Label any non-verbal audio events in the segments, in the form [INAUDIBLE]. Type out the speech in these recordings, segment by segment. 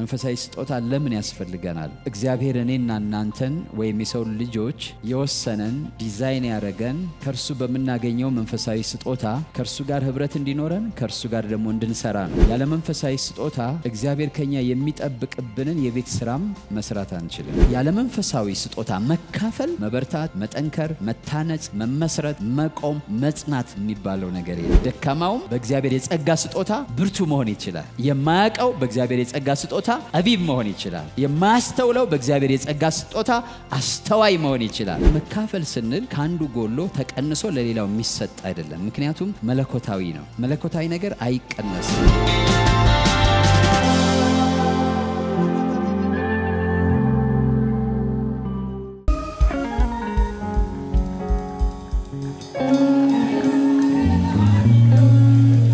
መንፈሳዊ ስጦታ ለምን ያስፈልገናል? እግዚአብሔር እኔና እናንተን ወይም የሰው ልጆች የወሰነን ዲዛይን ያደረገን ከእርሱ በምናገኘው መንፈሳዊ ስጦታ ከእርሱ ጋር ህብረት እንዲኖረን ከእርሱ ጋር ደግሞ እንድንሰራ ነው። ያለ መንፈሳዊ ስጦታ እግዚአብሔር ከኛ የሚጠብቅብንን የቤት ስራም መስራት አንችልም። ያለ መንፈሳዊ ስጦታ መካፈል፣ መበርታት፣ መጠንከር፣ መታነጽ፣ መመስረት፣ መቆም፣ መጽናት የሚባለው ነገር የለም። ደካማውም በእግዚአብሔር የጸጋ ስጦታ ብርቱ መሆን ይችላል። የማያውቀው በእግዚአብሔር የጸጋ ስጦታ ስጦታ ጠቢብ መሆን ይችላል። የማያስተውለው በእግዚአብሔር የጸጋ ስጦታ አስተዋይ መሆን ይችላል። መካፈል ስንል ከአንዱ ጎሎ ተቀንሶ ለሌላው የሚሰጥ አይደለም። ምክንያቱም መለኮታዊ ነው። መለኮታዊ ነገር አይቀነስም።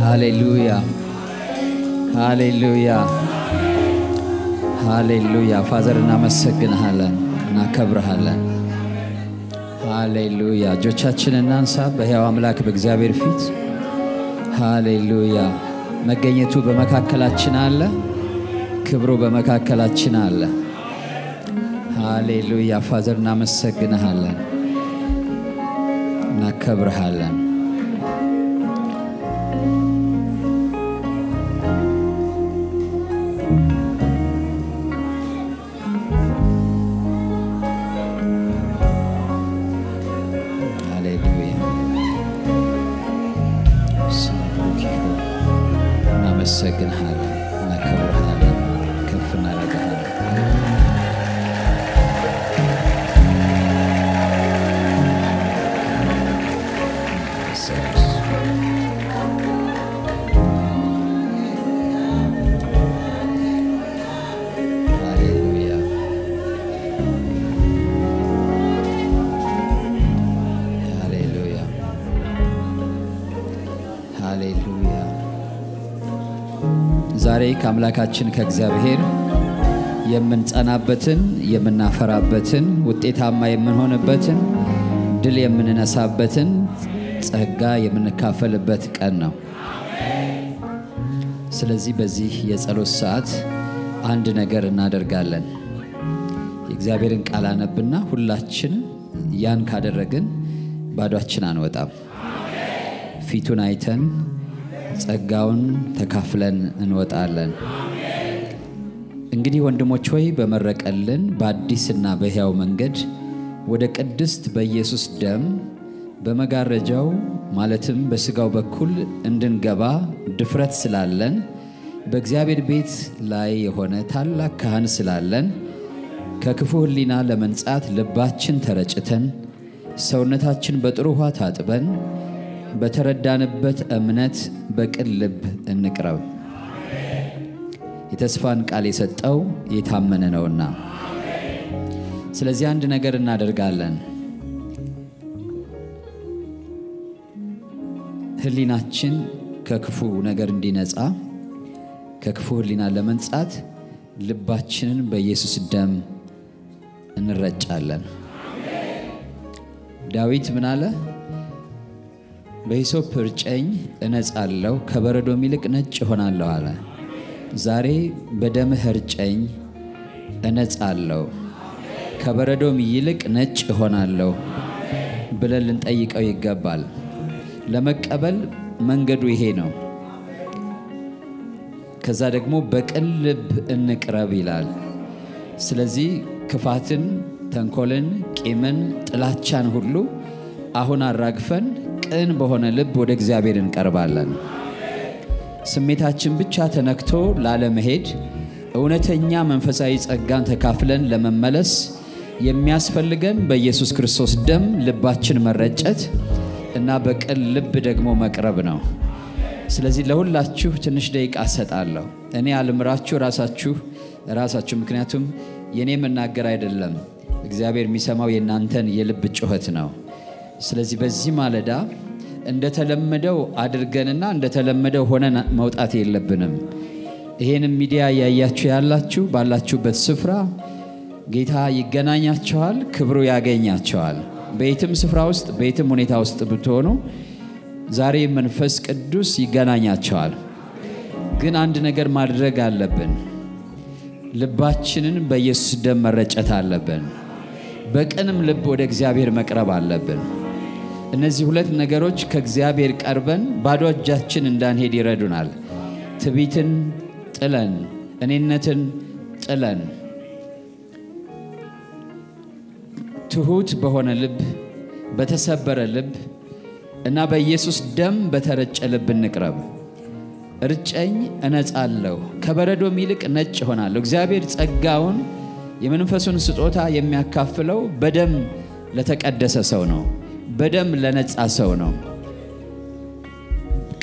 ሃሌሉያ ሃሌሉያ ሃሌሉያ ፋዘር እናመሰግንሃለን፣ እናከብረሃለን ሃሌሉያ እጆቻችን እናንሳ በሕያው አምላክ በእግዚአብሔር ፊት። ሃሌሉያ መገኘቱ በመካከላችን አለ፣ ክብሩ በመካከላችን አለ። ሃሌሉያ ፋዘር እናመሰግንሃለን፣ እናከብረሃለን። ከአምላካችን ከእግዚአብሔር የምንጸናበትን የምናፈራበትን ውጤታማ የምንሆንበትን ድል የምንነሳበትን ጸጋ የምንካፈልበት ቀን ነው። ስለዚህ በዚህ የጸሎት ሰዓት አንድ ነገር እናደርጋለን። የእግዚአብሔርን ቃል አነብና ሁላችን ያን ካደረግን ባዷችን አንወጣም። ፊቱን አይተን ጸጋውን ተካፍለን እንወጣለን። እንግዲህ ወንድሞች ሆይ በመረቀልን በአዲስና በሕያው መንገድ ወደ ቅድስት በኢየሱስ ደም በመጋረጃው ማለትም በሥጋው በኩል እንድንገባ ድፍረት ስላለን በእግዚአብሔር ቤት ላይ የሆነ ታላቅ ካህን ስላለን ከክፉ ሕሊና ለመንጻት ልባችን ተረጭተን ሰውነታችን በጥሩ ውኃ ታጥበን በተረዳንበት እምነት በቅን ልብ እንቅረብ። የተስፋን ቃል የሰጠው የታመነ ነውና። ስለዚህ አንድ ነገር እናደርጋለን። ህሊናችን ከክፉ ነገር እንዲነጻ ከክፉ ህሊና ለመንጻት ልባችንን በኢየሱስ ደም እንረጫለን። ዳዊት ምን አለ? በሂሶፕ እርጨኝ እነጻለሁ፣ ከበረዶም ይልቅ ነጭ እሆናለሁ አለ። ዛሬ በደምህ እርጨኝ እነጻለሁ፣ ከበረዶም ይልቅ ነጭ እሆናለሁ ብለን ልንጠይቀው ይገባል። ለመቀበል መንገዱ ይሄ ነው። ከዛ ደግሞ በቅን ልብ እንቅረብ ይላል። ስለዚህ ክፋትን፣ ተንኮልን፣ ቂምን፣ ጥላቻን ሁሉ አሁን አራግፈን ቅን በሆነ ልብ ወደ እግዚአብሔር እንቀርባለን። ስሜታችን ብቻ ተነክቶ ላለመሄድ እውነተኛ መንፈሳዊ ጸጋን ተካፍለን ለመመለስ የሚያስፈልገን በኢየሱስ ክርስቶስ ደም ልባችን መረጨት እና በቅን ልብ ደግሞ መቅረብ ነው። ስለዚህ ለሁላችሁ ትንሽ ደቂቃ እሰጣለሁ። እኔ አልምራችሁ፣ ራሳችሁ ራሳችሁ። ምክንያቱም የእኔ መናገር አይደለም፣ እግዚአብሔር የሚሰማው የእናንተን የልብ ጩኸት ነው። ስለዚህ በዚህ ማለዳ እንደተለመደው አድርገንና እንደተለመደው ሆነን መውጣት የለብንም። ይሄንም ሚዲያ እያያችሁ ያላችሁ ባላችሁበት ስፍራ ጌታ ይገናኛቸዋል ክብሩ ያገኛቸዋል። በየትም ስፍራ ውስጥ በየትም ሁኔታ ውስጥ ብትሆኑ ዛሬ መንፈስ ቅዱስ ይገናኛቸዋል። ግን አንድ ነገር ማድረግ አለብን። ልባችንን በኢየሱስ ደም መረጨት አለብን። በቅንም ልብ ወደ እግዚአብሔር መቅረብ አለብን። እነዚህ ሁለት ነገሮች ከእግዚአብሔር ቀርበን ባዶ እጃችን እንዳንሄድ ይረዱናል። ትቢትን ጥለን እኔነትን ጥለን ትሁት በሆነ ልብ በተሰበረ ልብ እና በኢየሱስ ደም በተረጨ ልብ እንቅረብ። እርጨኝ እነጻለሁ፣ ከበረዶም ይልቅ ነጭ እሆናለሁ። እግዚአብሔር ጸጋውን የመንፈሱን ስጦታ የሚያካፍለው በደም ለተቀደሰ ሰው ነው። በደም ለነጻ ሰው ነው።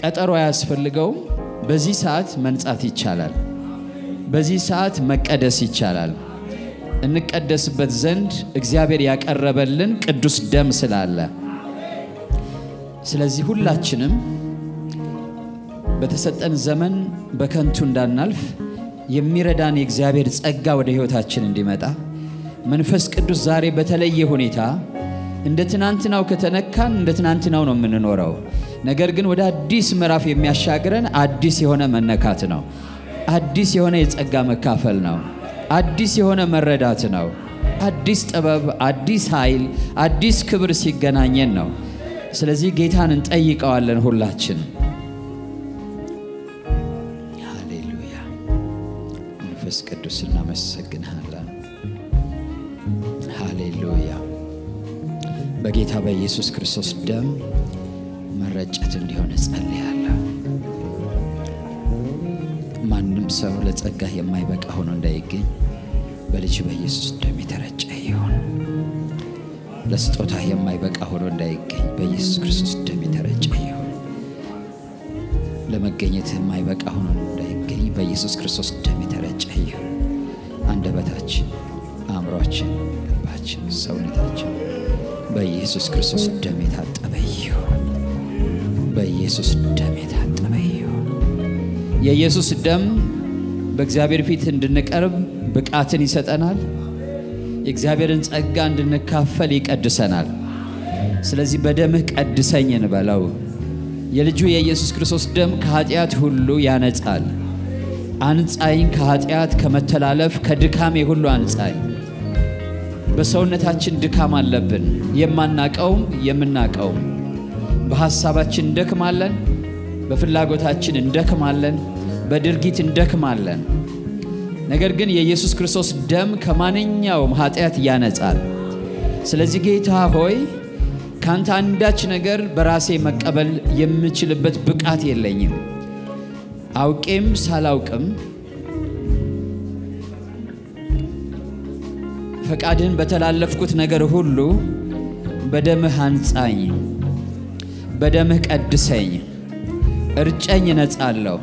ቀጠሮ አያስፈልገውም። በዚህ ሰዓት መንጻት ይቻላል። በዚህ ሰዓት መቀደስ ይቻላል። እንቀደስበት ዘንድ እግዚአብሔር ያቀረበልን ቅዱስ ደም ስላለ፣ ስለዚህ ሁላችንም በተሰጠን ዘመን በከንቱ እንዳናልፍ የሚረዳን የእግዚአብሔር ጸጋ ወደ ሕይወታችን እንዲመጣ መንፈስ ቅዱስ ዛሬ በተለየ ሁኔታ እንደ ትናንትናው ከተነካን እንደ ትናንትናው ነው የምንኖረው። ነገር ግን ወደ አዲስ ምዕራፍ የሚያሻግረን አዲስ የሆነ መነካት ነው። አዲስ የሆነ የጸጋ መካፈል ነው። አዲስ የሆነ መረዳት ነው። አዲስ ጥበብ፣ አዲስ ኃይል፣ አዲስ ክብር ሲገናኘን ነው። ስለዚህ ጌታን እንጠይቀዋለን ሁላችን። ሃሌሉያ። መንፈስ ቅዱስ እናመሰግንሃል። በጌታ በኢየሱስ ክርስቶስ ደም መረጨት እንዲሆን እጸልያለሁ። ማንም ሰው ለጸጋህ የማይበቃ ሆኖ እንዳይገኝ በልጅ በኢየሱስ ደም የተረጨ ይሆን። ለስጦታህ የማይበቃ ሆኖ እንዳይገኝ በኢየሱስ ክርስቶስ ደም የተረጨ ይሆን። ለመገኘትህ የማይበቃ ሆኖ እንዳይገኝ በኢየሱስ ክርስቶስ ደም የተረጨ ይሆን። አንደበታችን፣ አእምሯችን፣ ልባችን፣ ሰውነታችን በኢየሱስ ክርስቶስ ደም የታጠበ ይሁን። በኢየሱስ ደም የታጠበ ይሁን። የኢየሱስ ደም በእግዚአብሔር ፊት እንድንቀርብ ብቃትን ይሰጠናል። የእግዚአብሔርን ጸጋ እንድንካፈል ይቀድሰናል። ስለዚህ በደምህ ቀድሰኝ እንበለው። የልጁ የኢየሱስ ክርስቶስ ደም ከኃጢአት ሁሉ ያነጻል። አንጻይን ከኃጢአት፣ ከመተላለፍ፣ ከድካሜ ሁሉ አንጻይ። በሰውነታችን ድካም አለብን። የማናቀውም የምናቀውም በሐሳባችን እንደክማለን፣ በፍላጎታችን እንደክማለን፣ በድርጊት እንደክማለን። ነገር ግን የኢየሱስ ክርስቶስ ደም ከማንኛውም ኃጢአት ያነጻል። ስለዚህ ጌታ ሆይ ካንተ አንዳች ነገር በራሴ መቀበል የምችልበት ብቃት የለኝም። አውቄም ሳላውቅም ፈቃድህን በተላለፍኩት ነገር ሁሉ በደምህ አንጻኝ፣ በደምህ ቀድሰኝ፣ እርጨኝ፣ እነጻለሁ።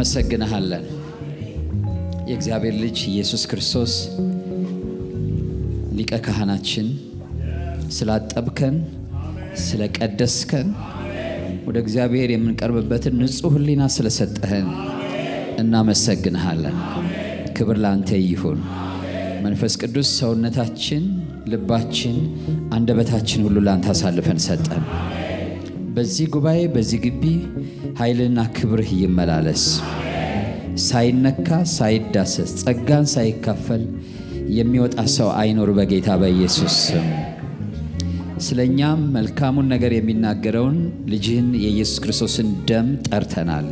እናመሰግንሃለን። የእግዚአብሔር ልጅ ኢየሱስ ክርስቶስ ሊቀ ካህናችን ስላጠብከን፣ ስለቀደስከን፣ ወደ እግዚአብሔር የምንቀርብበትን ንጹሕ ሕሊና ስለሰጠህን እናመሰግንሃለን። ክብር ለአንተ ይሁን። መንፈስ ቅዱስ ሰውነታችን፣ ልባችን፣ አንደበታችን ሁሉ ላንተ አሳልፈን ሰጠን። በዚህ ጉባኤ በዚህ ግቢ ኃይልና ክብርህ ይመላለስ። ሳይነካ ሳይዳሰስ ጸጋን ሳይካፈል የሚወጣ ሰው አይኖር በጌታ በኢየሱስ ስም። ስለ እኛም መልካሙን ነገር የሚናገረውን ልጅህን የኢየሱስ ክርስቶስን ደም ጠርተናል።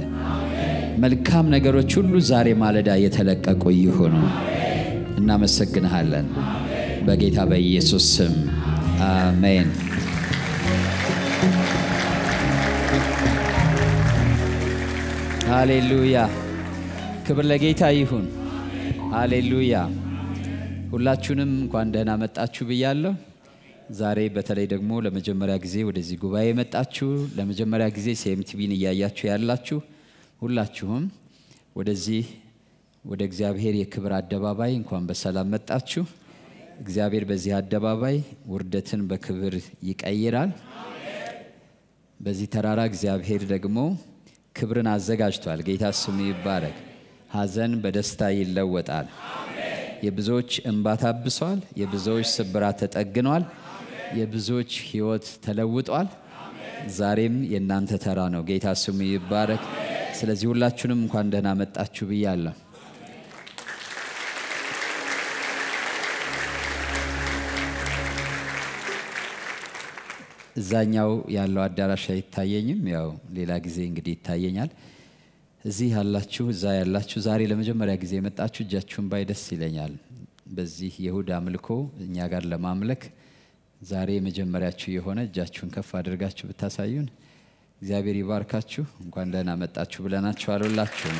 መልካም ነገሮች ሁሉ ዛሬ ማለዳ የተለቀቁ ይሁኑ። እናመሰግንሃለን በጌታ በኢየሱስ ስም አሜን። ሃሌሉያ! ክብር ለጌታ ይሁን። ሃሌሉያ! ሁላችሁንም እንኳን ደህና መጣችሁ ብያለሁ። ዛሬ በተለይ ደግሞ ለመጀመሪያ ጊዜ ወደዚህ ጉባኤ መጣችሁ ለመጀመሪያ ጊዜ ሴምቲቪን እያያችሁ ያላችሁ ሁላችሁም ወደዚህ ወደ እግዚአብሔር የክብር አደባባይ እንኳን በሰላም መጣችሁ። እግዚአብሔር በዚህ አደባባይ ውርደትን በክብር ይቀይራል። በዚህ ተራራ እግዚአብሔር ደግሞ ክብርን አዘጋጅቷል። ጌታ ስሙ ይባረክ። ሐዘን በደስታ ይለወጣል። የብዙዎች እንባ ታብሷል። የብዙዎች ስብራት ተጠግኗል። የብዙዎች ህይወት ተለውጧል። ዛሬም የእናንተ ተራ ነው። ጌታ ስሙ ይባረክ። ስለዚህ ሁላችሁንም እንኳን ደህና መጣችሁ ብያለሁ። እዛኛው ያለው አዳራሽ አይታየኝም። ያው ሌላ ጊዜ እንግዲህ ይታየኛል። እዚህ ያላችሁ፣ እዛ ያላችሁ፣ ዛሬ ለመጀመሪያ ጊዜ የመጣችሁ እጃችሁን ባይ ደስ ይለኛል። በዚህ የእሁድ አምልኮ እኛ ጋር ለማምለክ ዛሬ የመጀመሪያችሁ የሆነ እጃችሁን ከፍ አድርጋችሁ ብታሳዩን እግዚአብሔር ይባርካችሁ። እንኳን ደህና መጣችሁ ብለናችሁ አልላችሁም።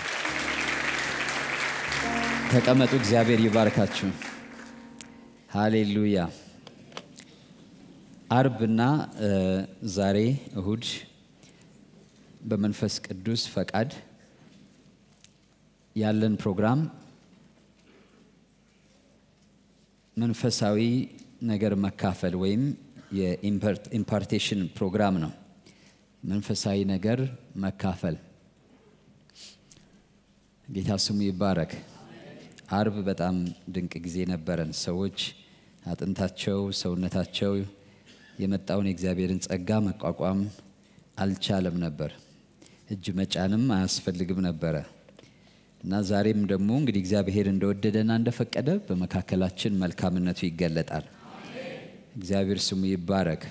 ተቀመጡ። እግዚአብሔር ይባርካችሁ። ሃሌሉያ አርብና ዛሬ እሁድ በመንፈስ ቅዱስ ፈቃድ ያለን ፕሮግራም መንፈሳዊ ነገር መካፈል ወይም የኢምፓርቴሽን ፕሮግራም ነው። መንፈሳዊ ነገር መካፈል። ጌታ ስሙ ይባረክ። አርብ በጣም ድንቅ ጊዜ ነበረን። ሰዎች አጥንታቸው፣ ሰውነታቸው የመጣውን የእግዚአብሔርን ጸጋ መቋቋም አልቻለም ነበር። እጅ መጫንም አያስፈልግም ነበረ እና ዛሬም ደግሞ እንግዲህ እግዚአብሔር እንደወደደና እንደፈቀደ በመካከላችን መልካምነቱ ይገለጣል። እግዚአብሔር ስሙ ይባረክ።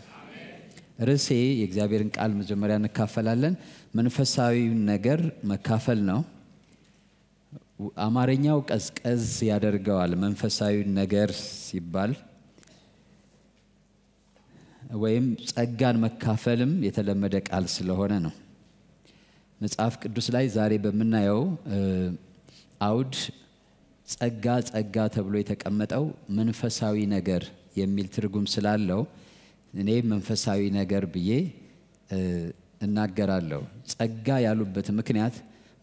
ርዕሴ የእግዚአብሔርን ቃል መጀመሪያ እንካፈላለን። መንፈሳዊ ነገር መካፈል ነው። አማርኛው ቀዝቀዝ ያደርገዋል መንፈሳዊ ነገር ሲባል ወይም ጸጋን መካፈልም የተለመደ ቃል ስለሆነ ነው። መጽሐፍ ቅዱስ ላይ ዛሬ በምናየው አውድ ጸጋ ጸጋ ተብሎ የተቀመጠው መንፈሳዊ ነገር የሚል ትርጉም ስላለው እኔ መንፈሳዊ ነገር ብዬ እናገራለሁ። ጸጋ ያሉበት ምክንያት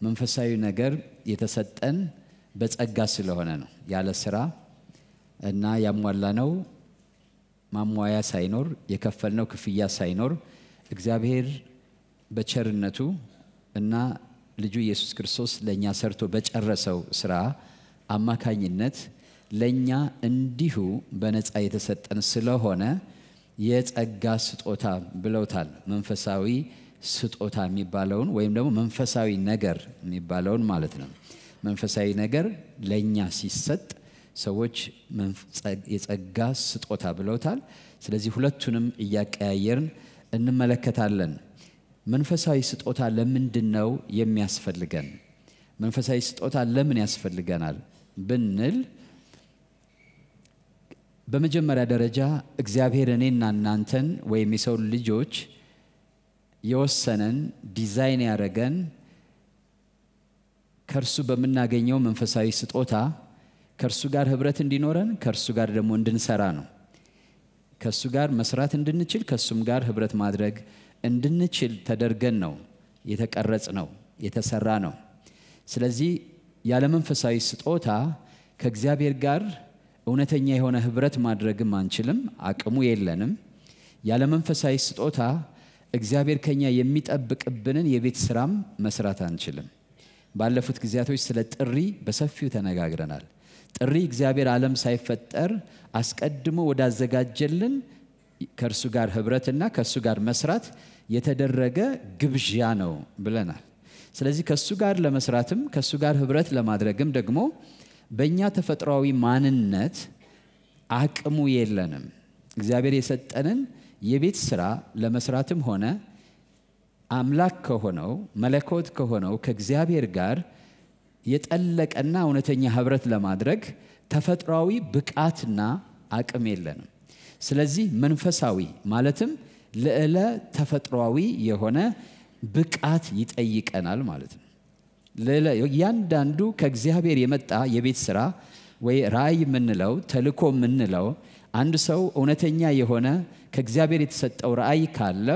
መንፈሳዊ ነገር የተሰጠን በጸጋ ስለሆነ ነው። ያለ ስራ እና ያሟላ ነው ማሟያ ሳይኖር የከፈልነው ክፍያ ሳይኖር እግዚአብሔር በቸርነቱ እና ልጁ ኢየሱስ ክርስቶስ ለእኛ ሰርቶ በጨረሰው ስራ አማካኝነት ለእኛ እንዲሁ በነፃ የተሰጠን ስለሆነ የጸጋ ስጦታ ብለውታል። መንፈሳዊ ስጦታ የሚባለውን ወይም ደግሞ መንፈሳዊ ነገር የሚባለውን ማለት ነው። መንፈሳዊ ነገር ለእኛ ሲሰጥ ሰዎች የጸጋ ስጦታ ብለውታል። ስለዚህ ሁለቱንም እያቀያየርን እንመለከታለን። መንፈሳዊ ስጦታ ለምንድን ነው የሚያስፈልገን? መንፈሳዊ ስጦታ ለምን ያስፈልገናል ብንል በመጀመሪያ ደረጃ እግዚአብሔር እኔና እናንተን ወይም የሰው ልጆች የወሰነን ዲዛይን ያደረገን ከእርሱ በምናገኘው መንፈሳዊ ስጦታ ከእርሱ ጋር ህብረት እንዲኖረን ከእርሱ ጋር ደግሞ እንድንሰራ ነው ከእሱ ጋር መስራት እንድንችል ከእሱም ጋር ህብረት ማድረግ እንድንችል ተደርገን ነው የተቀረጽ ነው የተሰራ ነው ስለዚህ ያለመንፈሳዊ ስጦታ ከእግዚአብሔር ጋር እውነተኛ የሆነ ህብረት ማድረግም አንችልም አቅሙ የለንም ያለ መንፈሳዊ ስጦታ እግዚአብሔር ከኛ የሚጠብቅብንን የቤት ስራም መስራት አንችልም ባለፉት ጊዜያቶች ስለ ጥሪ በሰፊው ተነጋግረናል ጥሪ እግዚአብሔር ዓለም ሳይፈጠር አስቀድሞ ወዳዘጋጀልን ከእርሱ ጋር ህብረትና ከእሱ ጋር መስራት የተደረገ ግብዣ ነው ብለናል። ስለዚህ ከእሱ ጋር ለመስራትም ከእሱ ጋር ህብረት ለማድረግም ደግሞ በእኛ ተፈጥሯዊ ማንነት አቅሙ የለንም። እግዚአብሔር የሰጠንን የቤት ስራ ለመስራትም ሆነ አምላክ ከሆነው መለኮት ከሆነው ከእግዚአብሔር ጋር የጠለቀና እውነተኛ ህብረት ለማድረግ ተፈጥሯዊ ብቃትና አቅም የለንም። ስለዚህ መንፈሳዊ ማለትም ልዕለ ተፈጥሯዊ የሆነ ብቃት ይጠይቀናል ማለት ነው። እያንዳንዱ ከእግዚአብሔር የመጣ የቤት ስራ ወይ ራእይ የምንለው ተልኮ የምንለው አንድ ሰው እውነተኛ የሆነ ከእግዚአብሔር የተሰጠው ራእይ ካለ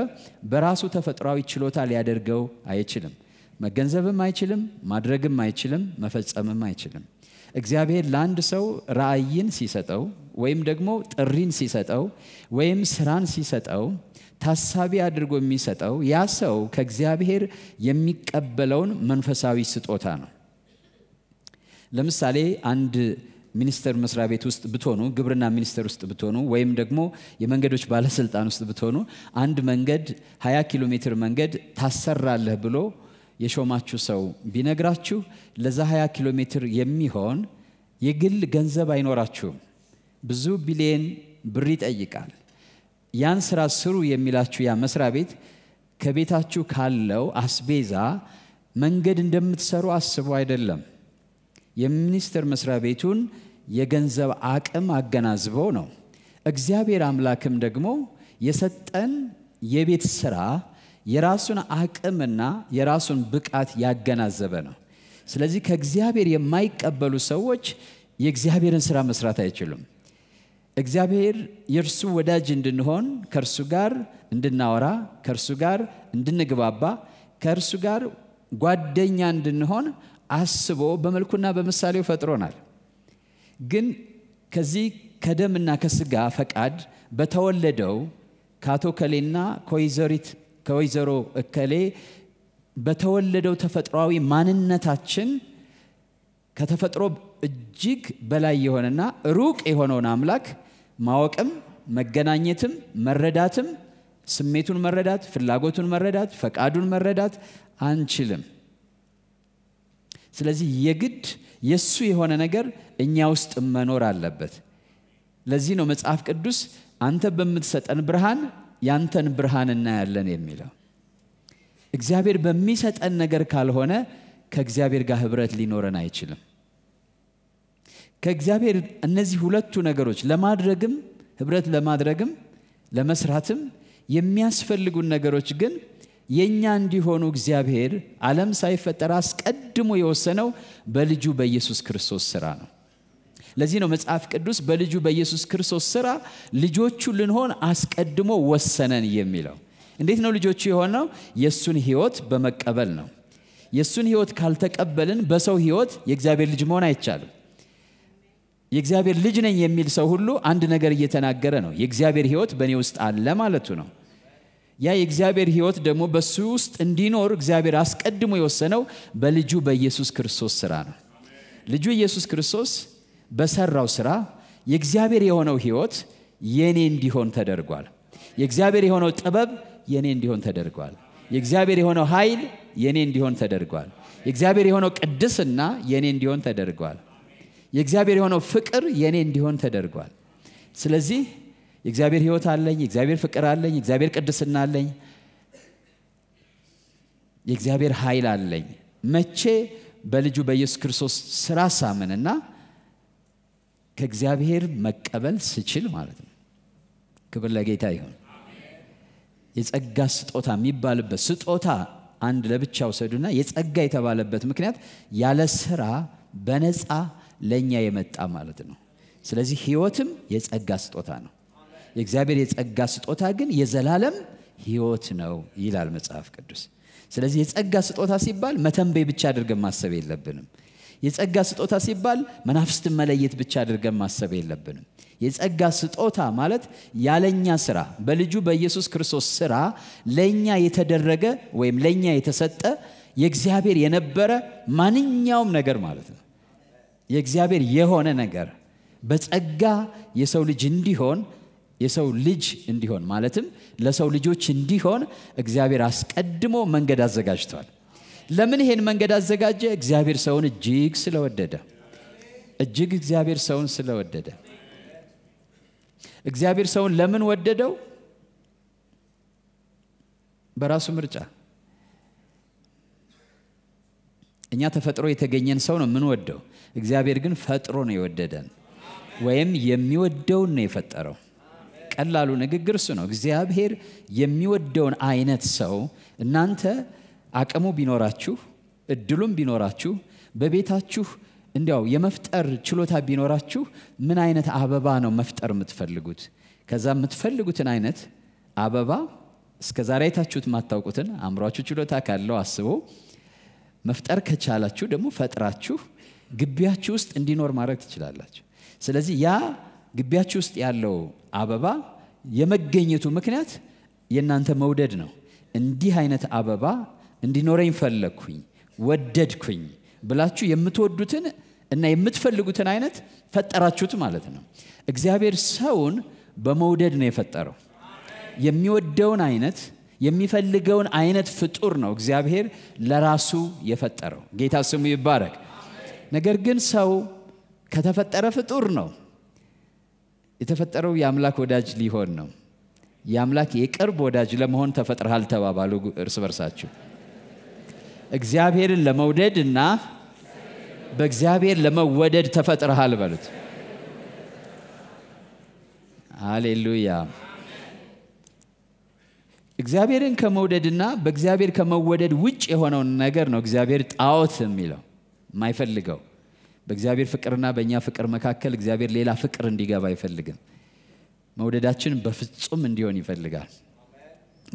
በራሱ ተፈጥሯዊ ችሎታ ሊያደርገው አይችልም። መገንዘብም አይችልም፣ ማድረግም አይችልም፣ መፈጸምም አይችልም። እግዚአብሔር ለአንድ ሰው ራእይን ሲሰጠው ወይም ደግሞ ጥሪን ሲሰጠው ወይም ስራን ሲሰጠው ታሳቢ አድርጎ የሚሰጠው ያ ሰው ከእግዚአብሔር የሚቀበለውን መንፈሳዊ ስጦታ ነው። ለምሳሌ አንድ ሚኒስተር መስሪያ ቤት ውስጥ ብትሆኑ፣ ግብርና ሚኒስቴር ውስጥ ብትሆኑ፣ ወይም ደግሞ የመንገዶች ባለስልጣን ውስጥ ብትሆኑ አንድ መንገድ 20 ኪሎ ሜትር መንገድ ታሰራለህ ብሎ የሾማችሁ ሰው ቢነግራችሁ ለዛ 20 ኪሎ ሜትር የሚሆን የግል ገንዘብ አይኖራችሁም። ብዙ ቢሊየን ብር ይጠይቃል። ያን ስራ ስሩ የሚላችሁ ያ መስሪያ ቤት ከቤታችሁ ካለው አስቤዛ መንገድ እንደምትሰሩ አስቡ አይደለም። የሚኒስቴር መስሪያ ቤቱን የገንዘብ አቅም አገናዝቦ ነው። እግዚአብሔር አምላክም ደግሞ የሰጠን የቤት ስራ የራሱን አቅምና የራሱን ብቃት ያገናዘበ ነው። ስለዚህ ከእግዚአብሔር የማይቀበሉ ሰዎች የእግዚአብሔርን ስራ መስራት አይችሉም። እግዚአብሔር የእርሱ ወዳጅ እንድንሆን ከእርሱ ጋር እንድናወራ፣ ከእርሱ ጋር እንድንግባባ፣ ከእርሱ ጋር ጓደኛ እንድንሆን አስቦ በመልኩና በምሳሌው ፈጥሮናል። ግን ከዚህ ከደምና ከስጋ ፈቃድ በተወለደው ከአቶ ከሌና ከወይዘሪት ከወይዘሮ እከሌ በተወለደው ተፈጥሯዊ ማንነታችን ከተፈጥሮ እጅግ በላይ የሆነና ሩቅ የሆነውን አምላክ ማወቅም መገናኘትም መረዳትም ስሜቱን መረዳት ፍላጎቱን መረዳት ፈቃዱን መረዳት አንችልም ስለዚህ የግድ የእሱ የሆነ ነገር እኛ ውስጥ መኖር አለበት ለዚህ ነው መጽሐፍ ቅዱስ አንተ በምትሰጠን ብርሃን ያንተን ብርሃን እናያለን የሚለው እግዚአብሔር በሚሰጠን ነገር ካልሆነ ከእግዚአብሔር ጋር ህብረት ሊኖረን አይችልም ከእግዚአብሔር እነዚህ ሁለቱ ነገሮች ለማድረግም ህብረት ለማድረግም ለመስራትም የሚያስፈልጉን ነገሮች ግን የእኛ እንዲሆኑ እግዚአብሔር ዓለም ሳይፈጠር አስቀድሞ የወሰነው በልጁ በኢየሱስ ክርስቶስ ስራ ነው ለዚህ ነው መጽሐፍ ቅዱስ በልጁ በኢየሱስ ክርስቶስ ስራ ልጆቹ ልንሆን አስቀድሞ ወሰነን የሚለው። እንዴት ነው ልጆቹ የሆነው? የእሱን ህይወት በመቀበል ነው። የእሱን ህይወት ካልተቀበልን በሰው ህይወት የእግዚአብሔር ልጅ መሆን አይቻልም። የእግዚአብሔር ልጅ ነኝ የሚል ሰው ሁሉ አንድ ነገር እየተናገረ ነው። የእግዚአብሔር ህይወት በእኔ ውስጥ አለ ማለቱ ነው። ያ የእግዚአብሔር ህይወት ደግሞ በሱ ውስጥ እንዲኖር እግዚአብሔር አስቀድሞ የወሰነው በልጁ በኢየሱስ ክርስቶስ ስራ ነው። ልጁ ኢየሱስ ክርስቶስ በሰራው ስራ የእግዚአብሔር የሆነው ህይወት የኔ እንዲሆን ተደርጓል። የእግዚአብሔር የሆነው ጥበብ የኔ እንዲሆን ተደርጓል። የእግዚአብሔር የሆነው ኃይል የኔ እንዲሆን ተደርጓል። የእግዚአብሔር የሆነው ቅድስና የኔ እንዲሆን ተደርጓል። የእግዚአብሔር የሆነው ፍቅር የኔ እንዲሆን ተደርጓል። ስለዚህ የእግዚአብሔር ህይወት አለኝ፣ የእግዚአብሔር ፍቅር አለኝ፣ የእግዚአብሔር ቅድስና አለኝ፣ የእግዚአብሔር ኃይል አለኝ። መቼ በልጁ በኢየሱስ ክርስቶስ ስራ ሳምንና ከእግዚአብሔር መቀበል ስችል ማለት ነው። ክብር ለጌታ ይሁን። የጸጋ ስጦታ የሚባልበት ስጦታ አንድ ለብቻ ውሰዱና የጸጋ የተባለበት ምክንያት ያለ ስራ በነፃ ለእኛ የመጣ ማለት ነው። ስለዚህ ህይወትም የጸጋ ስጦታ ነው። የእግዚአብሔር የጸጋ ስጦታ ግን የዘላለም ህይወት ነው ይላል መጽሐፍ ቅዱስ። ስለዚህ የጸጋ ስጦታ ሲባል መተንበይ ብቻ አድርገን ማሰብ የለብንም። የጸጋ ስጦታ ሲባል መናፍስትን መለየት ብቻ አድርገን ማሰብ የለብንም። የጸጋ ስጦታ ማለት ያለኛ ስራ በልጁ በኢየሱስ ክርስቶስ ስራ ለእኛ የተደረገ ወይም ለእኛ የተሰጠ የእግዚአብሔር የነበረ ማንኛውም ነገር ማለት ነው። የእግዚአብሔር የሆነ ነገር በጸጋ የሰው ልጅ እንዲሆን የሰው ልጅ እንዲሆን ማለትም ለሰው ልጆች እንዲሆን እግዚአብሔር አስቀድሞ መንገድ አዘጋጅቷል። ለምን ይሄን መንገድ አዘጋጀ? እግዚአብሔር ሰውን እጅግ ስለወደደ እጅግ እግዚአብሔር ሰውን ስለወደደ እግዚአብሔር ሰውን ለምን ወደደው? በራሱ ምርጫ እኛ ተፈጥሮ የተገኘን ሰው ነው የምንወደው። እግዚአብሔር ግን ፈጥሮ ነው የወደደን፣ ወይም የሚወደውን ነው የፈጠረው። ቀላሉ ንግግር እሱ ነው። እግዚአብሔር የሚወደውን አይነት ሰው እናንተ አቅሙ ቢኖራችሁ እድሉም ቢኖራችሁ በቤታችሁ እንዲያው የመፍጠር ችሎታ ቢኖራችሁ ምን አይነት አበባ ነው መፍጠር የምትፈልጉት? ከዛ የምትፈልጉትን አይነት አበባ እስከ ዛሬ አይታችሁት ማታውቁትን አእምሯችሁ ችሎታ ካለው አስቦ መፍጠር ከቻላችሁ ደግሞ ፈጥራችሁ ግቢያችሁ ውስጥ እንዲኖር ማድረግ ትችላላችሁ። ስለዚህ ያ ግቢያችሁ ውስጥ ያለው አበባ የመገኘቱ ምክንያት የእናንተ መውደድ ነው። እንዲህ አይነት አበባ እንዲኖረኝ ፈለግኩኝ፣ ወደድኩኝ ብላችሁ የምትወዱትን እና የምትፈልጉትን አይነት ፈጠራችሁት ማለት ነው። እግዚአብሔር ሰውን በመውደድ ነው የፈጠረው። የሚወደውን አይነት የሚፈልገውን አይነት ፍጡር ነው እግዚአብሔር ለራሱ የፈጠረው። ጌታ ስሙ ይባረክ። ነገር ግን ሰው ከተፈጠረ ፍጡር ነው የተፈጠረው የአምላክ ወዳጅ ሊሆን ነው። የአምላክ የቅርብ ወዳጅ ለመሆን ተፈጥረሃል ተባባሉ እርስ በርሳችሁ። እግዚአብሔርን ለመውደድ እና በእግዚአብሔር ለመወደድ ተፈጥረሃል በሉት። አሌሉያ። እግዚአብሔርን ከመውደድና በእግዚአብሔር ከመወደድ ውጭ የሆነውን ነገር ነው እግዚአብሔር ጣዖት የሚለው የማይፈልገው። በእግዚአብሔር ፍቅርና በእኛ ፍቅር መካከል እግዚአብሔር ሌላ ፍቅር እንዲገባ አይፈልግም። መውደዳችን በፍጹም እንዲሆን ይፈልጋል።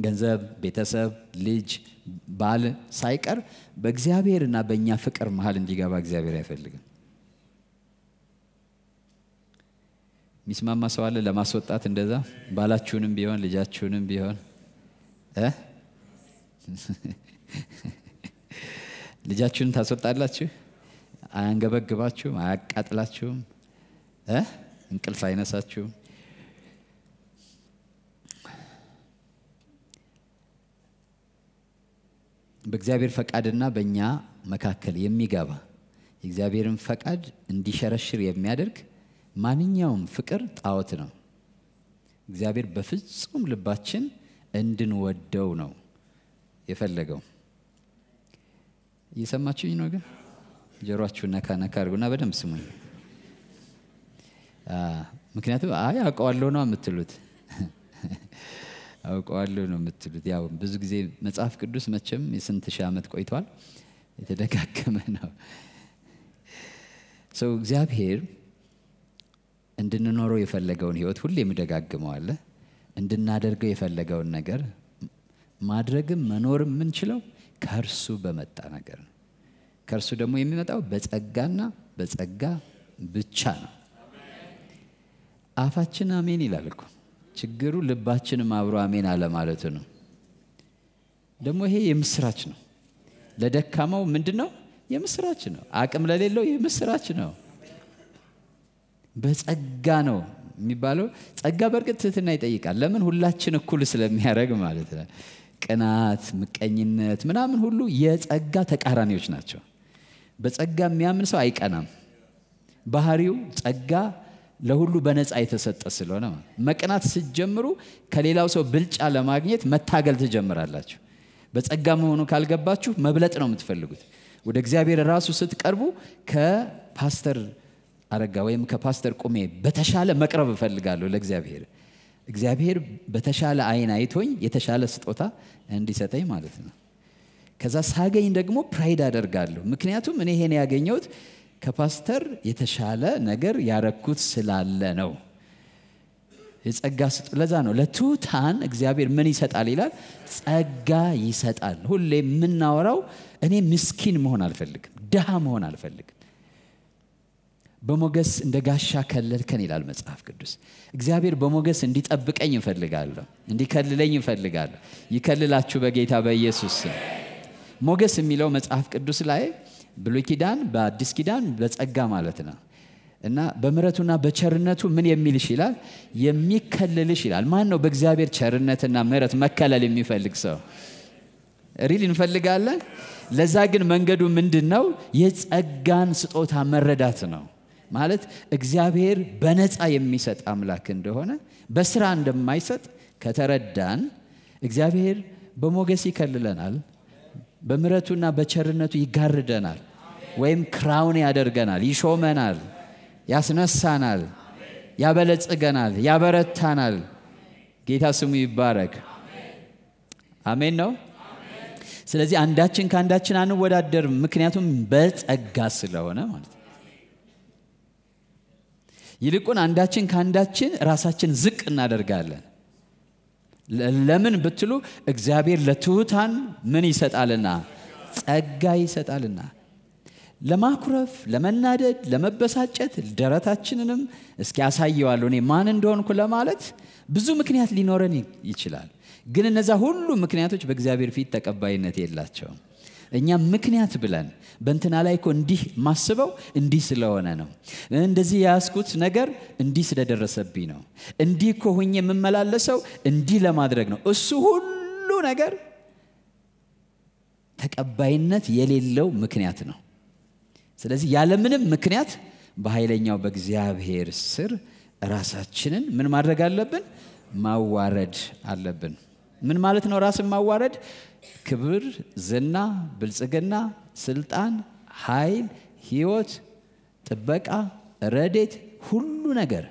ገንዘብ፣ ቤተሰብ፣ ልጅ ባል ሳይቀር በእግዚአብሔርና በእኛ ፍቅር መሀል እንዲገባ እግዚአብሔር አይፈልግም። ሚስማማ ሰው አለ ለማስወጣት እንደዛ ባላችሁንም ቢሆን ልጃችሁንም ቢሆን [LAUGHS] ልጃችሁን ታስወጣላችሁ። አያንገበግባችሁም፣ አያቃጥላችሁም፣ እንቅልፍ አይነሳችሁም። በእግዚአብሔር ፈቃድና በእኛ መካከል የሚገባ የእግዚአብሔርን ፈቃድ እንዲሸረሽር የሚያደርግ ማንኛውም ፍቅር ጣዖት ነው። እግዚአብሔር በፍጹም ልባችን እንድንወደው ነው የፈለገው። እየሰማችሁኝ ነው? ግን ጀሯችሁ ነካ ነካ አድርጉና በደንብ ስሙኝ። ምክንያቱም አይ አውቀዋለሁ ነው የምትሉት አውቀዋለሁ ነው የምትሉት። ያው ብዙ ጊዜ መጽሐፍ ቅዱስ መቼም የስንት ሺህ ዓመት ቆይቷል፣ የተደጋገመ ነው። ሰው እግዚአብሔር እንድንኖረው የፈለገውን ህይወት ሁሌም እደጋግመዋለሁ። እንድናደርገው የፈለገውን ነገር ማድረግም መኖርም የምንችለው ከእርሱ በመጣ ነገር ነው። ከእርሱ ደግሞ የሚመጣው በጸጋና በጸጋ ብቻ ነው። አፋችን አሜን ይላል እኮ ችግሩ ልባችንም አብሮ አሜን አለ ማለት ነው። ደግሞ ይሄ የምስራች ነው። ለደካማው ምንድን ነው? የምስራች ነው። አቅም ለሌለው የምስራች ነው። በጸጋ ነው የሚባለው። ጸጋ በእርግጥ ትህትና ይጠይቃል። ለምን? ሁላችን እኩል ስለሚያደርግ ማለት ነው። ቅናት፣ ምቀኝነት ምናምን ሁሉ የጸጋ ተቃራኒዎች ናቸው። በጸጋ የሚያምን ሰው አይቀናም። ባህሪው ጸጋ ለሁሉ በነፃ የተሰጠ ስለሆነ መቅናት ስትጀምሩ ከሌላው ሰው ብልጫ ለማግኘት መታገል ትጀምራላችሁ። በጸጋ መሆኑ ካልገባችሁ መብለጥ ነው የምትፈልጉት። ወደ እግዚአብሔር ራሱ ስትቀርቡ ከፓስተር አረጋ ወይም ከፓስተር ቁሜ በተሻለ መቅረብ እፈልጋለሁ ለእግዚአብሔር። እግዚአብሔር በተሻለ አይን አይቶኝ የተሻለ ስጦታ እንዲሰጠኝ ማለት ነው። ከዛ ሳገኝ ደግሞ ፕራይድ አደርጋለሁ። ምክንያቱም እኔ ይሄን ያገኘሁት ከፓስተር የተሻለ ነገር ያረኩት ስላለ ነው የጸጋ ስጡ ለዛ ነው ለቱታን እግዚአብሔር ምን ይሰጣል ይላል ጸጋ ይሰጣል ሁሌ የምናወራው እኔ ምስኪን መሆን አልፈልግም ድሃ መሆን አልፈልግም በሞገስ እንደ ጋሻ ከለልከን ይላል መጽሐፍ ቅዱስ እግዚአብሔር በሞገስ እንዲጠብቀኝ እንፈልጋለሁ እንዲከልለኝ እንፈልጋለሁ ይከልላችሁ በጌታ በኢየሱስ ሞገስ የሚለው መጽሐፍ ቅዱስ ላይ ብሉይ ኪዳን በአዲስ ኪዳን በጸጋ ማለት ነው እና በምረቱና በቸርነቱ ምን የሚልሽ ይላል የሚከለልሽ ይላል ማን ነው በእግዚአብሔር ቸርነትና ምረት መከለል የሚፈልግ ሰው ሪል እንፈልጋለን ለዛ ግን መንገዱ ምንድን ነው የጸጋን ስጦታ መረዳት ነው ማለት እግዚአብሔር በነፃ የሚሰጥ አምላክ እንደሆነ በስራ እንደማይሰጥ ከተረዳን እግዚአብሔር በሞገስ ይከልለናል በምረቱና በቸርነቱ ይጋርደናል ወይም ክራውን ያደርገናል፣ ይሾመናል፣ ያስነሳናል፣ ያበለጽገናል፣ ያበረታናል። ጌታ ስሙ ይባረክ። አሜን ነው። ስለዚህ አንዳችን ከአንዳችን አንወዳደርም፣ ምክንያቱም በጸጋ ስለሆነ ማለት ይልቁን አንዳችን ከአንዳችን ራሳችን ዝቅ እናደርጋለን። ለምን ብትሉ እግዚአብሔር ለትሑታን ምን ይሰጣልና ጸጋ ይሰጣልና ለማኩረፍ ለመናደድ ለመበሳጨት ደረታችንንም እስኪ ያሳየዋለሁ እኔ ማን እንደሆንኩ ለማለት ብዙ ምክንያት ሊኖረን ይችላል ግን እነዛ ሁሉ ምክንያቶች በእግዚአብሔር ፊት ተቀባይነት የላቸውም እኛ ምክንያት ብለን በእንትና ላይ እኮ እንዲህ ማስበው እንዲህ ስለሆነ ነው እንደዚህ የያስኩት ነገር እንዲህ ስለደረሰብኝ ነው እንዲህ እኮ የምመላለሰው እንዲህ ለማድረግ ነው እሱ ሁሉ ነገር ተቀባይነት የሌለው ምክንያት ነው ስለዚህ ያለምንም ምክንያት በኃይለኛው በእግዚአብሔር ስር ራሳችንን ምን ማድረግ አለብን ማዋረድ አለብን ምን ማለት ነው ራስን ማዋረድ ክብር ዝና ብልጽግና ስልጣን ኃይል ህይወት ጥበቃ ረዴት ሁሉ ነገር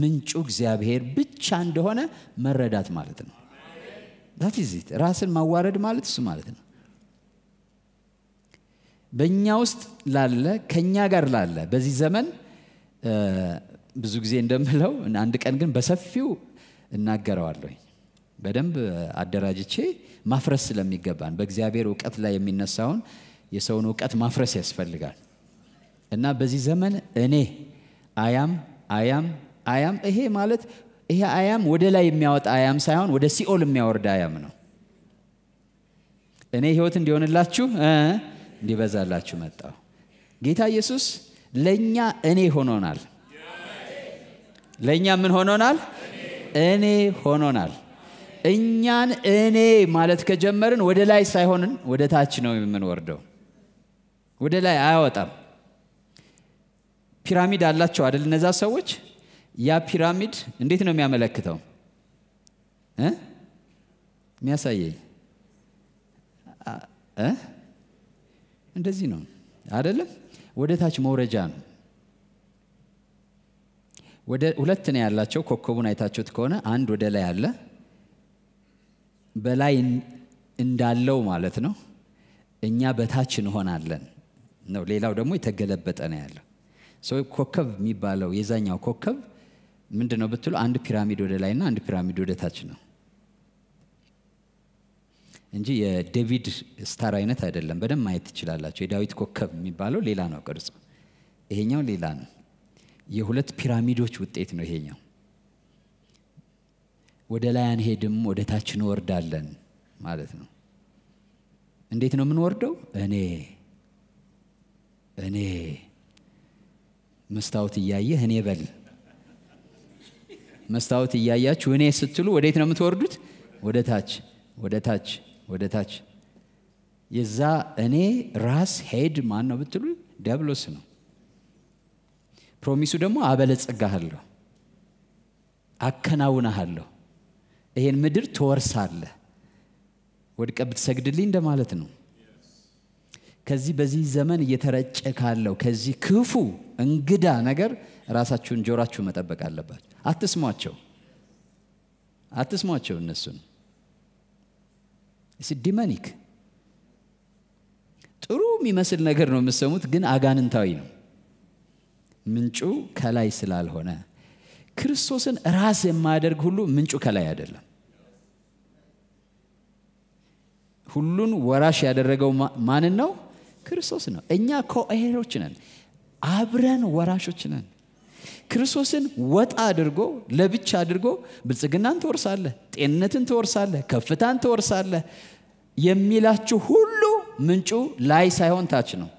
ምንጩ እግዚአብሔር ብቻ እንደሆነ መረዳት ማለት ነው ዳት ራስን ማዋረድ ማለት እሱ ማለት ነው በእኛ ውስጥ ላለ ከእኛ ጋር ላለ በዚህ ዘመን ብዙ ጊዜ እንደምለው አንድ ቀን ግን በሰፊው እናገረዋለሁ በደንብ አደራጅቼ ማፍረስ ስለሚገባን በእግዚአብሔር እውቀት ላይ የሚነሳውን የሰውን እውቀት ማፍረስ ያስፈልጋል እና በዚህ ዘመን እኔ አያም አያም አያም ይሄ ማለት ይሄ አያም ወደ ላይ የሚያወጣ አያም ሳይሆን ወደ ሲኦል የሚያወርድ አያም ነው እኔ ህይወት እንዲሆንላችሁ ሊበዛላችሁ መጣው ጌታ ኢየሱስ ለእኛ እኔ ሆኖናል ለእኛ ምን ሆኖናል እኔ ሆኖናል እኛን እኔ ማለት ከጀመርን ወደ ላይ ሳይሆንን ወደ ታች ነው የምንወርደው ወደ ላይ አያወጣም ፒራሚድ አላቸው አደል እነዛ ሰዎች ያ ፒራሚድ እንዴት ነው የሚያመለክተው የሚያሳየኝ እንደዚህ ነው አይደለም? ወደ ታች መውረጃ ነው። ወደ ሁለት ነው ያላቸው። ኮከቡን አይታችሁት ከሆነ አንድ ወደ ላይ አለ፣ በላይ እንዳለው ማለት ነው። እኛ በታች እንሆናለን ነው። ሌላው ደግሞ የተገለበጠ ነው ያለው። ሰው ኮከብ የሚባለው የዛኛው ኮከብ ምንድነው ብትሉ፣ አንድ ፒራሚድ ወደ ላይና አንድ ፒራሚድ ወደ ታች ነው። እንጂ የዴቪድ ስታር አይነት አይደለም። በደንብ ማየት ትችላላቸው። የዳዊት ኮከብ የሚባለው ሌላ ነው ቅርጹ፣ ይሄኛው ሌላ ነው። የሁለት ፒራሚዶች ውጤት ነው ይሄኛው። ወደ ላይ አንሄድም፣ ወደ ታች እንወርዳለን ማለት ነው። እንዴት ነው የምንወርደው? እኔ እኔ መስታወት እያየህ እኔ በል መስታወት እያያችሁ እኔ ስትሉ ወዴት ነው የምትወርዱት? ወደ ታች ወደ ታች ወደ ታች የዛ እኔ ራስ ሄድ ማን ነው ብትሉ ዲያብሎስ ነው ፕሮሚሱ ደግሞ አበለጸጋሃለሁ አከናውናሃለሁ ይሄን ምድር ትወርሳለ ወድቀ ብትሰግድልኝ እንደማለት ነው ከዚህ በዚህ ዘመን እየተረጨ ካለው ከዚህ ክፉ እንግዳ ነገር ራሳችሁን ጆራችሁ መጠበቅ አለባችሁ አትስሟቸው አትስሟቸው እነሱን demonic ጥሩ የሚመስል ነገር ነው የምሰሙት ግን አጋንንታዊ ነው ምንጩ ከላይ ስላልሆነ ክርስቶስን ራስ የማያደርግ ሁሉ ምንጩ ከላይ አይደለም ሁሉን ወራሽ ያደረገው ማንን ነው ክርስቶስ ነው እኛ ኮሄሮች ነን አብረን ወራሾች ነን ክርስቶስን ወጣ አድርጎ ለብቻ አድርጎ ብልጽግናን ትወርሳለህ፣ ጤንነትን ትወርሳለህ፣ ከፍታን ትወርሳለህ የሚላችሁ ሁሉ ምንጩ ላይ ሳይሆን ታች ነው።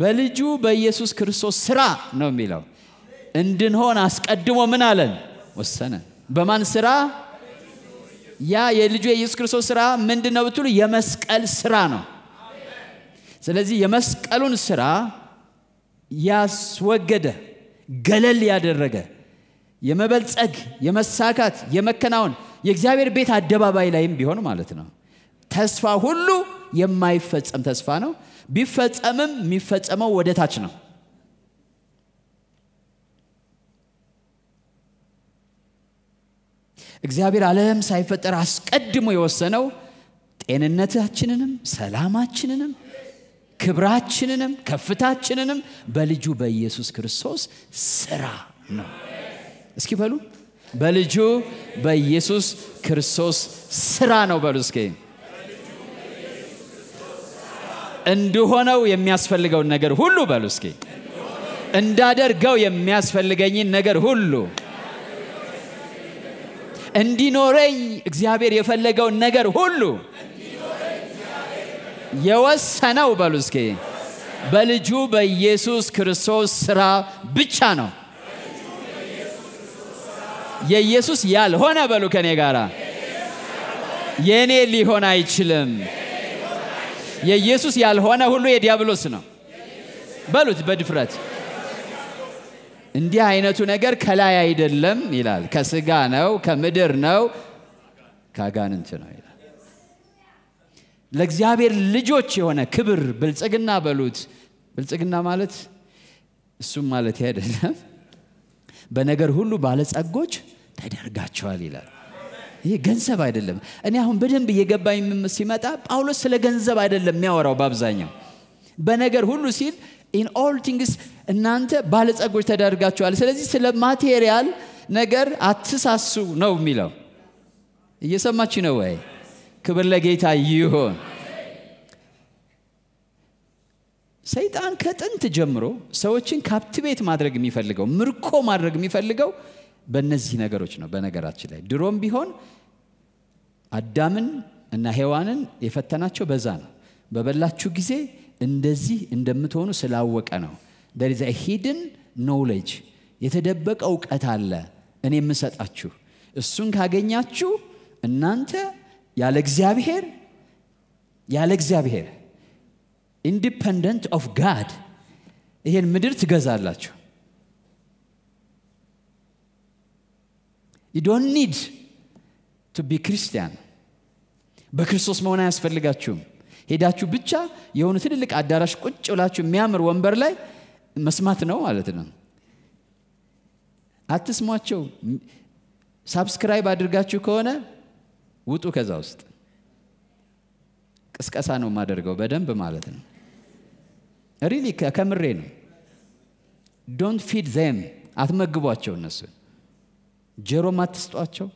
በልጁ በኢየሱስ ክርስቶስ ስራ ነው የሚለው። እንድንሆን አስቀድሞ ምን አለን? ወሰነ። በማን ስራ? ያ የልጁ የኢየሱስ ክርስቶስ ስራ ምንድን ነው ብትሉ የመስቀል ስራ ነው። ስለዚህ የመስቀሉን ስራ ያስወገደ፣ ገለል ያደረገ የመበልጸግ የመሳካት የመከናወን የእግዚአብሔር ቤት አደባባይ ላይም ቢሆን ማለት ነው። ተስፋ ሁሉ የማይፈጸም ተስፋ ነው። ቢፈጸምም የሚፈጸመው ወደ ታች ነው። እግዚአብሔር ዓለም ሳይፈጠር አስቀድሞ የወሰነው ጤንነታችንንም ሰላማችንንም ክብራችንንም ከፍታችንንም በልጁ በኢየሱስ ክርስቶስ ስራ ነው። እስኪ በሉ በልጁ በኢየሱስ ክርስቶስ ስራ ነው በሉ እስኪ እንድሆነው የሚያስፈልገውን ነገር ሁሉ በሉ እስኪ እንዳደርገው የሚያስፈልገኝን ነገር ሁሉ እንዲኖረኝ እግዚአብሔር የፈለገውን ነገር ሁሉ የወሰነው በሉ እስኪ በልጁ በኢየሱስ ክርስቶስ ስራ ብቻ ነው። የኢየሱስ ያልሆነ በሉ ከኔ ጋራ የእኔ ሊሆን አይችልም። የኢየሱስ ያልሆነ ሁሉ የዲያብሎስ ነው በሉት በድፍረት። እንዲህ አይነቱ ነገር ከላይ አይደለም ይላል፣ ከስጋ ነው፣ ከምድር ነው፣ ከአጋንንት ነው። ለእግዚአብሔር ልጆች የሆነ ክብር ብልጽግና በሉት ብልጽግና ማለት እሱም ማለት አይደለም በነገር ሁሉ ባለጸጎች ተደርጋቸዋል ይላል ይህ ገንዘብ አይደለም እኔ አሁን በደንብ እየገባኝ ሲመጣ ጳውሎስ ስለ ገንዘብ አይደለም የሚያወራው በአብዛኛው በነገር ሁሉ ሲል ኢን ኦል ቲንግስ እናንተ ባለጸጎች ተደርጋቸዋል ስለዚህ ስለ ማቴሪያል ነገር አትሳሱ ነው የሚለው እየሰማች ነው ወይ ክብር ለጌታ ይሁን። ሰይጣን ከጥንት ጀምሮ ሰዎችን ካፕቲቤት ማድረግ የሚፈልገው ምርኮ ማድረግ የሚፈልገው በእነዚህ ነገሮች ነው። በነገራችን ላይ ድሮም ቢሆን አዳምን እና ሔዋንን የፈተናቸው በዛ ነው። በበላችሁ ጊዜ እንደዚህ እንደምትሆኑ ስላወቀ ነው። ደሪዘ ሂድን ኖውሌጅ የተደበቀ እውቀት አለ እኔ የምሰጣችሁ። እሱን ካገኛችሁ እናንተ ያለ እግዚአብሔር ያለ እግዚአብሔር ኢንዲፐንደንት ኦፍ ጋድ ይሄን ምድር ትገዛላችሁ ዩ ኒድ ቱ ቢ ክርስቲያን በክርስቶስ መሆን አያስፈልጋችሁም ሄዳችሁ ብቻ የሆኑ ትልልቅ አዳራሽ ቁጭ ብላችሁ የሚያምር ወንበር ላይ መስማት ነው ማለት ነው አትስሟቸው ሳብስክራይብ አድርጋችሁ ከሆነ ውጡ ከዛ ውስጥ ቅስቀሳ ነው የማደርገው በደንብ ማለት ነው ሪሊ ከምሬ ነው ዶንት ፊድ ዘም አትመግቧቸው እነሱ ጀሮም አትስጧቸው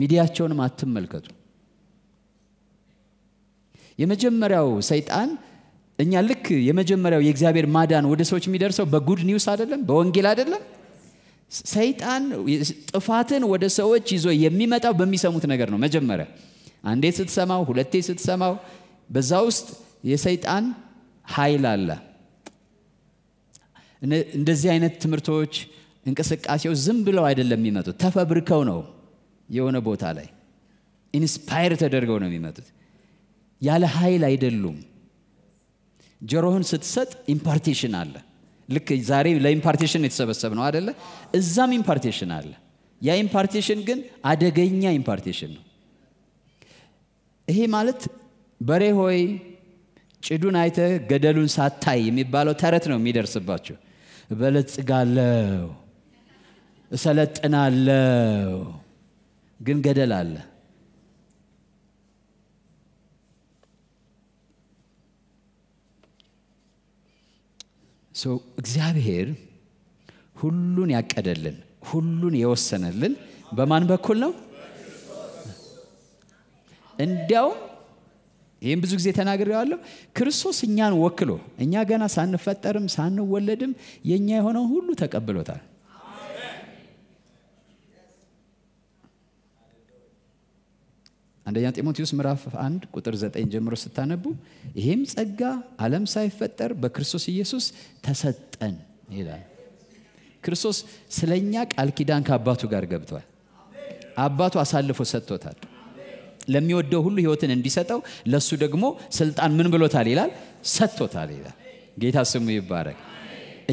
ሚዲያቸውንም አትመልከቱ የመጀመሪያው ሰይጣን እኛ ልክ የመጀመሪያው የእግዚአብሔር ማዳን ወደ ሰዎች የሚደርሰው በጉድ ኒውስ አይደለም በወንጌል አይደለም ሰይጣን ጥፋትን ወደ ሰዎች ይዞ የሚመጣው በሚሰሙት ነገር ነው። መጀመሪያ አንዴ ስትሰማው፣ ሁለቴ ስትሰማው፣ በዛ ውስጥ የሰይጣን ኃይል አለ። እንደዚህ አይነት ትምህርቶች፣ እንቅስቃሴው ዝም ብለው አይደለም የሚመጡት፣ ተፈብርከው ነው የሆነ ቦታ ላይ ኢንስፓየር ተደርገው ነው የሚመጡት። ያለ ኃይል አይደሉም። ጆሮህን ስትሰጥ ኢምፓርቴሽን አለ። ልክ ዛሬ ለኢምፓርቴሽን የተሰበሰብ ነው አደለ እዛም ኢምፓርቴሽን አለ ያ ኢምፓርቴሽን ግን አደገኛ ኢምፓርቴሽን ነው ይሄ ማለት በሬ ሆይ ጭዱን አይተ ገደሉን ሳታይ የሚባለው ተረት ነው የሚደርስባችሁ እበለጽጋለው እሰለጥናለው ግን ገደል አለ እግዚአብሔር ሁሉን ያቀደልን ሁሉን የወሰነልን በማን በኩል ነው? እንዲያውም ይህም ብዙ ጊዜ ተናግሬዋለሁ። ክርስቶስ እኛን ወክሎ እኛ ገና ሳንፈጠርም ሳንወለድም የእኛ የሆነውን ሁሉ ተቀብሎታል። አንደኛ ጢሞቴዎስ ምዕራፍ 1 ቁጥር 9 ጀምሮ ስታነቡ ይሄም ጸጋ ዓለም ሳይፈጠር በክርስቶስ ኢየሱስ ተሰጠን ይላል። ክርስቶስ ስለኛ ቃል ኪዳን ከአባቱ ጋር ገብቷል። አባቱ አሳልፎ ሰጥቶታል። ለሚወደው ሁሉ ህይወትን እንዲሰጠው ለሱ ደግሞ ስልጣን ምን ብሎታል ይላል ሰጥቶታል ይላል። ጌታ ስሙ ይባረክ።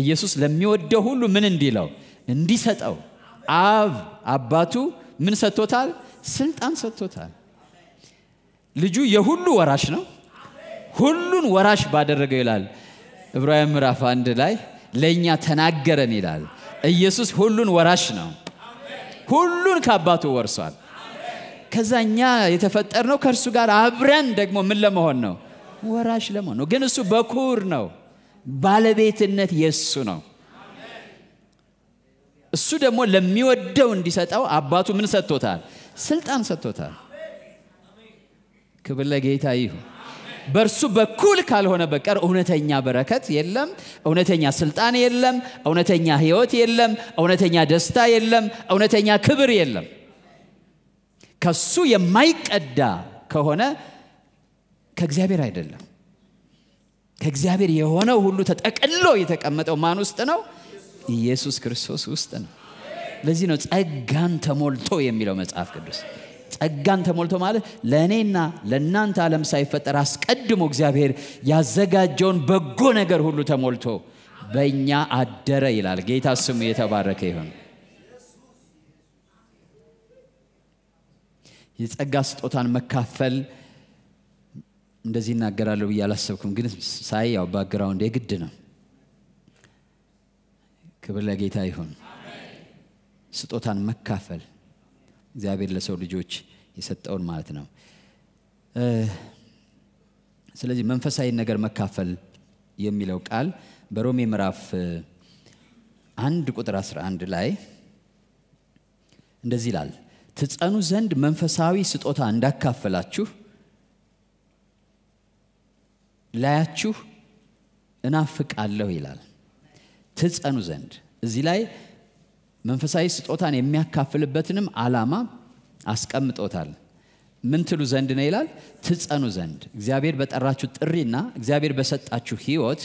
ኢየሱስ ለሚወደው ሁሉ ምን እንዲለው እንዲሰጠው አብ አባቱ ምን ሰጥቶታል? ስልጣን ሰጥቶታል። ልጁ የሁሉ ወራሽ ነው ሁሉን ወራሽ ባደረገው ይላል ዕብራውያን ምዕራፍ አንድ ላይ ለእኛ ተናገረን ይላል ኢየሱስ ሁሉን ወራሽ ነው ሁሉን ከአባቱ ወርሷል ከዛ እኛ ነው ከእርሱ ጋር አብረን ደግሞ ምን ለመሆን ነው ወራሽ ለመሆን ነው ግን እሱ በኩር ነው ባለቤትነት የሱ ነው እሱ ደግሞ ለሚወደው እንዲሰጠው አባቱ ምን ሰጥቶታል ስልጣን ሰጥቶታል ክብር ለጌታ ይሁን። በእርሱ በኩል ካልሆነ በቀር እውነተኛ በረከት የለም፣ እውነተኛ ስልጣን የለም፣ እውነተኛ ህይወት የለም፣ እውነተኛ ደስታ የለም፣ እውነተኛ ክብር የለም። ከሱ የማይቀዳ ከሆነ ከእግዚአብሔር አይደለም። ከእግዚአብሔር የሆነው ሁሉ ተጠቅሎ የተቀመጠው ማን ውስጥ ነው? ኢየሱስ ክርስቶስ ውስጥ ነው። ለዚህ ነው ጸጋን ተሞልቶ የሚለው መጽሐፍ ቅዱስ። ጸጋን ተሞልቶ ማለት ለእኔና ለእናንተ ዓለም ሳይፈጠር አስቀድሞ እግዚአብሔር ያዘጋጀውን በጎ ነገር ሁሉ ተሞልቶ በእኛ አደረ ይላል። ጌታ ስሙ የተባረከ ይሆን የጸጋ ስጦታን መካፈል እንደዚህ እናገራለሁ ብዬ አላሰብኩም፣ ግን ሳይ ያው ባግራውንድ የግድ ነው። ክብር ለጌታ ይሁን። ስጦታን መካፈል እግዚአብሔር ለሰው ልጆች የሰጠውን ማለት ነው ስለዚህ መንፈሳዊ ነገር መካፈል የሚለው ቃል በሮሜ ምዕራፍ አንድ ቁጥር 11 ላይ እንደዚህ ይላል ትጸኑ ዘንድ መንፈሳዊ ስጦታ እንዳካፈላችሁ ላያችሁ እናፍቃለሁ ይላል ትጸኑ ዘንድ እዚህ ላይ መንፈሳዊ ስጦታን የሚያካፍልበትንም ዓላማ አስቀምጦታል ምን ትሉ ዘንድ ነው ይላል ትጸኑ ዘንድ እግዚአብሔር በጠራችሁ ጥሪና እግዚአብሔር በሰጣችሁ ህይወት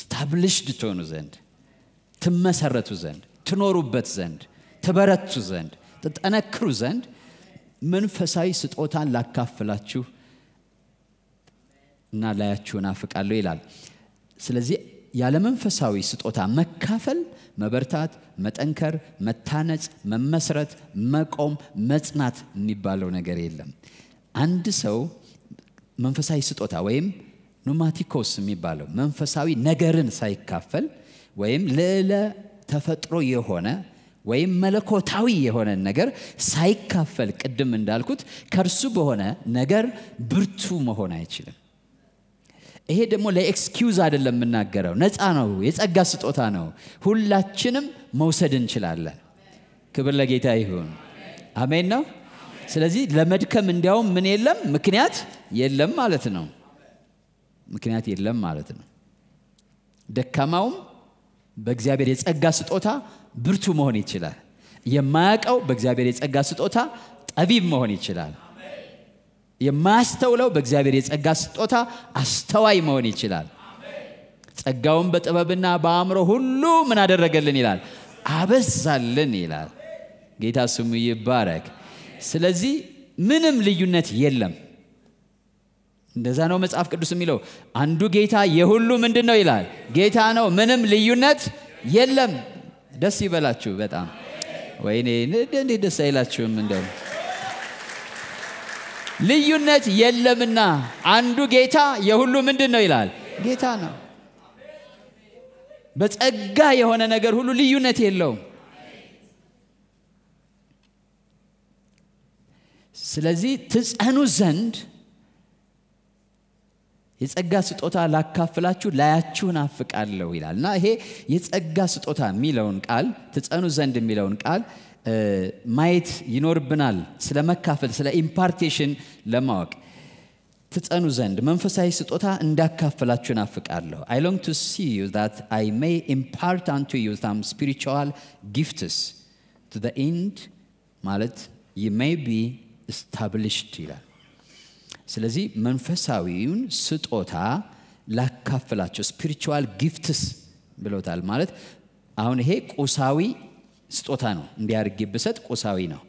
ስታብልሽድ ትሆኑ ዘንድ ትመሰረቱ ዘንድ ትኖሩበት ዘንድ ትበረቱ ዘንድ ትጠነክሩ ዘንድ መንፈሳዊ ስጦታን ላካፍላችሁ እና ላያችሁን አፍቃለሁ ይላል ስለዚህ ያለመንፈሳዊ ስጦታ መካፈል መበርታት፣ መጠንከር፣ መታነጽ፣ መመስረት፣ መቆም፣ መጽናት የሚባለው ነገር የለም። አንድ ሰው መንፈሳዊ ስጦታ ወይም ኑማቲኮስ የሚባለው መንፈሳዊ ነገርን ሳይካፈል ወይም ልዕለ ተፈጥሮ የሆነ ወይም መለኮታዊ የሆነ ነገር ሳይካፈል ቅድም እንዳልኩት ከእርሱ በሆነ ነገር ብርቱ መሆን አይችልም። ይሄ ደግሞ ለኤክስኪውዝ አይደለም የምናገረው፣ ነፃ ነው፣ የጸጋ ስጦታ ነው። ሁላችንም መውሰድ እንችላለን። ክብር ለጌታ ይሁን። አሜን ነው። ስለዚህ ለመድከም እንዲያውም ምን የለም ምክንያት የለም ማለት ነው። ምክንያት የለም ማለት ነው። ደካማውም በእግዚአብሔር የጸጋ ስጦታ ብርቱ መሆን ይችላል። የማያውቀው በእግዚአብሔር የጸጋ ስጦታ ጠቢብ መሆን ይችላል። የማያስተውለው በእግዚአብሔር የጸጋ ስጦታ አስተዋይ መሆን ይችላል ጸጋውን በጥበብና በአእምሮ ሁሉ ምን አደረገልን ይላል አበዛልን ይላል ጌታ ስሙ ይባረክ ስለዚህ ምንም ልዩነት የለም እንደዛ ነው መጽሐፍ ቅዱስ የሚለው አንዱ ጌታ የሁሉ ምንድን ነው ይላል ጌታ ነው ምንም ልዩነት የለም ደስ ይበላችሁ በጣም ወይኔ ደስ አይላችሁም እንደው ልዩነት የለምና አንዱ ጌታ የሁሉ ምንድን ነው ይላል ጌታ ነው። በጸጋ የሆነ ነገር ሁሉ ልዩነት የለውም። ስለዚህ ትጸኑ ዘንድ የጸጋ ስጦታ ላካፍላችሁ ላያችሁን አፍቃለሁ ይላል እና ይሄ የጸጋ ስጦታ የሚለውን ቃል ትጸኑ ዘንድ የሚለውን ቃል ማየት ይኖርብናል ስለ መካፈል ስለ ኢምፓርቴሽን ለማወቅ ትጸኑ ዘንድ መንፈሳዊ ስጦታ እንዳካፈላችሁ ናፍቃለሁ አይ ሎንግ ቱ ሲ ዩ ት አይ ሜይ ኢምፓርት አንቱ ዩ ሳም ስፒሪቹዋል ጊፍትስ ቱ ዘ ኢንድ ማለት ዩ ሜይ ቢ ስታብሊሽድ ይላል ስለዚህ መንፈሳዊውን ስጦታ ላካፍላቸው ስፒሪቹዋል ጊፍትስ ብሎታል ማለት አሁን ይሄ ቁሳዊ ስጦታ ነው እንዲህ ብሰጥ ቁሳዊ ነው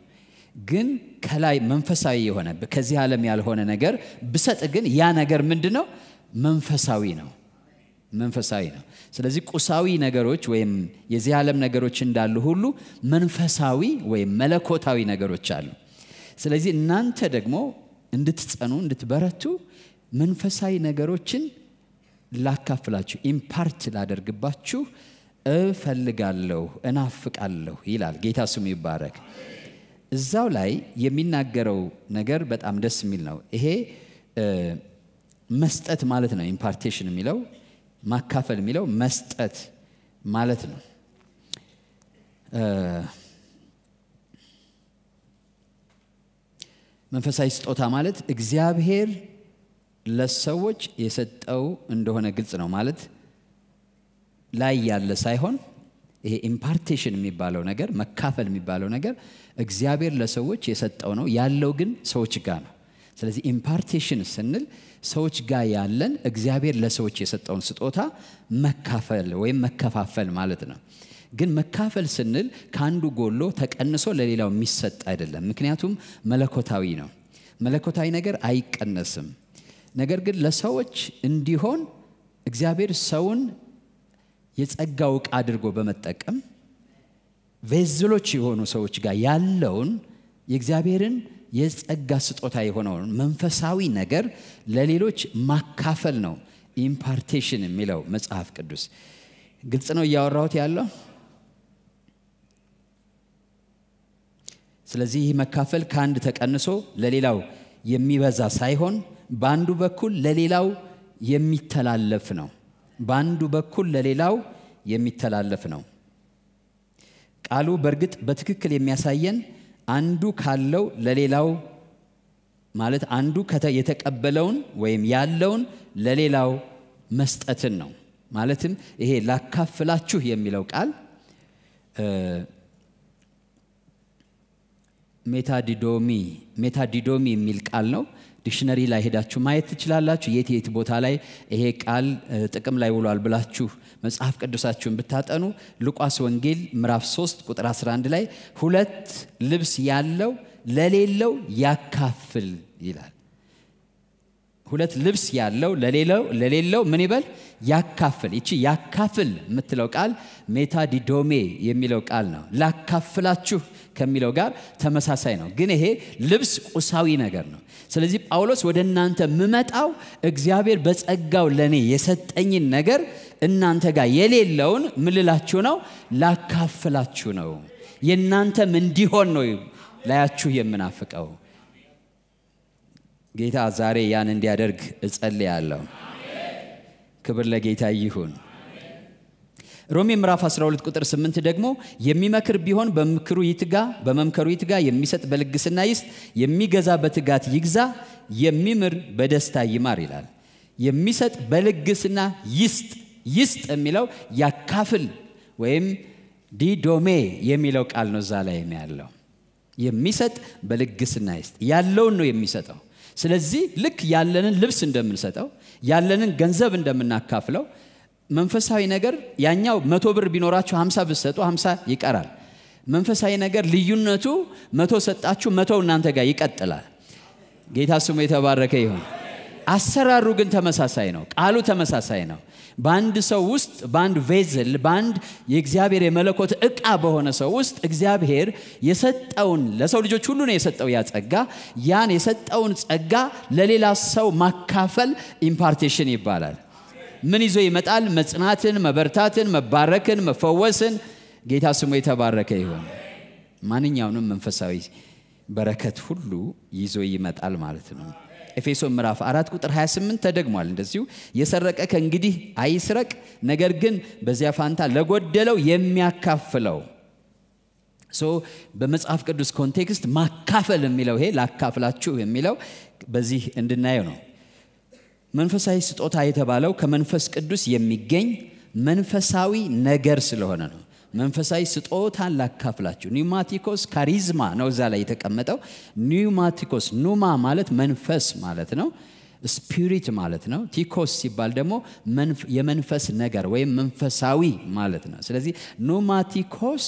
ግን ከላይ መንፈሳዊ የሆነ ከዚህ ዓለም ያልሆነ ነገር ብሰጥ ግን ያ ነገር ምንድ ነው መንፈሳዊ ነው መንፈሳዊ ነው ስለዚህ ቁሳዊ ነገሮች ወይም የዚህ ዓለም ነገሮች እንዳሉ ሁሉ መንፈሳዊ ወይም መለኮታዊ ነገሮች አሉ ስለዚህ እናንተ ደግሞ እንድትጸኑ እንድትበረቱ መንፈሳዊ ነገሮችን ላካፍላችሁ ኢምፓርት ላደርግባችሁ እፈልጋለሁ፣ እናፍቃለሁ ይላል። ጌታ ስሙ ይባረክ። እዛው ላይ የሚናገረው ነገር በጣም ደስ የሚል ነው። ይሄ መስጠት ማለት ነው። ኢምፓርቴሽን የሚለው ማካፈል የሚለው መስጠት ማለት ነው። መንፈሳዊ ስጦታ ማለት እግዚአብሔር ለሰዎች የሰጠው እንደሆነ ግልጽ ነው ማለት ላይ ያለ ሳይሆን ይሄ ኢምፓርቴሽን የሚባለው ነገር መካፈል የሚባለው ነገር እግዚአብሔር ለሰዎች የሰጠው ነው ያለው ግን ሰዎች ጋር ነው ስለዚህ ኢምፓርቴሽን ስንል ሰዎች ጋር ያለን እግዚአብሔር ለሰዎች የሰጠውን ስጦታ መካፈል ወይም መከፋፈል ማለት ነው ግን መካፈል ስንል ከአንዱ ጎሎ ተቀንሶ ለሌላው የሚሰጥ አይደለም ምክንያቱም መለኮታዊ ነው መለኮታዊ ነገር አይቀነስም ነገር ግን ለሰዎች እንዲሆን እግዚአብሔር ሰውን የጸጋው ዕቃ አድርጎ በመጠቀም ቬዝሎች የሆኑ ሰዎች ጋር ያለውን የእግዚአብሔርን የጸጋ ስጦታ የሆነውን መንፈሳዊ ነገር ለሌሎች ማካፈል ነው ኢምፓርቴሽን የሚለው መጽሐፍ ቅዱስ ግልጽ ነው እያወራሁት ያለው ስለዚህ ይህ መካፈል ከአንድ ተቀንሶ ለሌላው የሚበዛ ሳይሆን በአንዱ በኩል ለሌላው የሚተላለፍ ነው በአንዱ በኩል ለሌላው የሚተላለፍ ነው። ቃሉ በእርግጥ በትክክል የሚያሳየን አንዱ ካለው ለሌላው ማለት አንዱ የተቀበለውን ወይም ያለውን ለሌላው መስጠትን ነው። ማለትም ይሄ ላካፍላችሁ የሚለው ቃል ሜታዲዶሚ ሜታዲዶሚ የሚል ቃል ነው። ዲክሽነሪ ላይ ሄዳችሁ ማየት ትችላላችሁ። የት የት ቦታ ላይ ይሄ ቃል ጥቅም ላይ ውሏል ብላችሁ መጽሐፍ ቅዱሳችሁን ብታጠኑ ሉቃስ ወንጌል ምዕራፍ 3 ቁጥር 11 ላይ ሁለት ልብስ ያለው ለሌለው ያካፍል ይላል። ሁለት ልብስ ያለው ለሌለው ለሌለው ምን ይበል ያካፍል። ይቺ ያካፍል የምትለው ቃል ሜታ ዲዶሜ የሚለው ቃል ነው። ላካፍላችሁ ከሚለው ጋር ተመሳሳይ ነው። ግን ይሄ ልብስ ቁሳዊ ነገር ነው። ስለዚህ ጳውሎስ ወደ እናንተ ምመጣው እግዚአብሔር በጸጋው ለእኔ የሰጠኝን ነገር እናንተ ጋር የሌለውን ምልላችሁ ነው ላካፍላችሁ ነው። የእናንተም እንዲሆን ነው ላያችሁ የምናፍቀው። ጌታ ዛሬ ያን እንዲያደርግ እጸልያለሁ። ክብር ለጌታ ይሁን። ሮሜ ምዕራፍ 12 ቁጥር 8 ደግሞ የሚመክር ቢሆን በምክሩ ይትጋ፣ በመምከሩ ይትጋ፣ የሚሰጥ በልግስና ይስጥ፣ የሚገዛ በትጋት ይግዛ፣ የሚምር በደስታ ይማር ይላል። የሚሰጥ በልግስና ይስጥ። ይስጥ የሚለው ያካፍል ወይም ዲዶሜ የሚለው ቃል ነው እዛ ላይ ያለው። የሚሰጥ በልግስና ይስጥ። ያለውን ነው የሚሰጠው። ስለዚህ ልክ ያለንን ልብስ እንደምንሰጠው፣ ያለንን ገንዘብ እንደምናካፍለው መንፈሳዊ ነገር ያኛው መቶ ብር ቢኖራችሁ ሀምሳ ብትሰጡ ሀምሳ ይቀራል መንፈሳዊ ነገር ልዩነቱ መቶ ሰጣችሁ መቶ እናንተ ጋር ይቀጥላል ጌታ ስሙ የተባረከ ይሁን አሰራሩ ግን ተመሳሳይ ነው ቃሉ ተመሳሳይ ነው በአንድ ሰው ውስጥ በአንድ ቬዝል በአንድ የእግዚአብሔር የመለኮት እቃ በሆነ ሰው ውስጥ እግዚአብሔር የሰጠውን ለሰው ልጆች ሁሉ ነው የሰጠው ያ ጸጋ ያን የሰጠውን ጸጋ ለሌላ ሰው ማካፈል ኢምፓርቴሽን ይባላል ምን ይዞ ይመጣል? መጽናትን፣ መበርታትን፣ መባረክን፣ መፈወስን። ጌታ ስሙ የተባረከ ይሆን። ማንኛውንም መንፈሳዊ በረከት ሁሉ ይዞ ይመጣል ማለት ነው። ኤፌሶን ምዕራፍ 4 ቁጥር 28 ተደግሟል። እንደዚሁ የሰረቀ ከእንግዲህ አይስረቅ፣ ነገር ግን በዚያ ፋንታ ለጎደለው የሚያካፍለው ሶ በመጽሐፍ ቅዱስ ኮንቴክስት ማካፈል የሚለው ይሄ ላካፍላችሁ የሚለው በዚህ እንድናየው ነው። መንፈሳዊ ስጦታ የተባለው ከመንፈስ ቅዱስ የሚገኝ መንፈሳዊ ነገር ስለሆነ ነው። መንፈሳዊ ስጦታን ላካፍላችሁ። ኒውማቲኮስ ካሪዝማ ነው እዛ ላይ የተቀመጠው። ኒውማቲኮስ ኑማ ማለት መንፈስ ማለት ነው። ስፒሪት ማለት ነው። ቲኮስ ሲባል ደግሞ የመንፈስ ነገር ወይም መንፈሳዊ ማለት ነው። ስለዚህ ኑማቲኮስ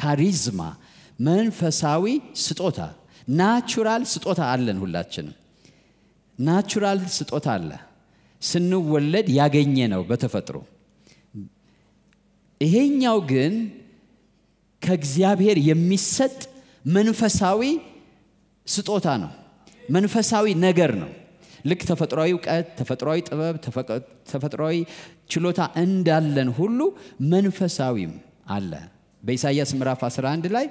ካሪዝማ መንፈሳዊ ስጦታ ናቹራል ስጦታ አለን ሁላችንም። ናቹራል ስጦታ አለ ስንወለድ ያገኘ ነው በተፈጥሮ ይሄኛው ግን ከእግዚአብሔር የሚሰጥ መንፈሳዊ ስጦታ ነው መንፈሳዊ ነገር ነው ልክ ተፈጥሯዊ እውቀት ተፈጥሯዊ ጥበብ ተፈጥሯዊ ችሎታ እንዳለን ሁሉ መንፈሳዊም አለ በኢሳያስ ምዕራፍ 11 ላይ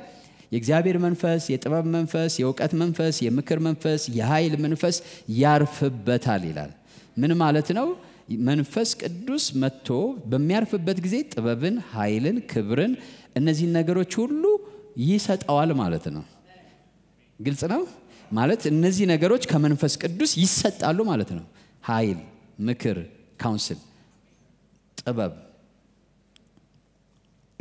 የእግዚአብሔር መንፈስ፣ የጥበብ መንፈስ፣ የእውቀት መንፈስ፣ የምክር መንፈስ፣ የኃይል መንፈስ ያርፍበታል ይላል። ምን ማለት ነው? መንፈስ ቅዱስ መጥቶ በሚያርፍበት ጊዜ ጥበብን፣ ኃይልን፣ ክብርን እነዚህን ነገሮች ሁሉ ይሰጠዋል ማለት ነው። ግልጽ ነው ማለት እነዚህ ነገሮች ከመንፈስ ቅዱስ ይሰጣሉ ማለት ነው። ኃይል፣ ምክር፣ ካውንስል፣ ጥበብ፣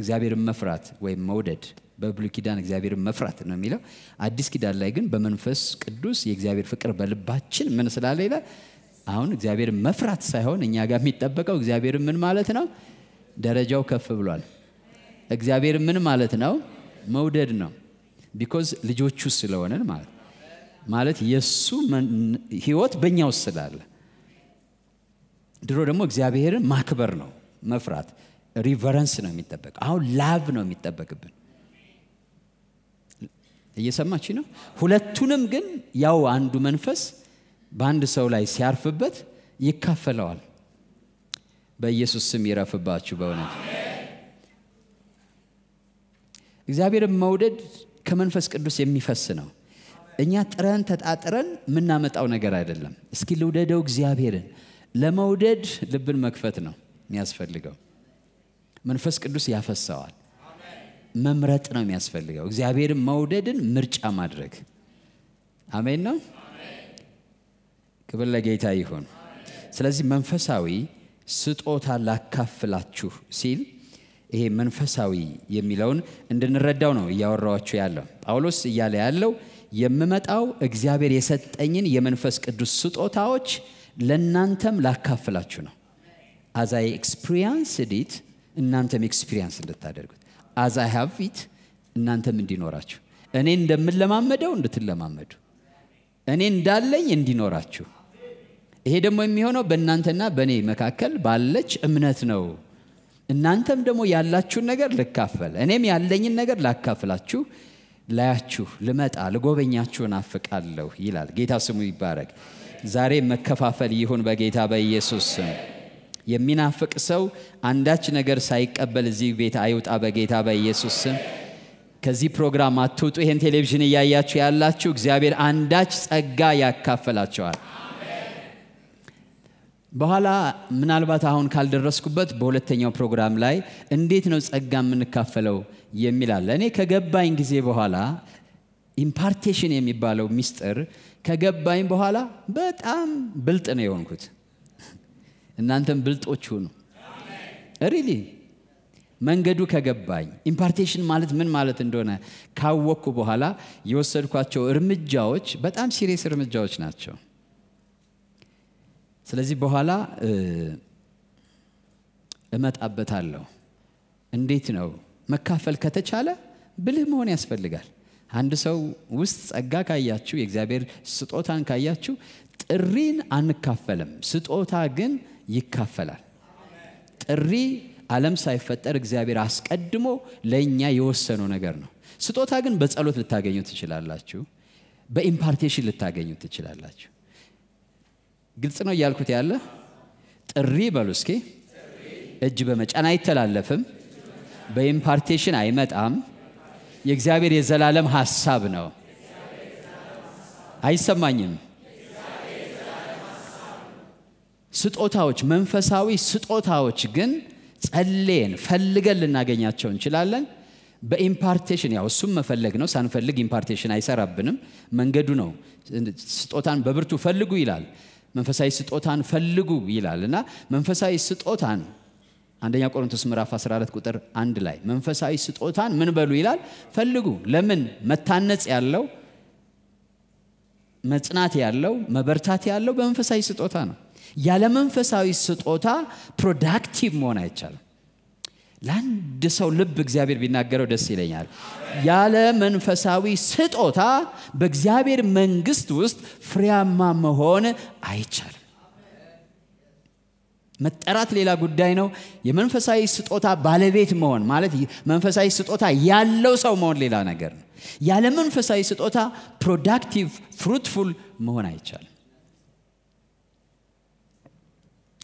እግዚአብሔርን መፍራት ወይም መውደድ በብሉይ ኪዳን እግዚአብሔርን መፍራት ነው የሚለው። አዲስ ኪዳን ላይ ግን በመንፈስ ቅዱስ የእግዚአብሔር ፍቅር በልባችን ምን ስላለ አሁን እግዚአብሔር መፍራት ሳይሆን እኛ ጋር የሚጠበቀው እግዚአብሔር ምን ማለት ነው? ደረጃው ከፍ ብሏል። እግዚአብሔር ምን ማለት ነው? መውደድ ነው። ቢኮዝ ልጆቹ ስለሆነን ማለት ማለት የእሱ ህይወት በእኛ ውስጥ ስላለ ድሮ ደግሞ እግዚአብሔርን ማክበር ነው መፍራት ሪቨረንስ ነው የሚጠበቅ አሁን ላቭ ነው የሚጠበቅብን እየሰማች ነው። ሁለቱንም ግን ያው አንዱ መንፈስ በአንድ ሰው ላይ ሲያርፍበት ይካፈለዋል። በኢየሱስ ስም ይረፍባችሁ። በእውነት እግዚአብሔርን መውደድ ከመንፈስ ቅዱስ የሚፈስ ነው። እኛ ጥረን ተጣጥረን የምናመጣው ነገር አይደለም። እስኪ ልውደደው እግዚአብሔርን። ለመውደድ ልብን መክፈት ነው የሚያስፈልገው። መንፈስ ቅዱስ ያፈሰዋል። መምረጥ ነው የሚያስፈልገው። እግዚአብሔርን መውደድን ምርጫ ማድረግ። አሜን ነው። ክብር ለጌታ ይሁን። ስለዚህ መንፈሳዊ ስጦታ ላካፍላችሁ ሲል ይሄ መንፈሳዊ የሚለውን እንድንረዳው ነው እያወራዋችሁ ያለው። ጳውሎስ እያለ ያለው የምመጣው እግዚአብሔር የሰጠኝን የመንፈስ ቅዱስ ስጦታዎች ለእናንተም ላካፍላችሁ ነው። አዛይ ኤክስፕሪንስ ዲት እናንተም ኤክስፒሪያንስ እንድታደርጉት አዝ አይ ሃቭ ኢት እናንተም እንዲኖራችሁ እኔ እንደምለማመደው እንድትለማመዱ እኔ እንዳለኝ እንዲኖራችሁ ይሄ ደግሞ የሚሆነው በእናንተና በእኔ መካከል ባለች እምነት ነው እናንተም ደግሞ ያላችሁን ነገር ልካፈል እኔም ያለኝን ነገር ላካፍላችሁ ላያችሁ ልመጣ ልጎበኛችሁ ናፍቃለሁ ይላል ጌታ ስሙ ይባረግ ዛሬ መከፋፈል ይሁን በጌታ በኢየሱስ ስም የሚናፍቅ ሰው አንዳች ነገር ሳይቀበል እዚህ ቤት አይውጣ በጌታ በኢየሱስ ስም። ከዚህ ፕሮግራም አትውጡ። ይህን ቴሌቪዥን እያያችሁ ያላችሁ እግዚአብሔር አንዳች ጸጋ ያካፈላቸዋል። በኋላ ምናልባት አሁን ካልደረስኩበት በሁለተኛው ፕሮግራም ላይ እንዴት ነው ጸጋ የምንካፈለው የሚል እኔ ከገባኝ ጊዜ በኋላ ኢምፓርቴሽን የሚባለው ሚስጥር ከገባኝ በኋላ በጣም ብልጥ ነው የሆንኩት። እናንተም ብልጦች ሁኑ ሪሊ መንገዱ ከገባኝ ኢምፓርቴሽን ማለት ምን ማለት እንደሆነ ካወቅኩ በኋላ የወሰድኳቸው እርምጃዎች በጣም ሲሪየስ እርምጃዎች ናቸው ስለዚህ በኋላ እመጣበታለሁ እንዴት ነው መካፈል ከተቻለ ብልህ መሆን ያስፈልጋል አንድ ሰው ውስጥ ጸጋ ካያችሁ የእግዚአብሔር ስጦታን ካያችሁ ጥሪን አንካፈልም ስጦታ ግን ይካፈላል። ጥሪ ዓለም ሳይፈጠር እግዚአብሔር አስቀድሞ ለእኛ የወሰነው ነገር ነው። ስጦታ ግን በጸሎት ልታገኙ ትችላላችሁ። በኢምፓርቴሽን ልታገኙ ትችላላችሁ። ግልጽ ነው እያልኩት ያለ ጥሪ በሉ እስኪ። እጅ በመጫን አይተላለፍም፣ በኢምፓርቴሽን አይመጣም። የእግዚአብሔር የዘላለም ሀሳብ ነው። አይሰማኝም። ስጦታዎች መንፈሳዊ ስጦታዎች ግን ጸሌን ፈልገን ልናገኛቸው እንችላለን በኢምፓርቴሽን ያው እሱም መፈለግ ነው ሳንፈልግ ኢምፓርቴሽን አይሰራብንም መንገዱ ነው ስጦታን በብርቱ ፈልጉ ይላል መንፈሳዊ ስጦታን ፈልጉ ይላል እና መንፈሳዊ ስጦታን አንደኛ ቆሮንቶስ ምዕራፍ 14 ቁጥር አንድ ላይ መንፈሳዊ ስጦታን ምን በሉ ይላል ፈልጉ ለምን መታነጽ ያለው መጽናት ያለው መበርታት ያለው በመንፈሳዊ ስጦታ ነው ያለ መንፈሳዊ ስጦታ ፕሮዳክቲቭ መሆን አይቻልም። ለአንድ ሰው ልብ እግዚአብሔር ቢናገረው ደስ ይለኛል። ያለ መንፈሳዊ ስጦታ በእግዚአብሔር መንግስት ውስጥ ፍሬያማ መሆን አይቻልም። መጠራት ሌላ ጉዳይ ነው። የመንፈሳዊ ስጦታ ባለቤት መሆን ማለት መንፈሳዊ ስጦታ ያለው ሰው መሆን ሌላ ነገር ነው። ያለ መንፈሳዊ ስጦታ ፕሮዳክቲቭ ፍሩትፉል መሆን አይቻልም።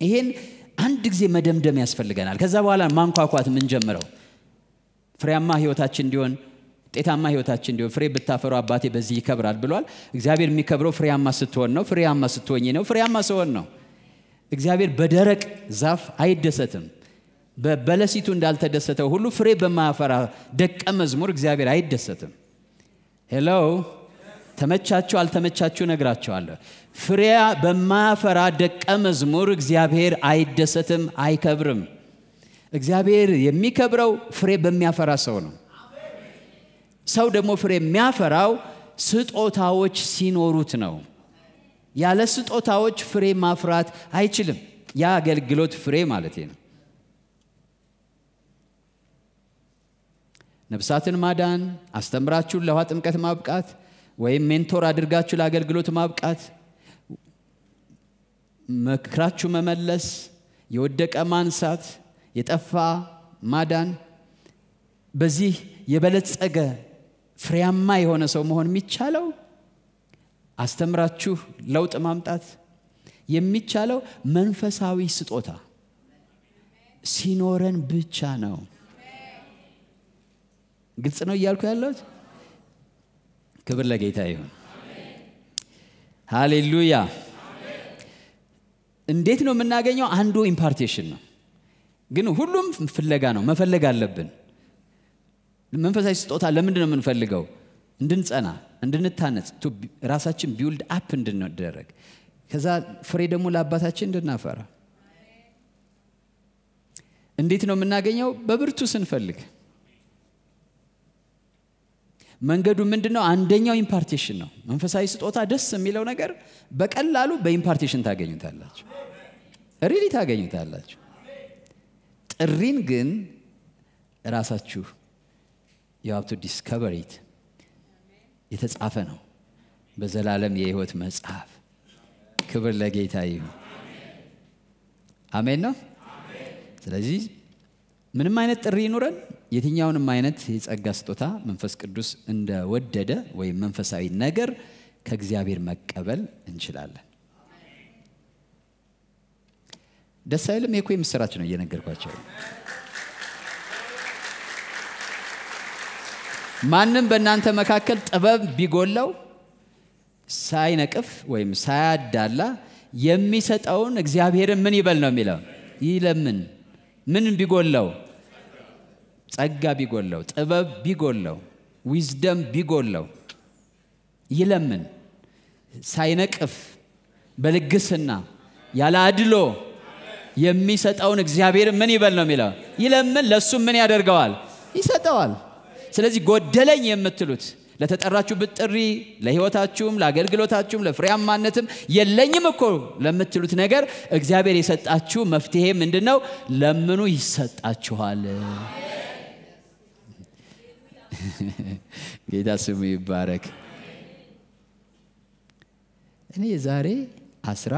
ይሄን አንድ ጊዜ መደምደም ያስፈልገናል። ከዛ በኋላ ማንኳኳት የምንጀምረው ፍሬያማ ህይወታችን እንዲሆን ውጤታማ ህይወታችን እንዲሆን ፍሬ ብታፈሩ አባቴ በዚህ ይከብራል ብሏል። እግዚአብሔር የሚከብረው ፍሬያማ ስትሆን ነው። ፍሬያማ ስትሆኝ ነው። ፍሬያማ ስሆን ነው። እግዚአብሔር በደረቅ ዛፍ አይደሰትም። በበለሲቱ እንዳልተደሰተው ሁሉ ፍሬ በማያፈራ ደቀ መዝሙር እግዚአብሔር አይደሰትም። ሄሎ ተመቻችሁ አልተመቻችሁ ነግራቸዋለሁ። ፍሬያ በማያፈራ ደቀ መዝሙር እግዚአብሔር አይደሰትም፣ አይከብርም። እግዚአብሔር የሚከብረው ፍሬ በሚያፈራ ሰው ነው። ሰው ደግሞ ፍሬ የሚያፈራው ስጦታዎች ሲኖሩት ነው። ያለ ስጦታዎች ፍሬ ማፍራት አይችልም። ያ አገልግሎት ፍሬ ማለት ነው። ነፍሳትን ማዳን፣ አስተምራችሁን ለውሃ ጥምቀት ማብቃት፣ ወይም ሜንቶር አድርጋችሁ ለአገልግሎት ማብቃት መክራችሁ መመለስ፣ የወደቀ ማንሳት፣ የጠፋ ማዳን፣ በዚህ የበለጸገ ፍሬያማ የሆነ ሰው መሆን የሚቻለው አስተምራችሁ ለውጥ ማምጣት የሚቻለው መንፈሳዊ ስጦታ ሲኖረን ብቻ ነው። ግልጽ ነው እያልኩ ያለሁት። ክብር ለጌታ ይሁን። ሃሌሉያ እንዴት ነው የምናገኘው? አንዱ ኢምፓርቴሽን ነው። ግን ሁሉም ፍለጋ ነው፣ መፈለግ አለብን። መንፈሳዊ ስጦታ ለምንድ ነው የምንፈልገው? እንድንጸና፣ እንድንታነጽ፣ ራሳችን ቢውልድ አፕ እንድንደረግ፣ ከዛ ፍሬ ደግሞ ለአባታችን እንድናፈራ። እንዴት ነው የምናገኘው? በብርቱ ስንፈልግ መንገዱ ምንድን ነው? አንደኛው ኢምፓርቴሽን ነው። መንፈሳዊ ስጦታ ደስ የሚለው ነገር በቀላሉ በኢምፓርቴሽን ታገኙታላችሁ፣ ሪሊ ታገኙታላችሁ። ጥሪን ግን ራሳችሁ የሀብቱ ዲስከቨሪት የተጻፈ ነው በዘላለም የህይወት መጽሐፍ። ክብር ለጌታ ይሁን። አሜን ነው። ስለዚህ ምንም አይነት ጥሪ ይኑረን የትኛውንም አይነት የጸጋ ስጦታ መንፈስ ቅዱስ እንደወደደ ወይም መንፈሳዊ ነገር ከእግዚአብሔር መቀበል እንችላለን። ደስ አይልም? የኮ የምስራች ነው እየነገርኳቸው። ማንም በእናንተ መካከል ጥበብ ቢጎለው ሳይነቅፍ ወይም ሳያዳላ የሚሰጠውን እግዚአብሔርን ምን ይበል ነው የሚለው ይለምን። ምን ቢጎለው ጸጋ ቢጎለው፣ ጥበብ ቢጎለው፣ ዊዝደም ቢጎለው ይለምን ሳይነቅፍ በልግስና ያለ አድሎ የሚሰጠውን እግዚአብሔር ምን ይበል ነው የሚለው። ይለምን፣ ለእሱ ምን ያደርገዋል? ይሰጠዋል። ስለዚህ ጎደለኝ የምትሉት ለተጠራችሁበት ጥሪ፣ ለህይወታችሁም፣ ለአገልግሎታችሁም፣ ለፍሬያማነትም የለኝም እኮ ለምትሉት ነገር እግዚአብሔር የሰጣችሁ መፍትሄ ምንድን ነው? ለምኑ፣ ይሰጣችኋል። [LAUGHS] ጌታ ስሙ ይባረክ። እኔ የዛሬ አስራ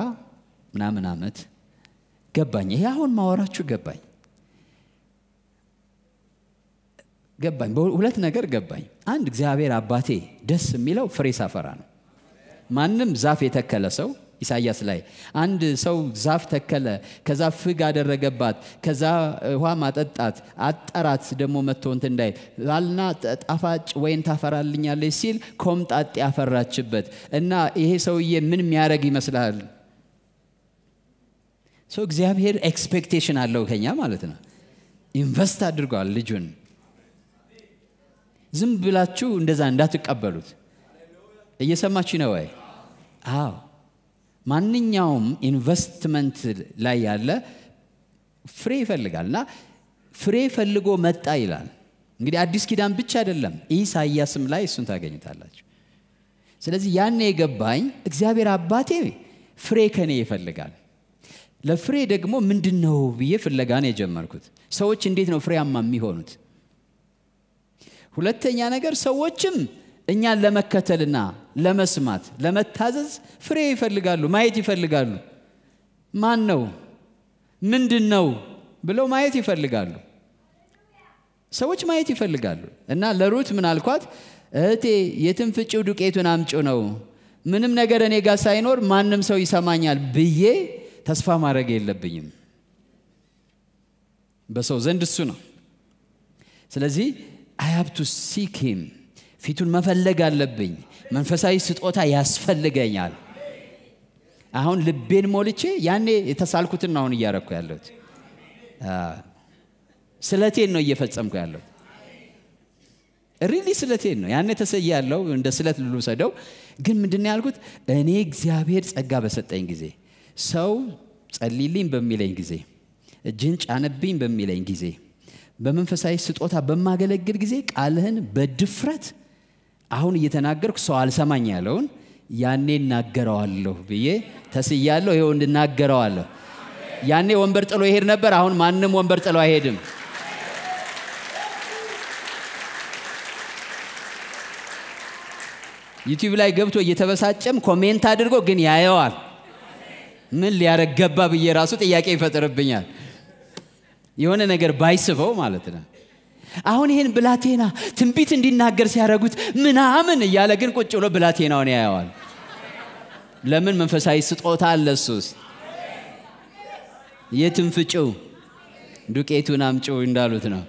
ምናምን አመት ገባኝ። ይሄ አሁን ማወራችሁ ገባኝ ገባኝ። ሁለት ነገር ገባኝ። አንድ እግዚአብሔር አባቴ ደስ የሚለው ፍሬ ሳፈራ ነው። ማንም ዛፍ የተከለ ሰው ኢሳያስ ላይ አንድ ሰው ዛፍ ተከለ፣ ከዛ ፍግ አደረገባት፣ ከዛ ውሃ ማጠጣት አጠራት፣ ደግሞ መጥቶ እንትን እንዳይ ባልና ጣፋጭ ወይን ታፈራልኛለች ሲል ኮምጣጤ ያፈራችበት እና ይሄ ሰውዬ ምን የሚያደርግ ይመስላል ሰው እግዚአብሔር ኤክስፔክቴሽን አለው ከኛ ማለት ነው። ኢንቨስት አድርጓል ልጁን። ዝም ብላችሁ እንደዛ እንዳትቀበሉት። እየሰማችሁ ነው ወይ? አዎ ማንኛውም ኢንቨስትመንት ላይ ያለ ፍሬ ይፈልጋል እና ፍሬ ፈልጎ መጣ ይላል። እንግዲህ አዲስ ኪዳን ብቻ አይደለም፣ ኢሳያስም ላይ እሱን ታገኝታላችሁ። ስለዚህ ያኔ የገባኝ እግዚአብሔር አባቴ ፍሬ ከኔ ይፈልጋል። ለፍሬ ደግሞ ምንድን ነው ብዬ ፍለጋ ነው የጀመርኩት። ሰዎች እንዴት ነው ፍሬያማ የሚሆኑት? ሁለተኛ ነገር ሰዎችም እኛን ለመከተልና ለመስማት ለመታዘዝ ፍሬ ይፈልጋሉ፣ ማየት ይፈልጋሉ። ማን ነው ምንድን ነው ብለው ማየት ይፈልጋሉ። ሰዎች ማየት ይፈልጋሉ። እና ለሩት ምን አልኳት? እህቴ የትም ፍጪው ዱቄቱን አምጩ ነው። ምንም ነገር እኔ ጋር ሳይኖር ማንም ሰው ይሰማኛል ብዬ ተስፋ ማድረግ የለብኝም። በሰው ዘንድ እሱ ነው። ስለዚህ አያብቱ ሲክ ሂም ፊቱን መፈለግ አለብኝ። መንፈሳዊ ስጦታ ያስፈልገኛል። አሁን ልቤን ሞልቼ ያኔ የተሳልኩትን አሁን እያረኩ ያለሁት ስለቴን ነው እየፈጸምኩ ያለሁት። ሪሊ ስለቴን ነው ያኔ ተሰየ ያለው እንደ ስለት ልውሰደው። ግን ምንድን ያልኩት እኔ እግዚአብሔር ጸጋ በሰጠኝ ጊዜ ሰው ጸልይልኝ በሚለኝ ጊዜ እጅን ጫነብኝ በሚለኝ ጊዜ በመንፈሳዊ ስጦታ በማገለግል ጊዜ ቃልህን በድፍረት አሁን እየተናገርኩ ሰው አልሰማኝ ያለውን ያኔ እናገረዋለሁ ብዬ ተስያለሁ። ይኸው እንድናገረዋለሁ። ያኔ ወንበር ጥሎ ይሄድ ነበር። አሁን ማንም ወንበር ጥሎ አይሄድም። ዩቲዩብ ላይ ገብቶ እየተበሳጨም ኮሜንት አድርጎ ግን ያየዋል። ምን ሊያረግ ገባ ብዬ ራሱ ጥያቄ ይፈጥርብኛል። የሆነ ነገር ባይስበው ማለት ነው። አሁን ይሄን ብላቴና ትንቢት እንዲናገር ሲያደረጉት ምናምን እያለ ግን ቁጭ ብሎ ብላቴናውን ያየዋል። ለምን መንፈሳዊ ስጦታ አለ እሱ ውስጥ። የትም ፍጭው ዱቄቱን አምጭው እንዳሉት ነው።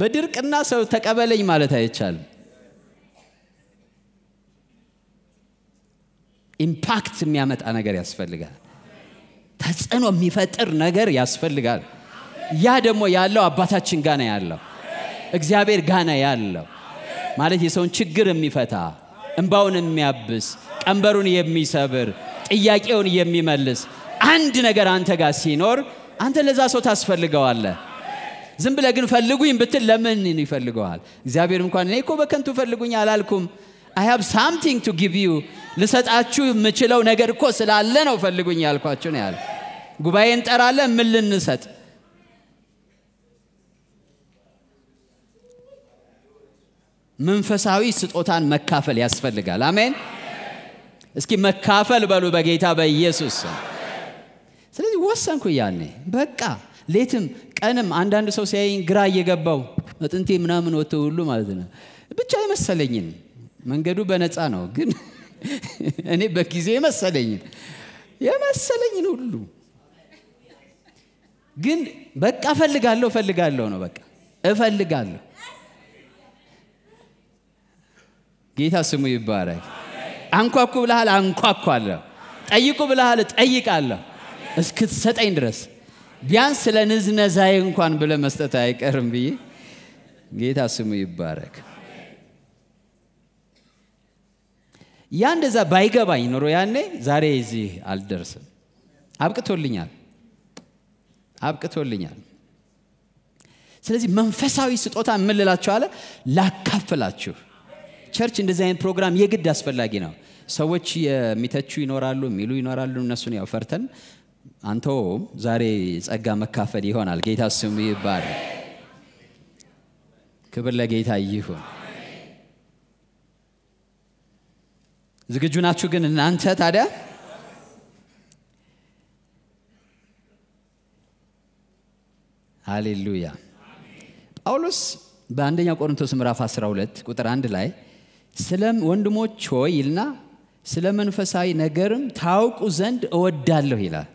በድርቅና ሰው ተቀበለኝ ማለት አይቻልም። ኢምፓክት የሚያመጣ ነገር ያስፈልጋል። ተጽዕኖ የሚፈጥር ነገር ያስፈልጋል። ያ ደግሞ ያለው አባታችን ጋና ያለው እግዚአብሔር ጋና ያለው ማለት የሰውን ችግር የሚፈታ እንባውን የሚያብስ ቀንበሩን የሚሰብር ጥያቄውን የሚመልስ አንድ ነገር አንተ ጋር ሲኖር አንተ ለዛ ሰው ታስፈልገዋለ ዝም ብለ ግን ፈልጉኝ ብትል ለምን ይፈልገዋል እግዚአብሔር እንኳን እኔ እኮ በከንቱ ፈልጉኝ አላልኩም አይ ሃብ ሳምቲንግ ቱ ጊቭ ዩ ልሰጣችሁ የምችለው ነገር እኮ ስላለ ነው ፈልጉኝ ያልኳችሁ ነው ያለ ጉባኤ እንጠራለን ምን ልንሰጥ መንፈሳዊ ስጦታን መካፈል ያስፈልጋል። አሜን። እስኪ መካፈል በሉ በጌታ በኢየሱስ ስለዚህ ወሰንኩ ያኔ በቃ ሌትም ቀንም አንዳንድ ሰው ሲያይኝ ግራ እየገባው መጥንቴ ምናምን ወጥቶ ሁሉ ማለት ነው ብቻ አይመሰለኝን መንገዱ በነፃ ነው፣ ግን [LAUGHS] እኔ በጊዜ የመሰለኝን የመሰለኝን ሁሉ ግን በቃ ፈልጋለሁ ፈልጋለሁ ነው በቃ እፈልጋለሁ ጌታ ስሙ ይባረክ። አንኳኩ ብለሃል፣ አንኳኳለሁ፣ ጠይቁ ብለሃል፣ ጠይቃለሁ፣ እስክትሰጠኝ ድረስ ቢያንስ ስለ ንዝነዛይ እንኳን ብለ መስጠት አይቀርም ብዬ ጌታ ስሙ ይባረክ። ያ እንደዛ ባይገባኝ ኖሮ ያኔ ዛሬ እዚህ አልደርስም። አብቅቶልኛል፣ አብቅቶልኛል። ስለዚህ መንፈሳዊ ስጦታ የምልላችሁ አለ ላካፍላችሁ ቸርች እንደዚህ አይነት ፕሮግራም የግድ አስፈላጊ ነው። ሰዎች የሚተቹ ይኖራሉ፣ የሚሉ ይኖራሉ። እነሱን ያው ፈርተን አንተውም። ዛሬ ጸጋ መካፈል ይሆናል። ጌታ ስሙ ይባላል። ክብር ለጌታ ይሁን። ዝግጁ ናችሁ ግን እናንተ ታዲያ? ሃሌሉያ። ጳውሎስ በአንደኛ ቆሮንቶስ ምዕራፍ 12 ቁጥር 1 ላይ ስለም ወንድሞች ሆይ ይልና ስለ መንፈሳዊ ነገርም ታውቁ ዘንድ እወዳለሁ ይላል።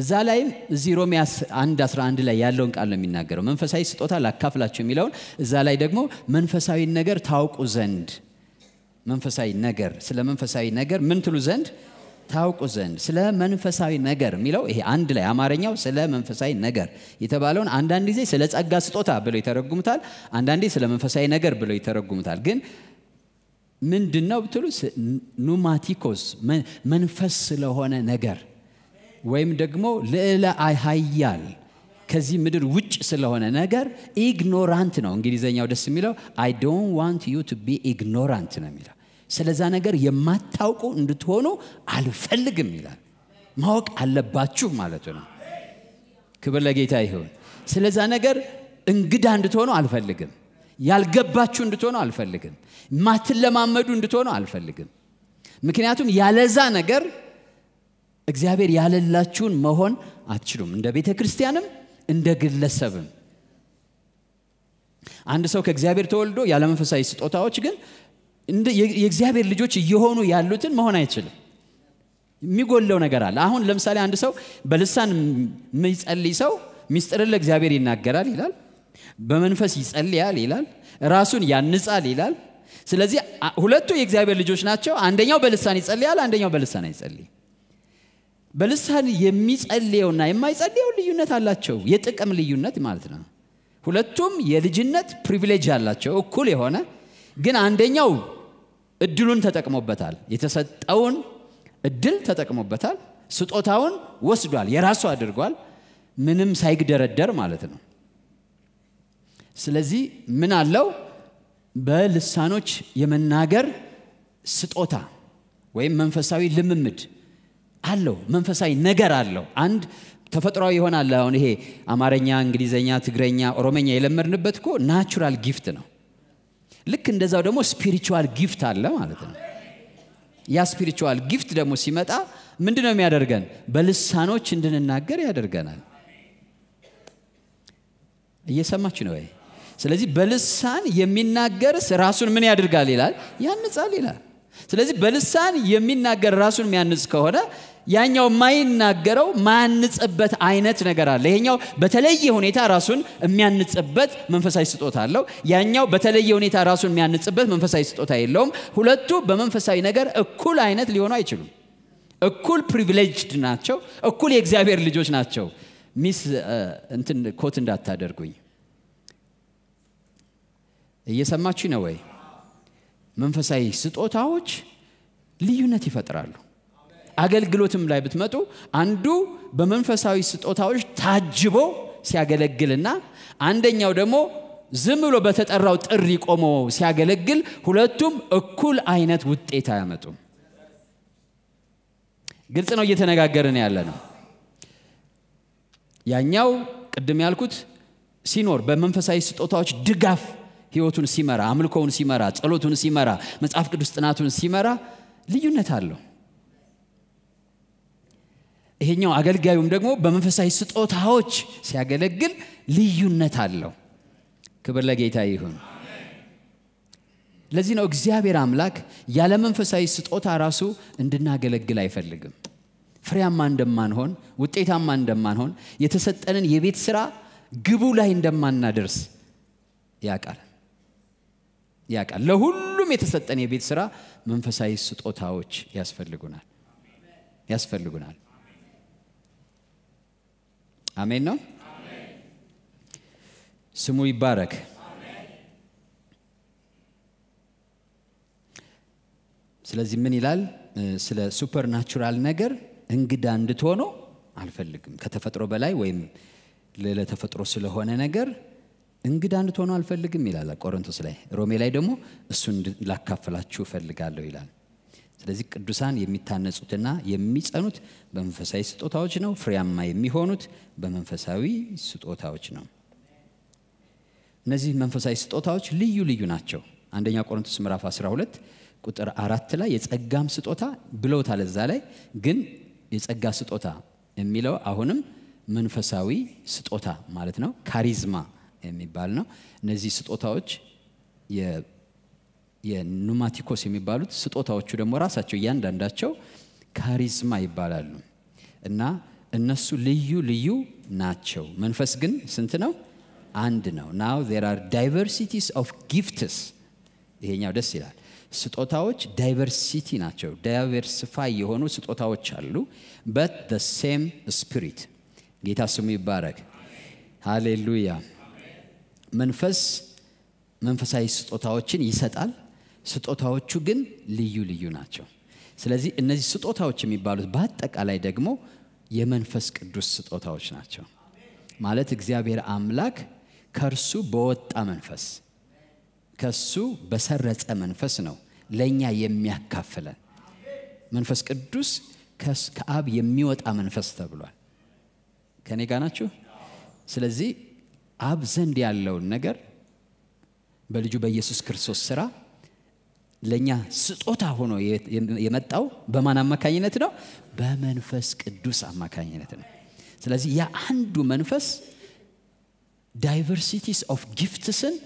እዛ ላይም እዚህ ሮሜ 1 11 ላይ ያለውን ቃል ነው የሚናገረው። መንፈሳዊ ስጦታ ላካፍላችሁ የሚለውን እዛ ላይ ደግሞ መንፈሳዊ ነገር ታውቁ ዘንድ መንፈሳዊ ነገር ስለ መንፈሳዊ ነገር ምን ትሉ ዘንድ ታውቁ ዘንድ ስለ መንፈሳዊ ነገር የሚለው ይሄ አንድ ላይ አማርኛው ስለ መንፈሳዊ ነገር የተባለውን አንዳንድ ጊዜ ስለ ጸጋ ስጦታ ብለው ይተረጉሙታል፣ አንዳንዴ ስለ መንፈሳዊ ነገር ብለው ይተረጉሙታል። ግን ምንድን ነው ብትሉ ኑማቲኮስ መንፈስ ስለሆነ ነገር ወይም ደግሞ ልዕለ ሀያል ከዚህ ምድር ውጭ ስለሆነ ነገር ኢግኖራንት ነው እንግሊዘኛው ደስ የሚለው አይ ዶን ዋንት ዩ ቱ ቢ ኢግኖራንት ነው የሚለው ስለዛ ነገር የማታውቁ እንድትሆኑ አልፈልግም ይላል ማወቅ አለባችሁ ማለቱ ነው ክብር ለጌታ ይሁን ስለዛ ነገር እንግዳ እንድትሆኑ አልፈልግም ያልገባችሁ እንድትሆኑ አልፈልግም። ማትለማመዱ እንድትሆኑ አልፈልግም። ምክንያቱም ያለዛ ነገር እግዚአብሔር ያለላችሁን መሆን አትችሉም። እንደ ቤተ ክርስቲያንም እንደ ግለሰብም አንድ ሰው ከእግዚአብሔር ተወልዶ ያለመንፈሳዊ ስጦታዎች ግን የእግዚአብሔር ልጆች እየሆኑ ያሉትን መሆን አይችልም። የሚጎለው ነገር አለ። አሁን ለምሳሌ አንድ ሰው በልሳን የሚጸልይ ሰው ሚስጥርን ለእግዚአብሔር ይናገራል ይላል። በመንፈስ ይጸልያል ይላል፣ ራሱን ያንጻል ይላል። ስለዚህ ሁለቱ የእግዚአብሔር ልጆች ናቸው። አንደኛው በልሳን ይጸልያል፣ አንደኛው በልሳን አይጸልይም። በልሳን የሚጸልየውና የማይጸልየው ልዩነት አላቸው። የጥቅም ልዩነት ማለት ነው። ሁለቱም የልጅነት ፕሪቪሌጅ አላቸው፣ እኩል የሆነ ግን አንደኛው እድሉን ተጠቅሞበታል። የተሰጠውን እድል ተጠቅሞበታል። ስጦታውን ወስዷል፣ የራሱ አድርጓል፣ ምንም ሳይግደረደር ማለት ነው። ስለዚህ ምን አለው በልሳኖች የመናገር ስጦታ ወይም መንፈሳዊ ልምምድ አለው መንፈሳዊ ነገር አለው አንድ ተፈጥሯዊ ይሆናል አሁን ይሄ አማርኛ እንግሊዘኛ ትግረኛ ኦሮመኛ የለመድንበት እኮ ናቹራል ጊፍት ነው ልክ እንደዛው ደግሞ ስፒሪቹዋል ጊፍት አለ ማለት ነው ያ ስፒሪቹዋል ጊፍት ደግሞ ሲመጣ ምንድ ነው የሚያደርገን በልሳኖች እንድንናገር ያደርገናል እየሰማች ነው ወይ ስለዚህ በልሳን የሚናገርስ ራሱን ምን ያደርጋል ይላል ያንጻል ይላል ስለዚህ በልሳን የሚናገር ራሱን የሚያንጽ ከሆነ ያኛው የማይናገረው ማንጽበት አይነት ነገር አለ ይሄኛው በተለየ ሁኔታ ራሱን የሚያንጽበት መንፈሳዊ ስጦታ አለው ያኛው በተለየ ሁኔታ ራሱን የሚያንጽበት መንፈሳዊ ስጦታ የለውም ሁለቱ በመንፈሳዊ ነገር እኩል አይነት ሊሆኑ አይችሉም እኩል ፕሪቪሌጅድ ናቸው እኩል የእግዚአብሔር ልጆች ናቸው ሚስ እንትን ኮት እንዳታደርጉኝ እየሰማች ነው ወይ? መንፈሳዊ ስጦታዎች ልዩነት ይፈጥራሉ። አገልግሎትም ላይ ብትመጡ አንዱ በመንፈሳዊ ስጦታዎች ታጅቦ ሲያገለግልና አንደኛው ደግሞ ዝም ብሎ በተጠራው ጥሪ ቆሞ ሲያገለግል ሁለቱም እኩል አይነት ውጤት አያመጡም። ግልጽ ነው እየተነጋገርን ያለ ነው። ያኛው ቅድም ያልኩት ሲኖር በመንፈሳዊ ስጦታዎች ድጋፍ ህይወቱን ሲመራ አምልኮውን ሲመራ ጸሎቱን ሲመራ መጽሐፍ ቅዱስ ጥናቱን ሲመራ ልዩነት አለው ይሄኛው አገልጋዩም ደግሞ በመንፈሳዊ ስጦታዎች ሲያገለግል ልዩነት አለው ክብር ለጌታ ይሁን ለዚህ ነው እግዚአብሔር አምላክ ያለ መንፈሳዊ ስጦታ ራሱ እንድናገለግል አይፈልግም ፍሬያማ እንደማንሆን ውጤታማ እንደማንሆን የተሰጠንን የቤት ስራ ግቡ ላይ እንደማናደርስ ያቃል። ያውቃል። ለሁሉም የተሰጠን የቤት ስራ መንፈሳዊ ስጦታዎች ያስፈልጉናል ያስፈልጉናል። አሜን ነው። ስሙ ይባረክ። ስለዚህ ምን ይላል? ስለ ሱፐርናቹራል ነገር እንግዳ እንድትሆኑ አልፈልግም። ከተፈጥሮ በላይ ወይም ለተፈጥሮ ስለሆነ ነገር እንግዳ እንድትሆኑ አልፈልግም ይላል ቆሮንቶስ ላይ። ሮሜ ላይ ደግሞ እሱን ላካፈላችሁ እፈልጋለሁ ይላል። ስለዚህ ቅዱሳን የሚታነጹትና የሚጸኑት በመንፈሳዊ ስጦታዎች ነው። ፍሬያማ የሚሆኑት በመንፈሳዊ ስጦታዎች ነው። እነዚህ መንፈሳዊ ስጦታዎች ልዩ ልዩ ናቸው። አንደኛ ቆሮንቶስ ምዕራፍ 12 ቁጥር አራት ላይ የጸጋም ስጦታ ብለውታል። እዛ ላይ ግን የጸጋ ስጦታ የሚለው አሁንም መንፈሳዊ ስጦታ ማለት ነው። ካሪዝማ የሚባል ነው። እነዚህ ስጦታዎች የኑማቲኮስ የሚባሉት ስጦታዎቹ ደግሞ ራሳቸው እያንዳንዳቸው ካሪዝማ ይባላሉ እና እነሱ ልዩ ልዩ ናቸው። መንፈስ ግን ስንት ነው? አንድ ነው። ናው ዜር አር ዳይቨርሲቲስ ኦፍ ጊፍትስ። ይሄኛው ደስ ይላል። ስጦታዎች ዳይቨርሲቲ ናቸው። ዳይቨርሲፋይ የሆኑ ስጦታዎች አሉ። በት ሴም ስፒሪት። ጌታ ስሙ ይባረክ። ሃሌሉያ መንፈስ መንፈሳዊ ስጦታዎችን ይሰጣል። ስጦታዎቹ ግን ልዩ ልዩ ናቸው። ስለዚህ እነዚህ ስጦታዎች የሚባሉት በአጠቃላይ ደግሞ የመንፈስ ቅዱስ ስጦታዎች ናቸው። ማለት እግዚአብሔር አምላክ ከእርሱ በወጣ መንፈስ ከእሱ በሰረጸ መንፈስ ነው ለእኛ የሚያካፍለን። መንፈስ ቅዱስ ከአብ የሚወጣ መንፈስ ተብሏል። ከእኔ ጋ ናችሁ? ስለዚህ አብ ዘንድ ያለውን ነገር በልጁ በኢየሱስ ክርስቶስ ስራ ለእኛ ስጦታ ሆኖ የመጣው በማን አማካኝነት ነው? በመንፈስ ቅዱስ አማካኝነት ነው። ስለዚህ የአንዱ መንፈስ ዳይቨርሲቲስ ኦፍ ጊፍትስን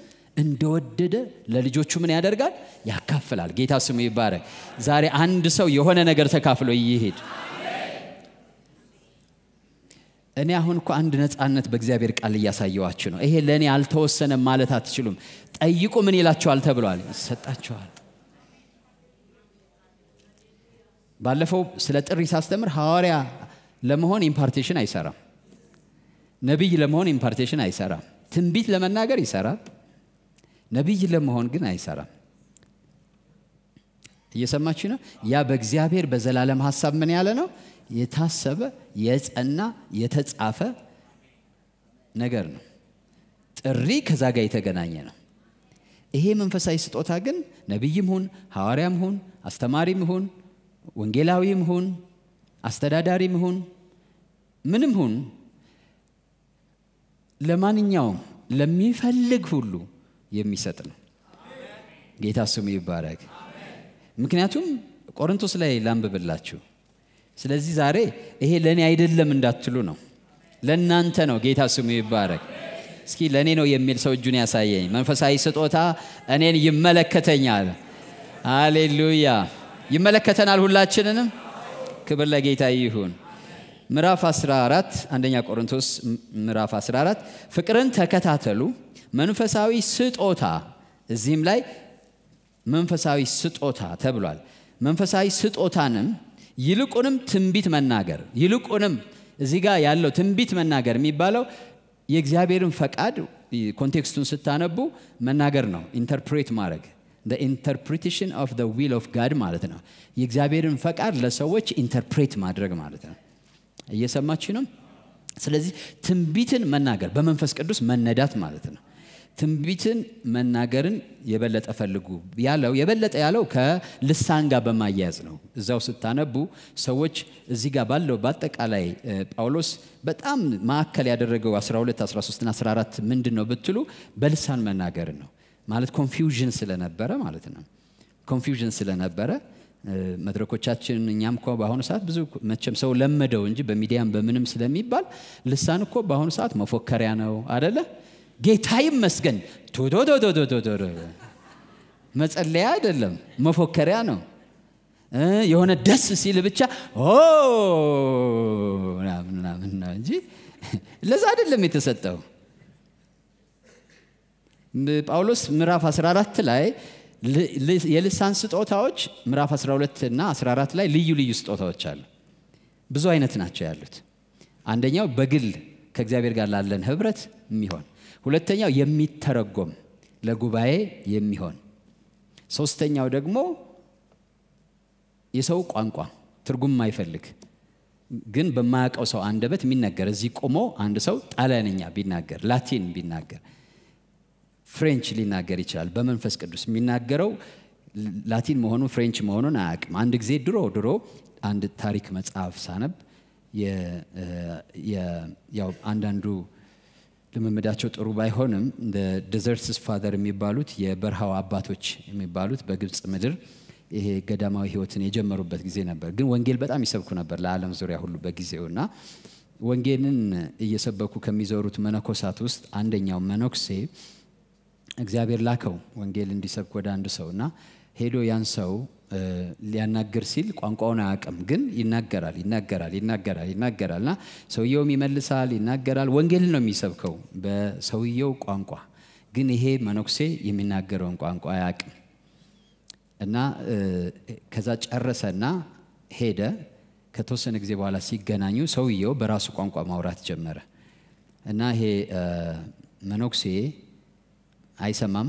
እንደወደደ ለልጆቹ ምን ያደርጋል? ያካፍላል። ጌታ ስሙ ይባረክ። ዛሬ አንድ ሰው የሆነ ነገር ተካፍሎ ይሄድ። እኔ አሁን እኮ አንድ ነፃነት በእግዚአብሔር ቃል እያሳየዋችሁ ነው። ይሄ ለእኔ አልተወሰነም ማለት አትችሉም። ጠይቁ ምን ይላችኋል ተብሏል፣ ይሰጣችኋል። ባለፈው ስለ ጥሪ ሳስተምር ሐዋርያ ለመሆን ኢምፓርቴሽን አይሰራም። ነቢይ ለመሆን ኢምፓርቴሽን አይሰራም። ትንቢት ለመናገር ይሰራል። ነቢይ ለመሆን ግን አይሰራም። እየሰማችሁ ነው? ያ በእግዚአብሔር በዘላለም ሀሳብ ምን ያለ ነው የታሰበ የጸና የተጻፈ ነገር ነው። ጥሪ ከዛ ጋር የተገናኘ ነው። ይሄ መንፈሳዊ ስጦታ ግን ነቢይም ሁን ሐዋርያም ሁን አስተማሪም ሁን ወንጌላዊም ሁን አስተዳዳሪም ሁን ምንም ሁን ለማንኛውም ለሚፈልግ ሁሉ የሚሰጥ ነው። ጌታ ስሙ ይባረግ ምክንያቱም ቆርንቶስ ላይ ላንብብላችሁ ስለዚህ ዛሬ ይሄ ለእኔ አይደለም እንዳትሉ ነው። ለእናንተ ነው። ጌታ ስሙ ይባረክ። እስኪ ለእኔ ነው የሚል ሰው እጁን ያሳየኝ። መንፈሳዊ ስጦታ እኔን ይመለከተኛል። አሌሉያ። ይመለከተናል ሁላችንንም። ክብር ለጌታ ይሁን። ምዕራፍ 14 አንደኛ ቆሮንቶስ ምዕራፍ 14 ፍቅርን ተከታተሉ መንፈሳዊ ስጦታ እዚህም ላይ መንፈሳዊ ስጦታ ተብሏል መንፈሳዊ ስጦታንም ይልቁንም ትንቢት መናገር ይልቁንም እዚህ ጋር ያለው ትንቢት መናገር የሚባለው የእግዚአብሔርን ፈቃድ ኮንቴክስቱን ስታነቡ መናገር ነው ኢንተርፕሬት ማድረግ ኢንተርፕሬቴሽን ኦፍ ዊል ኦፍ ጋድ ማለት ነው የእግዚአብሔርን ፈቃድ ለሰዎች ኢንተርፕሬት ማድረግ ማለት ነው እየሰማችንም ስለዚህ ትንቢትን መናገር በመንፈስ ቅዱስ መነዳት ማለት ነው ትንቢትን መናገርን የበለጠ ፈልጉ ያለው የበለጠ ያለው ከልሳን ጋር በማያያዝ ነው። እዛው ስታነቡ ሰዎች እዚህ ጋር ባለው በአጠቃላይ ጳውሎስ በጣም ማዕከል ያደረገው 12፣ 13 እና 14 ምንድን ነው ብትሉ በልሳን መናገርን ነው። ማለት ኮንፊውዥን ስለነበረ ማለት ነው። ኮንፊውዥን ስለነበረ መድረኮቻችን እኛም እኮ በአሁኑ ሰዓት ብዙ መቸም ሰው ለመደው እንጂ በሚዲያም በምንም ስለሚባል ልሳን እኮ በአሁኑ ሰዓት መፎከሪያ ነው አደለ? ጌታ ይመስገን ቶዶዶዶዶዶዶ መጸለያ አይደለም፣ መፎከሪያ ነው። የሆነ ደስ ሲል ብቻ ምናምን እንጂ ለዛ አይደለም የተሰጠው። ጳውሎስ ምዕራፍ 14 ላይ የልሳን ስጦታዎች ምዕራፍ 12 እና 14 ላይ ልዩ ልዩ ስጦታዎች አሉ። ብዙ አይነት ናቸው ያሉት። አንደኛው በግል ከእግዚአብሔር ጋር ላለን ህብረት የሚሆን ሁለተኛው የሚተረጎም ለጉባኤ የሚሆን ሶስተኛው ደግሞ የሰው ቋንቋ ትርጉም ማይፈልግ ግን በማያውቀው ሰው አንደበት የሚናገር እዚህ ቆሞ አንድ ሰው ጣሊያንኛ ቢናገር ላቲን ቢናገር ፍሬንች ሊናገር ይችላል በመንፈስ ቅዱስ የሚናገረው ላቲን መሆኑን ፍሬንች መሆኑን አያውቅም አንድ ጊዜ ድሮ ድሮ አንድ ታሪክ መጽሐፍ ሳነብ አንዳንዱ ልምምዳቸው ጥሩ ባይሆንም ደዘርትስ ፋደር የሚባሉት የበረሃው አባቶች የሚባሉት በግብፅ ምድር ይሄ ገዳማዊ ህይወትን የጀመሩበት ጊዜ ነበር። ግን ወንጌል በጣም ይሰብኩ ነበር ለዓለም ዙሪያ ሁሉ በጊዜው እና ወንጌልን እየሰበኩ ከሚዘሩት መነኮሳት ውስጥ አንደኛው መነኩሴ እግዚአብሔር ላከው ወንጌል እንዲሰብክ ወደ አንድ ሰው እና ሄዶ ያን ሰው ሊያናግር ሲል ቋንቋውን አያውቅም፣ ግን ይናገራል ይናገራል ይናገራል ይናገራል እና ሰውየውም ይመልሳል ይናገራል። ወንጌል ነው የሚሰብከው በሰውየው ቋንቋ፣ ግን ይሄ መነኩሴ የሚናገረውን ቋንቋ አያውቅም እና ከዛ ጨረሰና ሄደ። ከተወሰነ ጊዜ በኋላ ሲገናኙ ሰውየው በራሱ ቋንቋ ማውራት ጀመረ እና ይሄ መነኩሴ አይሰማም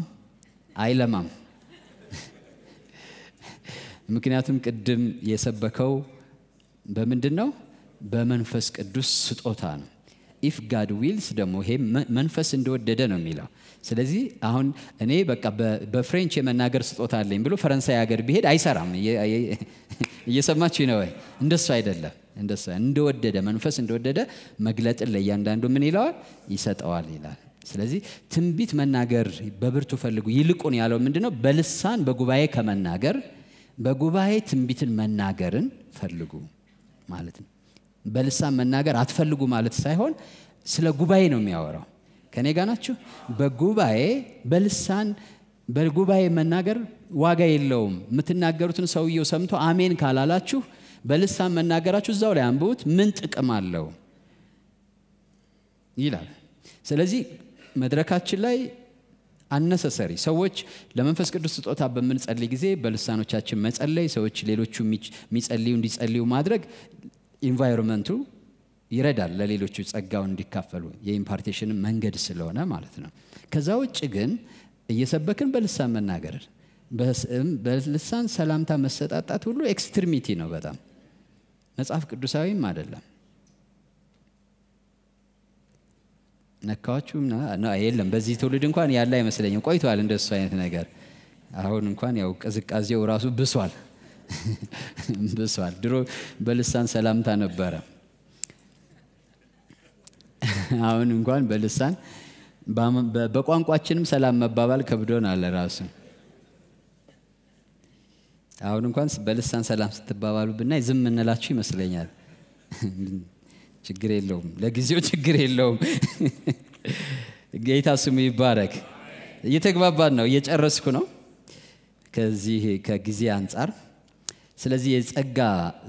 አይለማም ምክንያቱም ቅድም የሰበከው በምንድን ነው? በመንፈስ ቅዱስ ስጦታ ነው። ኢፍ ጋድ ዊልስ ደግሞ ይሄ መንፈስ እንደወደደ ነው የሚለው። ስለዚህ አሁን እኔ በቃ በፍሬንች የመናገር ስጦታ አለኝ ብሎ ፈረንሳይ ሀገር ቢሄድ አይሰራም። [LAUGHS] እየሰማችሁ ነው ወይ? እንደሱ አይደለም። እንደሱ እንደወደደ መንፈስ እንደወደደ መግለጥን ለእያንዳንዱ ምን ይለዋል? ይሰጠዋል ይላል። ስለዚህ ትንቢት መናገር በብርቱ ፈልጉ። ይልቁን ያለው ምንድነው? በልሳን በጉባኤ ከመናገር በጉባኤ ትንቢትን መናገርን ፈልጉ ማለት ነው በልሳን መናገር አትፈልጉ ማለት ሳይሆን ስለ ጉባኤ ነው የሚያወራው ከኔ ጋር ናችሁ በጉባኤ በልሳን በጉባኤ መናገር ዋጋ የለውም የምትናገሩትን ሰውየው ሰምቶ አሜን ካላላችሁ በልሳን መናገራችሁ እዛው ላይ አንብቡት ምን ጥቅም አለው ይላል ስለዚህ መድረካችን ላይ አነሰሰሪ ሰዎች ለመንፈስ ቅዱስ ስጦታ በምንጸልይ ጊዜ በልሳኖቻችን መጸለይ፣ ሰዎች ሌሎቹ የሚጸልዩ እንዲጸልዩ ማድረግ ኢንቫይሮንመንቱ ይረዳል ለሌሎቹ ጸጋውን እንዲካፈሉ የኢምፓርቴሽን መንገድ ስለሆነ ማለት ነው። ከዛ ውጭ ግን እየሰበክን በልሳን መናገር በልሳን ሰላምታ መሰጣጣት ሁሉ ኤክስትሪሚቲ ነው። በጣም መጽሐፍ ቅዱሳዊም አይደለም። ነካዎቹ የለም። በዚህ ትውልድ እንኳን ያለ አይመስለኝም። ቆይቷል እንደሱ አይነት ነገር። አሁን እንኳን ያው ቅዝቃዜው ራሱ ብሷል [LAUGHS] ብሷል። ድሮ በልሳን ሰላምታ ነበረ። [LAUGHS] አሁን እንኳን በልሳን በቋንቋችንም ሰላም መባባል ከብዶን አለ ራሱ አሁን እንኳን በልሳን ሰላም ስትባባሉ ብናይ ዝም እንላችሁ ይመስለኛል። [LAUGHS] ችግር የለውም። ለጊዜው ችግር የለውም። [LAUGHS] ጌታ ስሙ ይባረክ። እየተግባባን ነው፣ እየጨረስኩ ነው ከዚህ ከጊዜ አንጻር። ስለዚህ የጸጋ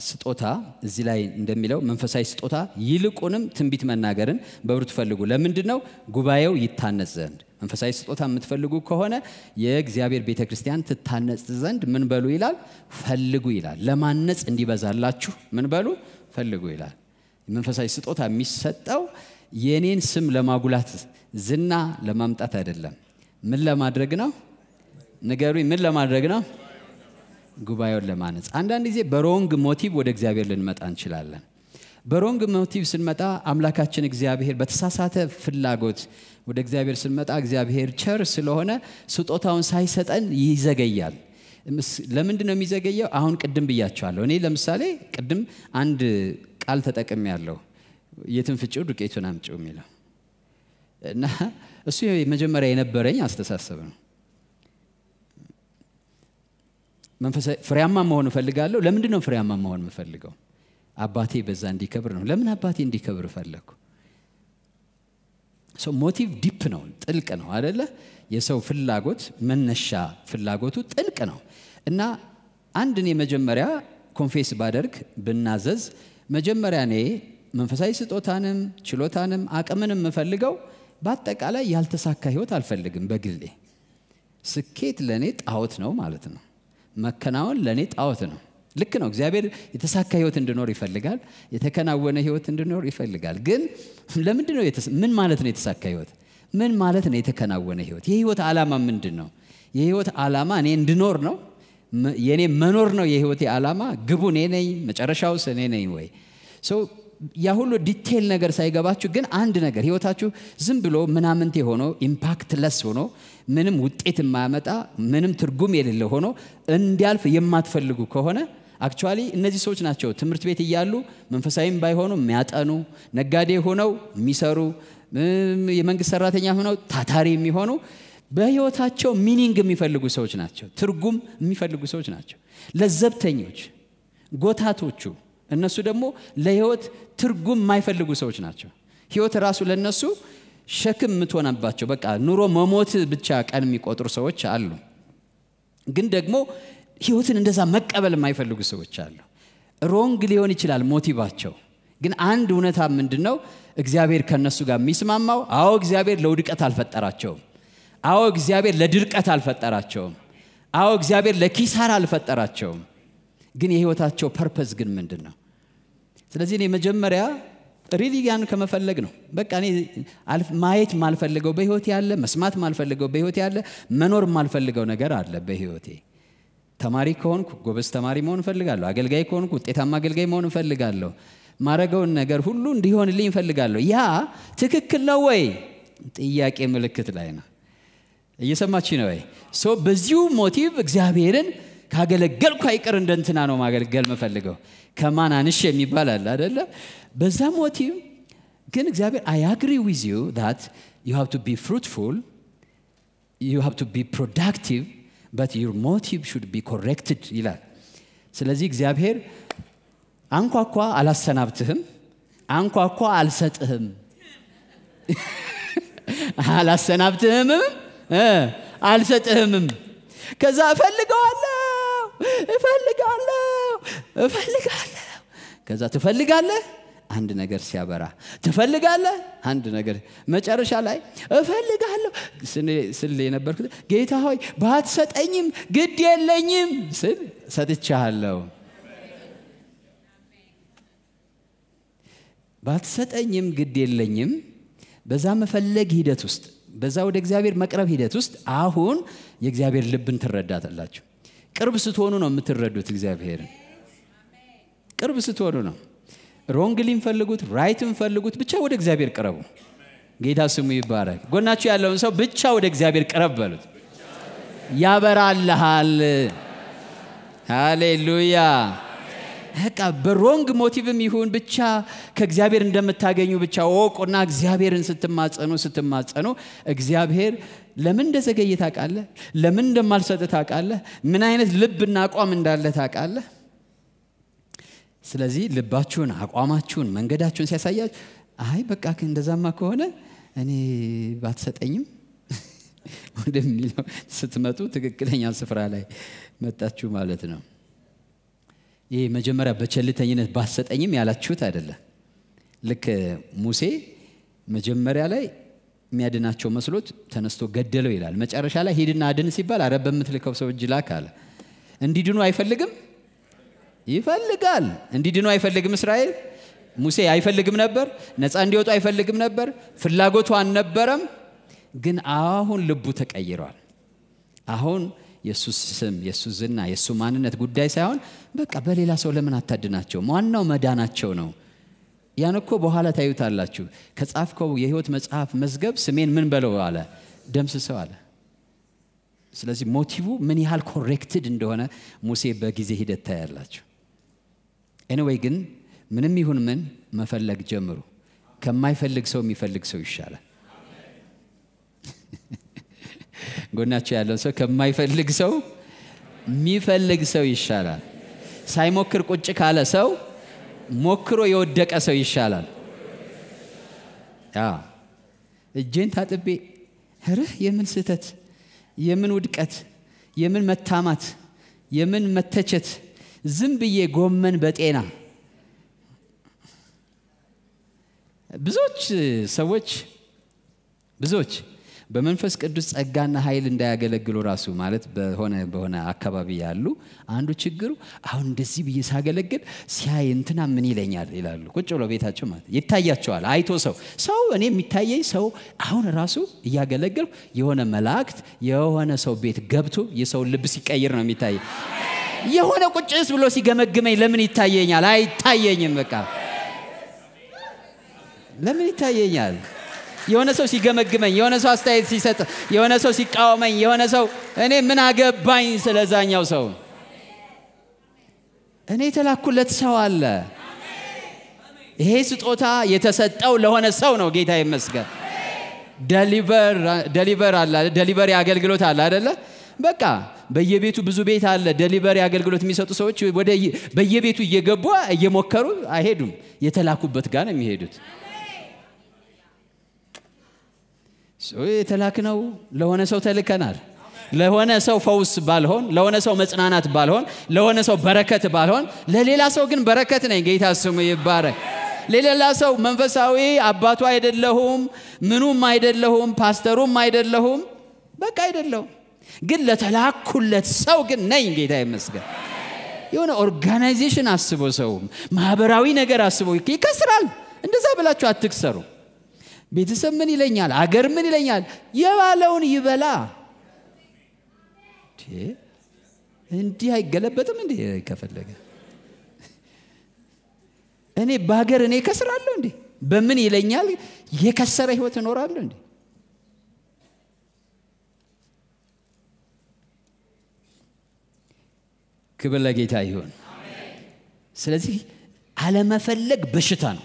ስጦታ እዚህ ላይ እንደሚለው መንፈሳዊ ስጦታ ይልቁንም ትንቢት መናገርን በብር ትፈልጉ ለምንድ ነው? ጉባኤው ይታነጽ ዘንድ። መንፈሳዊ ስጦታ የምትፈልጉ ከሆነ የእግዚአብሔር ቤተ ክርስቲያን ትታነጽ ዘንድ ምን በሉ ይላል? ፈልጉ ይላል። ለማነጽ እንዲበዛላችሁ ምን በሉ? ፈልጉ ይላል። የመንፈሳዊ ስጦታ የሚሰጠው የኔን ስም ለማጉላት ዝና ለማምጣት አይደለም ምን ለማድረግ ነው ነገሩ ምን ለማድረግ ነው ጉባኤውን ለማነጽ አንዳንድ ጊዜ በሮንግ ሞቲቭ ወደ እግዚአብሔር ልንመጣ እንችላለን በሮንግ ሞቲቭ ስንመጣ አምላካችን እግዚአብሔር በተሳሳተ ፍላጎት ወደ እግዚአብሔር ስንመጣ እግዚአብሔር ቸር ስለሆነ ስጦታውን ሳይሰጠን ይዘገያል ለምንድን ነው የሚዘገየው? አሁን ቅድም ብያቸዋለሁ። እኔ ለምሳሌ ቅድም አንድ ቃል ተጠቅም ያለው የትንፍጭው ዱቄቱን አምጭው የሚለው እና እሱ መጀመሪያ የነበረኝ አስተሳሰብ ነው። ፍሬያማ መሆን እፈልጋለሁ። ለምንድ ነው ፍሬያማ መሆን የምፈልገው? አባቴ በዛ እንዲከብር ነው። ለምን አባቴ እንዲከብር እፈለግኩ ሰው ሞቲቭ ዲፕ ነው፣ ጥልቅ ነው አደለ? የሰው ፍላጎት መነሻ ፍላጎቱ ጥልቅ ነው። እና አንድ እኔ መጀመሪያ ኮንፌስ ባደርግ ብናዘዝ መጀመሪያ እኔ መንፈሳዊ ስጦታንም ችሎታንም አቅምንም የምፈልገው በአጠቃላይ ያልተሳካ ህይወት አልፈልግም በግሌ ስኬት ለእኔ ጣዖት ነው ማለት ነው መከናወን ለእኔ ጣዖት ነው ልክ ነው እግዚአብሔር የተሳካ ህይወት እንድኖር ይፈልጋል የተከናወነ ህይወት እንድኖር ይፈልጋል ግን ለምንድን ነው ምን ማለት ነው የተሳካ ህይወት ምን ማለት ነው የተከናወነ ህይወት የህይወት ዓላማ ምንድን ነው የህይወት ዓላማ እኔ እንድኖር ነው የእኔ መኖር ነው የህይወቴ ዓላማ፣ ግቡ እኔ ነኝ፣ መጨረሻውስ እኔ ነኝ ወይ? ሰው ያ ሁሉ ዲቴል ነገር ሳይገባችሁ ግን አንድ ነገር ህይወታችሁ ዝም ብሎ ምናምንት የሆነ ኢምፓክት ለስ ሆኖ ምንም ውጤት የማያመጣ ምንም ትርጉም የሌለ ሆኖ እንዲያልፍ የማትፈልጉ ከሆነ አክቹዋሊ እነዚህ ሰዎች ናቸው ትምህርት ቤት እያሉ መንፈሳዊም ባይሆኑ የሚያጠኑ፣ ነጋዴ ሆነው የሚሰሩ፣ የመንግስት ሰራተኛ ሆነው ታታሪ የሚሆኑ በህይወታቸው ሚኒንግ የሚፈልጉ ሰዎች ናቸው ትርጉም የሚፈልጉ ሰዎች ናቸው ለዘብተኞች ጎታቶቹ እነሱ ደግሞ ለህይወት ትርጉም የማይፈልጉ ሰዎች ናቸው ህይወት ራሱ ለነሱ ሸክም የምትሆነባቸው በቃ ኑሮ መሞት ብቻ ቀን የሚቆጥሩ ሰዎች አሉ ግን ደግሞ ህይወትን እንደዛ መቀበል የማይፈልጉ ሰዎች አሉ ሮንግ ሊሆን ይችላል ሞቲቫቸው ግን አንድ እውነታ ምንድን ነው እግዚአብሔር ከእነሱ ጋር የሚስማማው አዎ እግዚአብሔር ለውድቀት አልፈጠራቸውም አዎ እግዚአብሔር ለድርቀት አልፈጠራቸውም። አዎ እግዚአብሔር ለኪሳራ አልፈጠራቸውም። ግን የህይወታቸው ፐርፐዝ ግን ምንድን ነው? ስለዚህ እኔ መጀመሪያ ሪሊያን ከመፈለግ ነው። በቃ እኔ ማየት ማልፈልገው በህይወቴ ያለ፣ መስማት ማልፈልገው በህይወቴ ያለ፣ መኖር ማልፈልገው ነገር አለ በህይወቴ። ተማሪ ከሆንኩ ጎበዝ ተማሪ መሆን እፈልጋለሁ። አገልጋይ ከሆንኩ ውጤታማ አገልጋይ መሆን እፈልጋለሁ። ማረገውን ነገር ሁሉ እንዲሆንልኝ እፈልጋለሁ። ያ ትክክል ነው ወይ ጥያቄ ምልክት ላይ ነው። እየሰማች ነው ወይ? በዚሁ ሞቲቭ እግዚአብሔርን ካገለገልኩ አይቀር እንደንትና ነው ማገልገል መፈልገው ከማን አንሽ የሚባል አለ አደለ? በዛ ሞቲቭ ግን እግዚአብሔር አይ አግሪ ዊዝ ዩ ዳት ዩ ቱ ቢ ፍሩትፉል ዩ ሃብ ቱ ቢ ፕሮዳክቲቭ በት ዩር ሞቲቭ ሹድ ቢ ኮሬክትድ ይላል። ስለዚህ እግዚአብሔር አንኳኳ አላሰናብትህም፣ አንኳኳ አልሰጥህም፣ [LAUGHS] አላሰናብትህምም አልሰጥህምም። ከዛ እፈልገዋለሁ እፈልጋለሁ እፈልጋለሁ። ከዛ ትፈልጋለህ አንድ ነገር ሲያበራ ትፈልጋለህ አንድ ነገር መጨረሻ ላይ እፈልጋለሁ ስል የነበርኩት ጌታ ሆይ ባትሰጠኝም ግድ የለኝም ስል ሰጥቻለሁ። ባትሰጠኝም ግድ የለኝም። በዛ መፈለግ ሂደት ውስጥ በዛ ወደ እግዚአብሔር መቅረብ ሂደት ውስጥ አሁን የእግዚአብሔር ልብን ትረዳታላችሁ። ቅርብ ስትሆኑ ነው የምትረዱት እግዚአብሔርን። ቅርብ ስትሆኑ ነው። ሮንግሊን ፈልጉት፣ ራይትን ፈልጉት፣ ብቻ ወደ እግዚአብሔር ቅረቡ። ጌታ ስሙ ይባረክ። ጎናችሁ ያለውን ሰው ብቻ ወደ እግዚአብሔር ቅረብ በሉት፣ ያበራልሃል። ሃሌሉያ በቃ በሮንግ ሞቲቭም ይሁን ብቻ ከእግዚአብሔር እንደምታገኙ ብቻ ወቁና እግዚአብሔርን ስትማጸኑ ስትማጸኑ እግዚአብሔር ለምን እንደዘገየ ታቃለ ለምን እንደማልሰጥ ታቃለ ምን አይነት ልብና አቋም እንዳለ ታቃለ ስለዚህ ልባችሁን አቋማችሁን መንገዳችሁን ሲያሳያችሁ አይ በቃ እንደዛማ ከሆነ እኔ ባትሰጠኝም ወደሚለው ስትመጡ ትክክለኛ ስፍራ ላይ መጣችሁ ማለት ነው ይህ መጀመሪያ በቸልተኝነት ባሰጠኝም ያላችሁት አይደለም ልክ ሙሴ መጀመሪያ ላይ የሚያድናቸው መስሎት ተነስቶ ገደለው ይላል መጨረሻ ላይ ሂድና አድን ሲባል አረ በምትልከው ሰው እጅ ላክ አለ እንዲድኑ አይፈልግም ይፈልጋል እንዲድኑ አይፈልግም እስራኤል ሙሴ አይፈልግም ነበር ነፃ እንዲወጡ አይፈልግም ነበር ፍላጎቱ አልነበረም ግን አሁን ልቡ ተቀይሯል አሁን የእሱ ስም የእሱ ዝና የእሱ ማንነት ጉዳይ ሳይሆን በቃ በሌላ ሰው ለምን አታድናቸውም ዋናው መዳናቸው ነው ያን እኮ በኋላ ታዩታላችሁ ከጻፍከው የህይወት መጽሐፍ መዝገብ ስሜን ምን በለው አለ ደምስ ሰው አለ ስለዚህ ሞቲቭ ምን ያህል ኮሬክትድ እንደሆነ ሙሴ በጊዜ ሂደት ታያላችሁ ኤኒዌይ ግን ምንም ይሁን ምን መፈለግ ጀምሩ ከማይፈልግ ሰው የሚፈልግ ሰው ይሻላል ጎናቸው ያለውን ሰው ከማይፈልግ ሰው የሚፈልግ ሰው ይሻላል። ሳይሞክር ቁጭ ካለ ሰው ሞክሮ የወደቀ ሰው ይሻላል። እጄን ታጥቤ ርህ የምን ስህተት፣ የምን ውድቀት፣ የምን መታማት፣ የምን መተቸት፣ ዝም ብዬ ጎመን በጤና ብዙዎች ሰዎች ብዙዎች በመንፈስ ቅዱስ ጸጋና ኃይል እንዳያገለግሉ ራሱ ማለት በሆነ በሆነ አካባቢ ያሉ አንዱ ችግሩ አሁን እንደዚህ ብዬ ሳገለግል ሲያይ እንትና ምን ይለኛል ይላሉ። ቁጭ ብሎ ቤታቸው ማለት ይታያቸዋል። አይቶ ሰው ሰው እኔ የሚታየኝ ሰው አሁን ራሱ እያገለግል የሆነ መላእክት የሆነ ሰው ቤት ገብቶ የሰው ልብ ሲቀይር ነው የሚታየ የሆነ ቁጭስ ብሎ ሲገመግመኝ ለምን ይታየኛል? አይታየኝም። በቃ ለምን ይታየኛል? የሆነ ሰው ሲገመግመኝ፣ የሆነ ሰው አስተያየት ሲሰጥ፣ የሆነ ሰው ሲቃወመኝ፣ የሆነ ሰው እኔ ምን አገባኝ ስለዛኛው ሰው። እኔ የተላኩለት ሰው አለ። ይሄ ስጦታ የተሰጠው ለሆነ ሰው ነው። ጌታ ይመስገን። ደሊቨር አለ ደሊቨሪ አገልግሎት አለ አደለ? በቃ በየቤቱ ብዙ ቤት አለ። ደሊቨሪ አገልግሎት የሚሰጡ ሰዎች በየቤቱ እየገቡ እየሞከሩ አይሄዱም። የተላኩበት ጋር ነው የሚሄዱት። የተላክነው ለሆነ ሰው ተልከናል ለሆነ ሰው ፈውስ ባልሆን ለሆነ ሰው መጽናናት ባልሆን ለሆነ ሰው በረከት ባልሆን ለሌላ ሰው ግን በረከት ነኝ ጌታ ስሙ ይባረክ ለሌላ ሰው መንፈሳዊ አባቱ አይደለሁም ምኑም አይደለሁም ፓስተሩም አይደለሁም በቃ አይደለሁም ግን ለተላኩለት ሰው ግን ነኝ ጌታ ይመስገን የሆነ ኦርጋናይዜሽን አስቦ ሰው ማህበራዊ ነገር አስቦ ይከስራል እንደዛ ብላችሁ አትክሰሩም ቤተሰብ ምን ይለኛል፣ አገር ምን ይለኛል፣ የባለውን ይበላ። እንዲህ አይገለበጥም እንዴ? ከፈለገ እኔ በሀገር እኔ ከስራለሁ እንዴ? በምን ይለኛል? የከሰረ ህይወት እኖራለሁ እንዴ? ክብር ለጌታ ይሁን። ስለዚህ አለመፈለግ በሽታ ነው።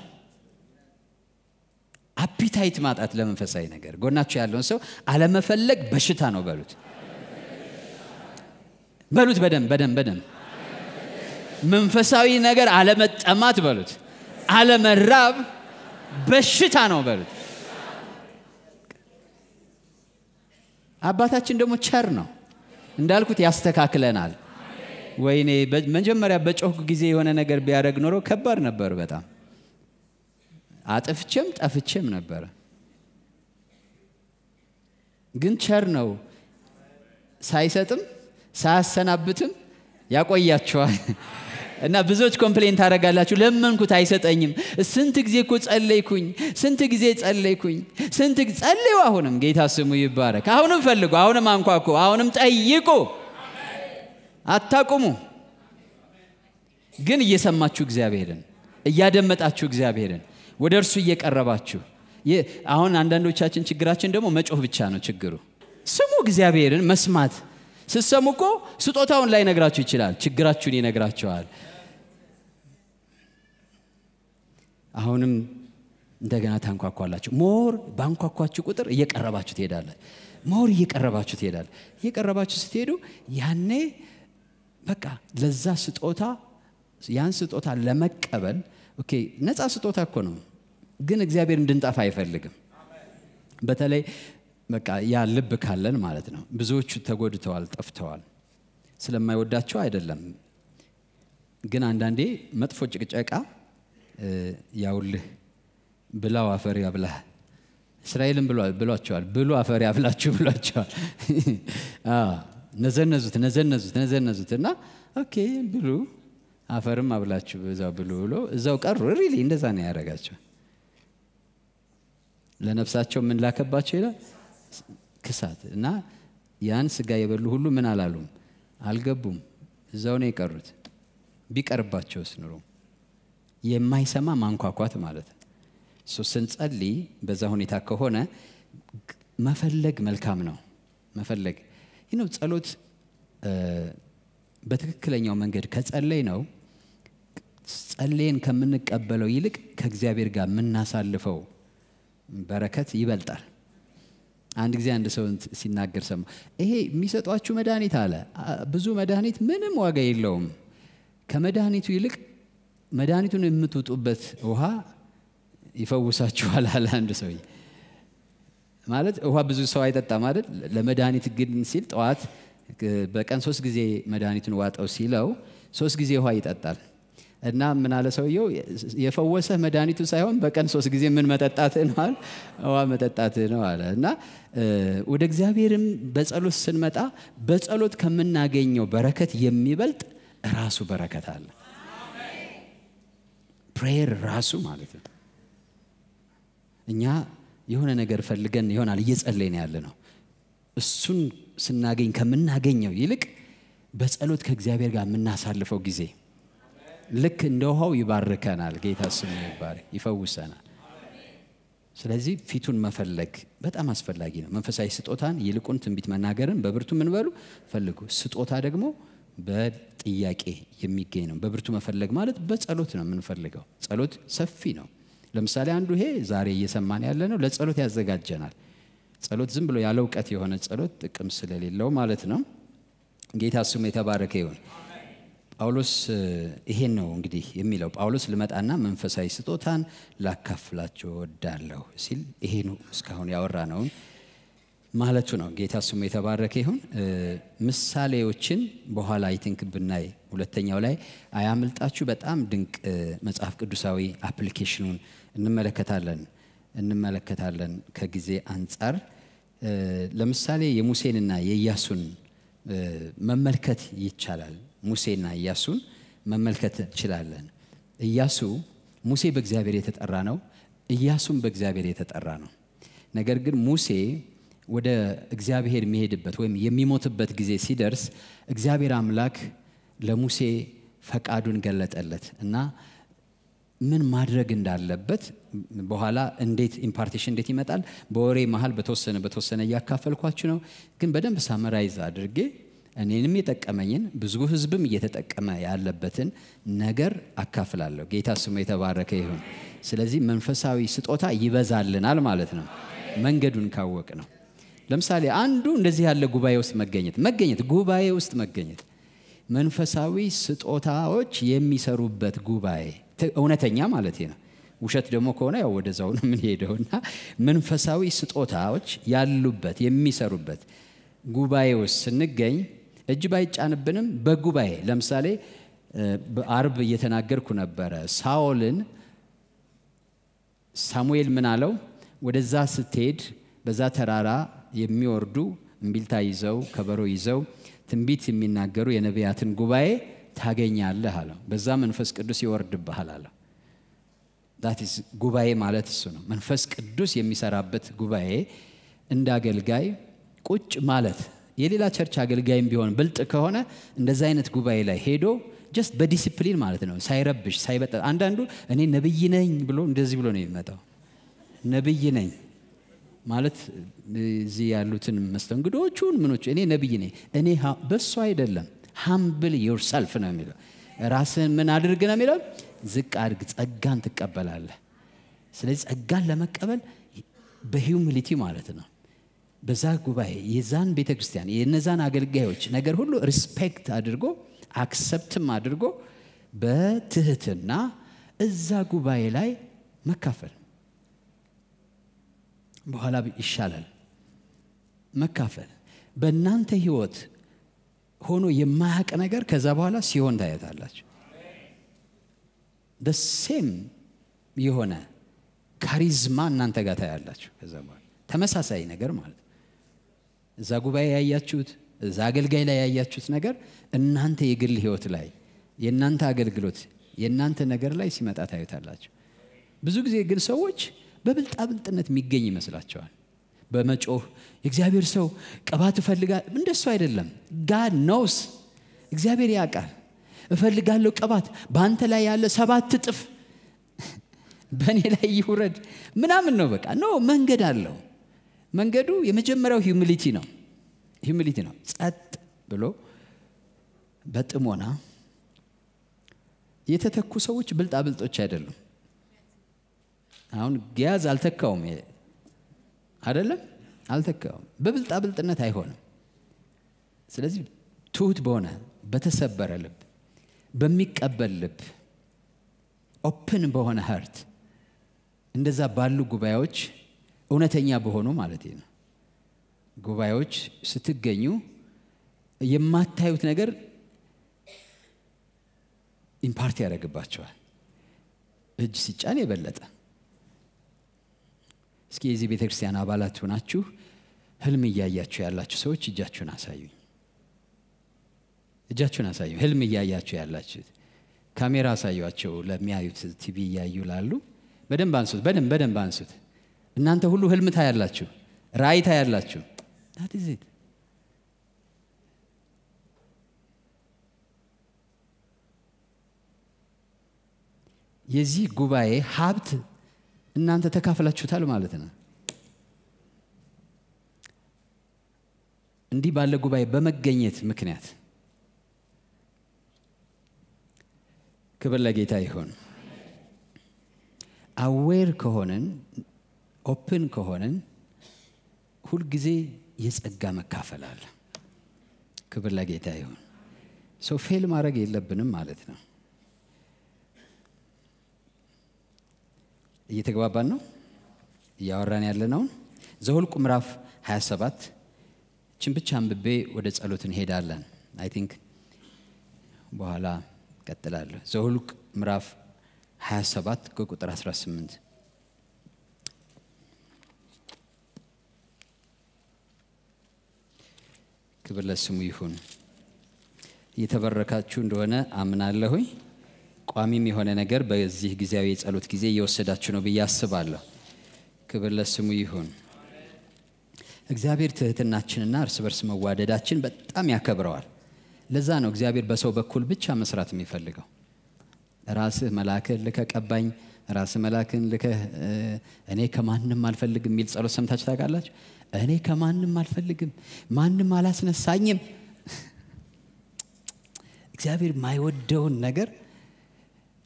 አፒታይት ማጣት ለመንፈሳዊ ነገር ጎናችሁ ያለውን ሰው አለመፈለግ በሽታ ነው በሉት በሉት በደም በደም በደም መንፈሳዊ ነገር አለመጠማት በሉት አለመራብ በሽታ ነው በሉት አባታችን ደግሞ ቸር ነው እንዳልኩት ያስተካክለናል ወይኔ መጀመሪያ በጮህ ጊዜ የሆነ ነገር ቢያደረግ ኖሮ ከባድ ነበር በጣም አጥፍቼም ጠፍቼም ነበረ። ግን ቸር ነው፣ ሳይሰጥም ሳያሰናብትም ያቆያቸዋል። [LAUGHS] እና ብዙዎች ኮምፕሌን ታደረጋላችሁ ለመንኩት አይሰጠኝም። ስንት ጊዜ እኮ ጸለይኩኝ፣ ስንት ጊዜ ጸለይኩኝ፣ ስንት ጸለዩ አሁንም ጌታ ስሙ ይባረክ። አሁንም ፈልጉ፣ አሁንም አንኳኩ፣ አሁንም ጠይቁ። አታቁሙ። ግን እየሰማችሁ እግዚአብሔርን፣ እያደመጣችሁ እግዚአብሔርን ወደ እርሱ እየቀረባችሁ አሁን አንዳንዶቻችን ችግራችን ደግሞ መጮህ ብቻ ነው ችግሩ ስሙ እግዚአብሔርን መስማት ስሰሙ እኮ ስጦታውን ላይ ነግራችሁ ይችላል ችግራችሁን ይነግራችኋል አሁንም እንደገና ታንኳኳላችሁ ሞር ባንኳኳችሁ ቁጥር እየቀረባችሁ ትሄዳለ ሞር እየቀረባችሁ ትሄዳለ እየቀረባችሁ ስትሄዱ ያኔ በቃ ለዛ ስጦታ ያን ስጦታ ለመቀበል ኦኬ ነፃ ስጦታ እኮ ነው ግን እግዚአብሔር እንድንጠፋ አይፈልግም። በተለይ በቃ ያ ልብ ካለን ማለት ነው። ብዙዎቹ ተጎድተዋል፣ ጠፍተዋል። ስለማይወዳቸው አይደለም። ግን አንዳንዴ መጥፎ ጭቅጨቃ ያውልህ ብላው አፈር ያብላህ እስራኤልን ብሏቸዋል። ብሉ አፈር ያብላችሁ ብሏቸዋል። [LAUGHS] ነዘነዙት ነዘነዙት ነዘነዙት እና ኦኬ ብሉ አፈርም አብላችሁ በዛው ብሉ ብሎ እዛው ቀሩ። ሪሊ እንደዛ ነው ያደረጋቸው። ለነፍሳቸው ምን ላከባቸው ይላል ክሳት እና ያን ስጋ የበሉ ሁሉ ምን አላሉም አልገቡም እዛው ነው የቀሩት ቢቀርባቸው ኑሮ የማይሰማ ማንኳኳት ማለት ነው ስንጸልይ በዛ ሁኔታ ከሆነ መፈለግ መልካም ነው መፈለግ ይህ ነው ጸሎት በትክክለኛው መንገድ ከጸለይ ነው ጸሌን ከምንቀበለው ይልቅ ከእግዚአብሔር ጋር የምናሳልፈው በረከት ይበልጣል። አንድ ጊዜ አንድ ሰው ሲናገር ሰማ። ይሄ የሚሰጧችሁ መድኃኒት አለ። ብዙ መድኃኒት ምንም ዋጋ የለውም። ከመድኃኒቱ ይልቅ መድኃኒቱን የምትውጡበት ውሃ ይፈውሳችኋል አለ አንድ ሰው ማለት ውሃ ብዙ ሰው አይጠጣም አይደል? ለመድኃኒት ግን ሲል ጠዋት በቀን ሶስት ጊዜ መድኃኒቱን ዋጠው ሲለው ሶስት ጊዜ ውሃ ይጠጣል። እና ምን አለ ሰውየው የፈወሰ መድኃኒቱ ሳይሆን በቀን ሶስት ጊዜ ምን መጠጣት ነው ዋ መጠጣት ነው አለ እና ወደ እግዚአብሔርም በጸሎት ስንመጣ በጸሎት ከምናገኘው በረከት የሚበልጥ ራሱ በረከት አለ ፕሬየር ራሱ ማለት ነው እኛ የሆነ ነገር ፈልገን ይሆናል እየጸለይን ያለ ነው እሱን ስናገኝ ከምናገኘው ይልቅ በጸሎት ከእግዚአብሔር ጋር የምናሳልፈው ጊዜ ልክ እንደ ውሃው ይባርከናል። ጌታ ስሙ ይባር ይፈውሰናል። ስለዚህ ፊቱን መፈለግ በጣም አስፈላጊ ነው። መንፈሳዊ ስጦታን ይልቁን ትንቢት መናገርን በብርቱ ምንበሉ ፈልጉ። ስጦታ ደግሞ በጥያቄ የሚገኝ ነው። በብርቱ መፈለግ ማለት በጸሎት ነው የምንፈልገው። ጸሎት ሰፊ ነው። ለምሳሌ አንዱ ይሄ ዛሬ እየሰማን ያለ ነው። ለጸሎት ያዘጋጀናል። ጸሎት ዝም ብሎ ያለ እውቀት የሆነ ጸሎት ጥቅም ስለሌለው ማለት ነው። ጌታ ስሙ የተባረከ ይሆን ጳውሎስ ይሄን ነው እንግዲህ የሚለው ጳውሎስ ልመጣና መንፈሳዊ ስጦታን ላካፍላቸው ወዳለሁ ሲል ይሄ ነው እስካሁን ያወራ ነውን ማለቱ ነው ጌታ ስሙ የተባረከ ይሁን ምሳሌዎችን በኋላ አይትንክ ብናይ ሁለተኛው ላይ አያምልጣችሁ በጣም ድንቅ መጽሐፍ ቅዱሳዊ አፕሊኬሽኑን እንመለከታለን እንመለከታለን ከጊዜ አንጻር ለምሳሌ የሙሴንና የኢያሱን መመልከት ይቻላል ሙሴና ኢያሱን መመልከት እንችላለን። ኢያሱ ሙሴ በእግዚአብሔር የተጠራ ነው። ኢያሱም በእግዚአብሔር የተጠራ ነው። ነገር ግን ሙሴ ወደ እግዚአብሔር የሚሄድበት ወይም የሚሞትበት ጊዜ ሲደርስ እግዚአብሔር አምላክ ለሙሴ ፈቃዱን ገለጠለት እና ምን ማድረግ እንዳለበት በኋላ እንዴት ኢምፓርቴሽን እንዴት ይመጣል በወሬ መሀል በተወሰነ በተወሰነ እያካፈልኳችሁ ነው ግን በደንብ ሳመራይዝ አድርጌ እኔንም የጠቀመኝን ብዙ ህዝብም እየተጠቀመ ያለበትን ነገር አካፍላለሁ። ጌታ ስሙ የተባረከ ይሁን። ስለዚህ መንፈሳዊ ስጦታ ይበዛልናል ማለት ነው፣ መንገዱን ካወቅ ነው። ለምሳሌ አንዱ እንደዚህ ያለ ጉባኤ ውስጥ መገኘት መገኘት ጉባኤ ውስጥ መገኘት መንፈሳዊ ስጦታዎች የሚሰሩበት ጉባኤ እውነተኛ ማለት ነው። ውሸት ደግሞ ከሆነ ያው ወደዛው ነው የምንሄደው መንፈሳዊ ስጦታዎች ያሉበት የሚሰሩበት ጉባኤ ውስጥ ስንገኝ እጅ ባይጫንብንም በጉባኤ ለምሳሌ አርብ እየተናገርኩ ነበረ። ሳኦልን ሳሙኤል ምን አለው? ወደዛ ስትሄድ በዛ ተራራ የሚወርዱ እምቢልታ ይዘው ከበሮ ይዘው ትንቢት የሚናገሩ የነቢያትን ጉባኤ ታገኛለህ አለው። በዛ መንፈስ ቅዱስ ይወርድብሃል አለው። ዳትስ ጉባኤ ማለት እሱ ነው። መንፈስ ቅዱስ የሚሰራበት ጉባኤ እንደ አገልጋይ ቁጭ ማለት የሌላ ቸርች አገልጋይም ቢሆን ብልጥ ከሆነ እንደዚ አይነት ጉባኤ ላይ ሄዶ ጀስት በዲሲፕሊን ማለት ነው ሳይረብሽ ሳይበጠ አንዳንዱ እኔ ነብይ ነኝ ብሎ እንደዚህ ብሎ ነው የሚመጣው ነብይ ነኝ ማለት እዚህ ያሉትን መስተንግዶቹን ምኖች እኔ ነብይ ነኝ እኔ በሱ አይደለም ሀምብል ዮርሰልፍ ነው የሚለው ራስን ምን አድርግ ነው የሚለው ዝቅ አድርግ ጸጋን ትቀበላለህ ስለዚህ ጸጋን ለመቀበል በሂዩሚሊቲ ማለት ነው በዛ ጉባኤ የዛን ቤተ ክርስቲያን የነዛን አገልጋዮች ነገር ሁሉ ሪስፔክት አድርጎ አክሰፕትም አድርጎ በትህትና እዛ ጉባኤ ላይ መካፈል በኋላ ይሻላል መካፈል በእናንተ ህይወት ሆኖ የማያቅ ነገር ከዛ በኋላ ሲሆን ታየታላችሁ ሴም የሆነ ካሪዝማ እናንተ ጋር ታያላችሁ ከዛ በኋላ ተመሳሳይ ነገር ማለት ነው እዛ ጉባኤ ያያችሁት እዛ አገልጋይ ላይ ያያችሁት ነገር እናንተ የግል ህይወት ላይ የእናንተ አገልግሎት የእናንተ ነገር ላይ ሲመጣ ታዩታላችሁ ብዙ ጊዜ ግን ሰዎች በብልጣብልጥነት የሚገኝ ይመስላቸዋል በመጮህ የእግዚአብሔር ሰው ቅባት እፈልጋል እንደሱ አይደለም ጋድ ነውስ እግዚአብሔር ያቃል እፈልጋለሁ ቅባት በአንተ ላይ ያለ ሰባት እጥፍ በእኔ ላይ ይውረድ ምናምን ነው በቃ ኖ መንገድ አለው መንገዱ የመጀመሪያው ሂዩሚሊቲ ነው ሂዩሚሊቲ ነው ጸጥ ብሎ በጥሞና የተተኩ ሰዎች ብልጣ ብልጦች አይደሉም አሁን ጊያዝ አልተካውም አይደለም አልተካውም በብልጣ ብልጥነት አይሆንም ስለዚህ ትሁት በሆነ በተሰበረ ልብ በሚቀበል ልብ ኦፕን በሆነ ሀርት እንደዛ ባሉ ጉባኤዎች እውነተኛ በሆኑ ማለት ነው ጉባኤዎች ስትገኙ የማታዩት ነገር ኢምፓርት ያደረግባቸዋል እጅ ሲጫን የበለጠ እስኪ የዚህ ቤተ ክርስቲያን አባላት ሆናችሁ ህልም እያያችሁ ያላችሁ ሰዎች እጃችሁን አሳዩኝ እጃችሁን አሳዩ ህልም እያያችሁ ያላችሁት ካሜራ አሳዩቸው ለሚያዩት ቲቪ እያዩ ላሉ በደንብ አንሱት በደንብ በደንብ አንሱት እናንተ ሁሉ ህልም ታያላችሁ፣ ራእይ ታያላችሁ። የዚህ ጉባኤ ሀብት እናንተ ተካፍላችሁታል ማለት ነው። እንዲህ ባለ ጉባኤ በመገኘት ምክንያት ክብር ለጌታ ይሆን። አዌር ከሆንን ኦፕን ከሆንን ሁልጊዜ የጸጋ መካፈል አለ። ክብር ለጌታ ይሁን። ሰው ፌል ማድረግ የለብንም ማለት ነው። እየተግባባን ነው እያወራን ያለ ነውን ዘሁልቁ ምዕራፍ 27 ችን ብቻ አንብቤ ወደ ጸሎት እንሄዳለን። አይ ቲንክ በኋላ ቀጥላለሁ። ዘሁልቅ ምዕራፍ 27 ከቁጥር 18 ክብር ለስሙ ይሁን። እየተበረካችሁ እንደሆነ አምናለሁኝ። ቋሚም የሆነ ነገር በዚህ ጊዜያዊ የጸሎት ጊዜ እየወሰዳችሁ ነው ብዬ አስባለሁ። ክብር ለስሙ ይሁን። እግዚአብሔር ትህትናችንና እርስ በርስ መዋደዳችን በጣም ያከብረዋል። ለዛ ነው እግዚአብሔር በሰው በኩል ብቻ መስራት የሚፈልገው። ራስህ መላክህ ልከ ቀባኝ፣ ራስህ መልአክህን ልከ እኔ ከማንም አልፈልግ የሚል ጸሎት ሰምታችሁ ታውቃላችሁ? እኔ ከማንም አልፈልግም፣ ማንም አላስነሳኝም። እግዚአብሔር የማይወደውን ነገር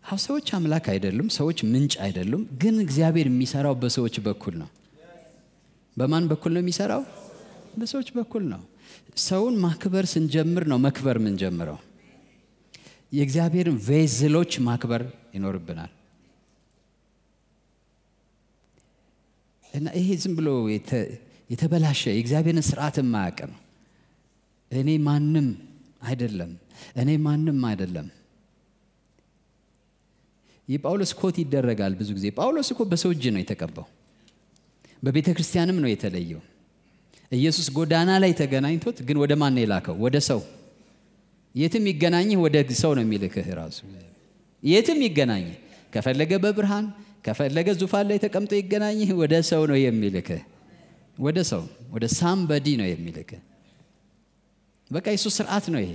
አሁ ሰዎች አምላክ አይደሉም፣ ሰዎች ምንጭ አይደሉም። ግን እግዚአብሔር የሚሰራው በሰዎች በኩል ነው። በማን በኩል ነው የሚሰራው? በሰዎች በኩል ነው። ሰውን ማክበር ስንጀምር ነው መክበር ምንጀምረው። የእግዚአብሔርን ቬዝሎች ማክበር ይኖርብናል። እና ይሄ ዝም ብሎ የተበላሸ የእግዚአብሔርን ስርዓት የማያውቅ ነው። እኔ ማንም አይደለም፣ እኔ ማንም አይደለም። የጳውሎስ ኮት ይደረጋል ብዙ ጊዜ። ጳውሎስ እኮ በሰው እጅ ነው የተቀባው፣ በቤተ ክርስቲያንም ነው የተለየው። ኢየሱስ ጎዳና ላይ ተገናኝቶት፣ ግን ወደ ማን የላከው? ወደ ሰው። የትም ይገናኝህ ወደ ሰው ነው የሚልክህ ራሱ። የትም ይገናኝህ፣ ከፈለገ በብርሃን ከፈለገ ዙፋን ላይ ተቀምጦ ይገናኝህ፣ ወደ ሰው ነው የሚልክህ። ወደ ሰው ወደ ሳምበዲ ነው የሚልክ በቃ የሱ ስርዓት ነው ይሄ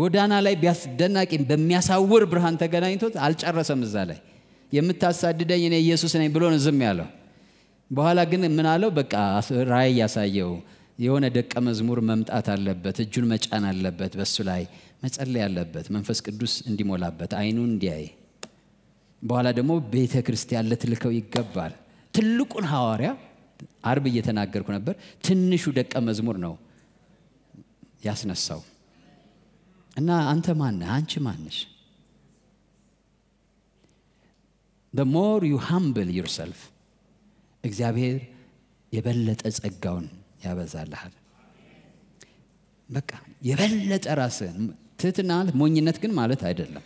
ጎዳና ላይ ቢያስደናቂ በሚያሳውር ብርሃን ተገናኝቶት አልጨረሰም እዛ ላይ የምታሳድደኝ እኔ ኢየሱስ ነኝ ብሎ ነው ዝም ያለው በኋላ ግን ምን አለው በቃ ራይ ያሳየው የሆነ ደቀ መዝሙር መምጣት አለበት እጁን መጫን አለበት በሱ ላይ መጸለይ አለበት መንፈስ ቅዱስ እንዲሞላበት አይኑ እንዲያይ በኋላ ደግሞ ቤተ ክርስቲያን ልትልከው ይገባል ትልቁን ሐዋርያ አርብ እየተናገርኩ ነበር። ትንሹ ደቀ መዝሙር ነው ያስነሳው እና አንተ ማነህ? አንቺ ማነሽ? ደ ሞር ዩ ሃምብል ዩርሰልፍ እግዚአብሔር የበለጠ ጸጋውን ያበዛልሃል። በቃ የበለጠ ራስህን ትህትና ሞኝነት ግን ማለት አይደለም፣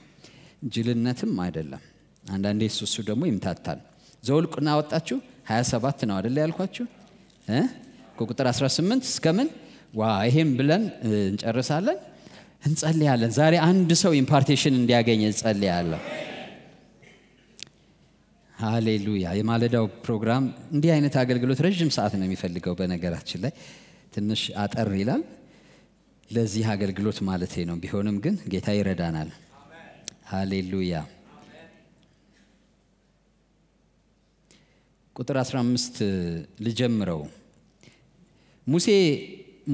ጅልነትም አይደለም። አንዳንዴ እሱ ደግሞ ይምታታል። ዘውልቁና ወጣችሁ 27 ነው አደለ ያልኳችሁ ከቁጥር 18 እስከምን ዋ ይሄም ብለን እንጨርሳለን እንጸልያለን ዛሬ አንድ ሰው ኢምፓርቴሽን እንዲያገኝ እንጸልያለን ሃሌሉያ የማለዳው ፕሮግራም እንዲህ አይነት አገልግሎት ረዥም ሰዓት ነው የሚፈልገው በነገራችን ላይ ትንሽ አጠር ይላል ለዚህ አገልግሎት ማለት ነው ቢሆንም ግን ጌታ ይረዳናል ሃሌሉያ ቁጥር 15 ልጀምረው። ሙሴ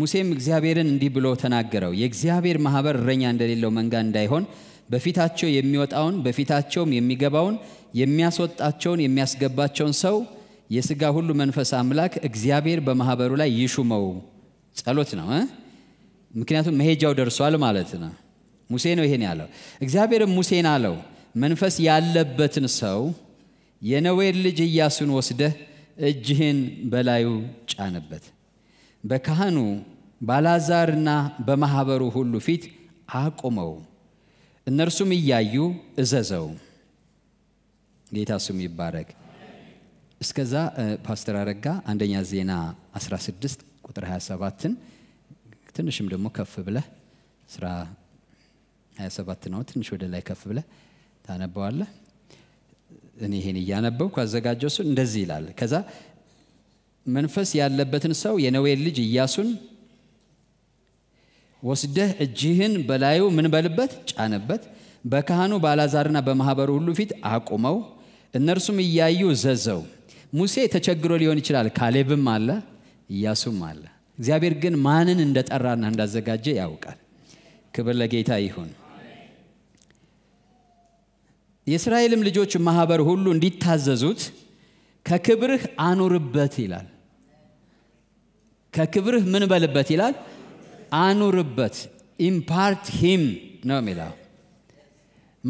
ሙሴም እግዚአብሔርን እንዲህ ብሎ ተናገረው። የእግዚአብሔር ማህበር እረኛ እንደሌለው መንጋ እንዳይሆን በፊታቸው የሚወጣውን በፊታቸውም የሚገባውን የሚያስወጣቸውን የሚያስገባቸውን ሰው የስጋ ሁሉ መንፈስ አምላክ እግዚአብሔር በማህበሩ ላይ ይሹመው። ጸሎት ነው። ምክንያቱም መሄጃው ደርሷል ማለት ነው። ሙሴ ነው ይሄን ያለው። እግዚአብሔርም ሙሴን አለው መንፈስ ያለበትን ሰው የነዌን ልጅ ኢያሱን ወስደህ እጅህን በላዩ ጫነበት፣ በካህኑ ባላዛርና በማኅበሩ ሁሉ ፊት አቁመው፣ እነርሱም እያዩ እዘዘው። ጌታ ስሙ ይባረክ። እስከዛ ፓስተር አረጋ አንደኛ ዜና 16 ቁጥር 27ን ትንሽም ደግሞ ከፍ ብለህ ስራ 27 ነው፣ ትንሽ ወደ ላይ ከፍ ብለህ ታነበዋለህ። እኔ ይሄን እያነበብኩ አዘጋጀው ሱ እንደዚህ ይላል ከዛ መንፈስ ያለበትን ሰው የነዌን ልጅ እያሱን ወስደህ እጅህን በላዩ ምን በልበት ጫንበት በካህኑ ባላዛርና በማኅበሩ ሁሉ ፊት አቁመው እነርሱም እያዩ ዘዘው ሙሴ ተቸግሮ ሊሆን ይችላል ካሌብም አለ እያሱም አለ እግዚአብሔር ግን ማንን እንደጠራና እንዳዘጋጀ ያውቃል ክብር ለጌታ ይሁን የእስራኤልም ልጆች ማህበር ሁሉ እንዲታዘዙት ከክብርህ አኑርበት ይላል። ከክብርህ ምን በልበት ይላል? አኑርበት ኢምፓርት ሂም ነው የሚለው።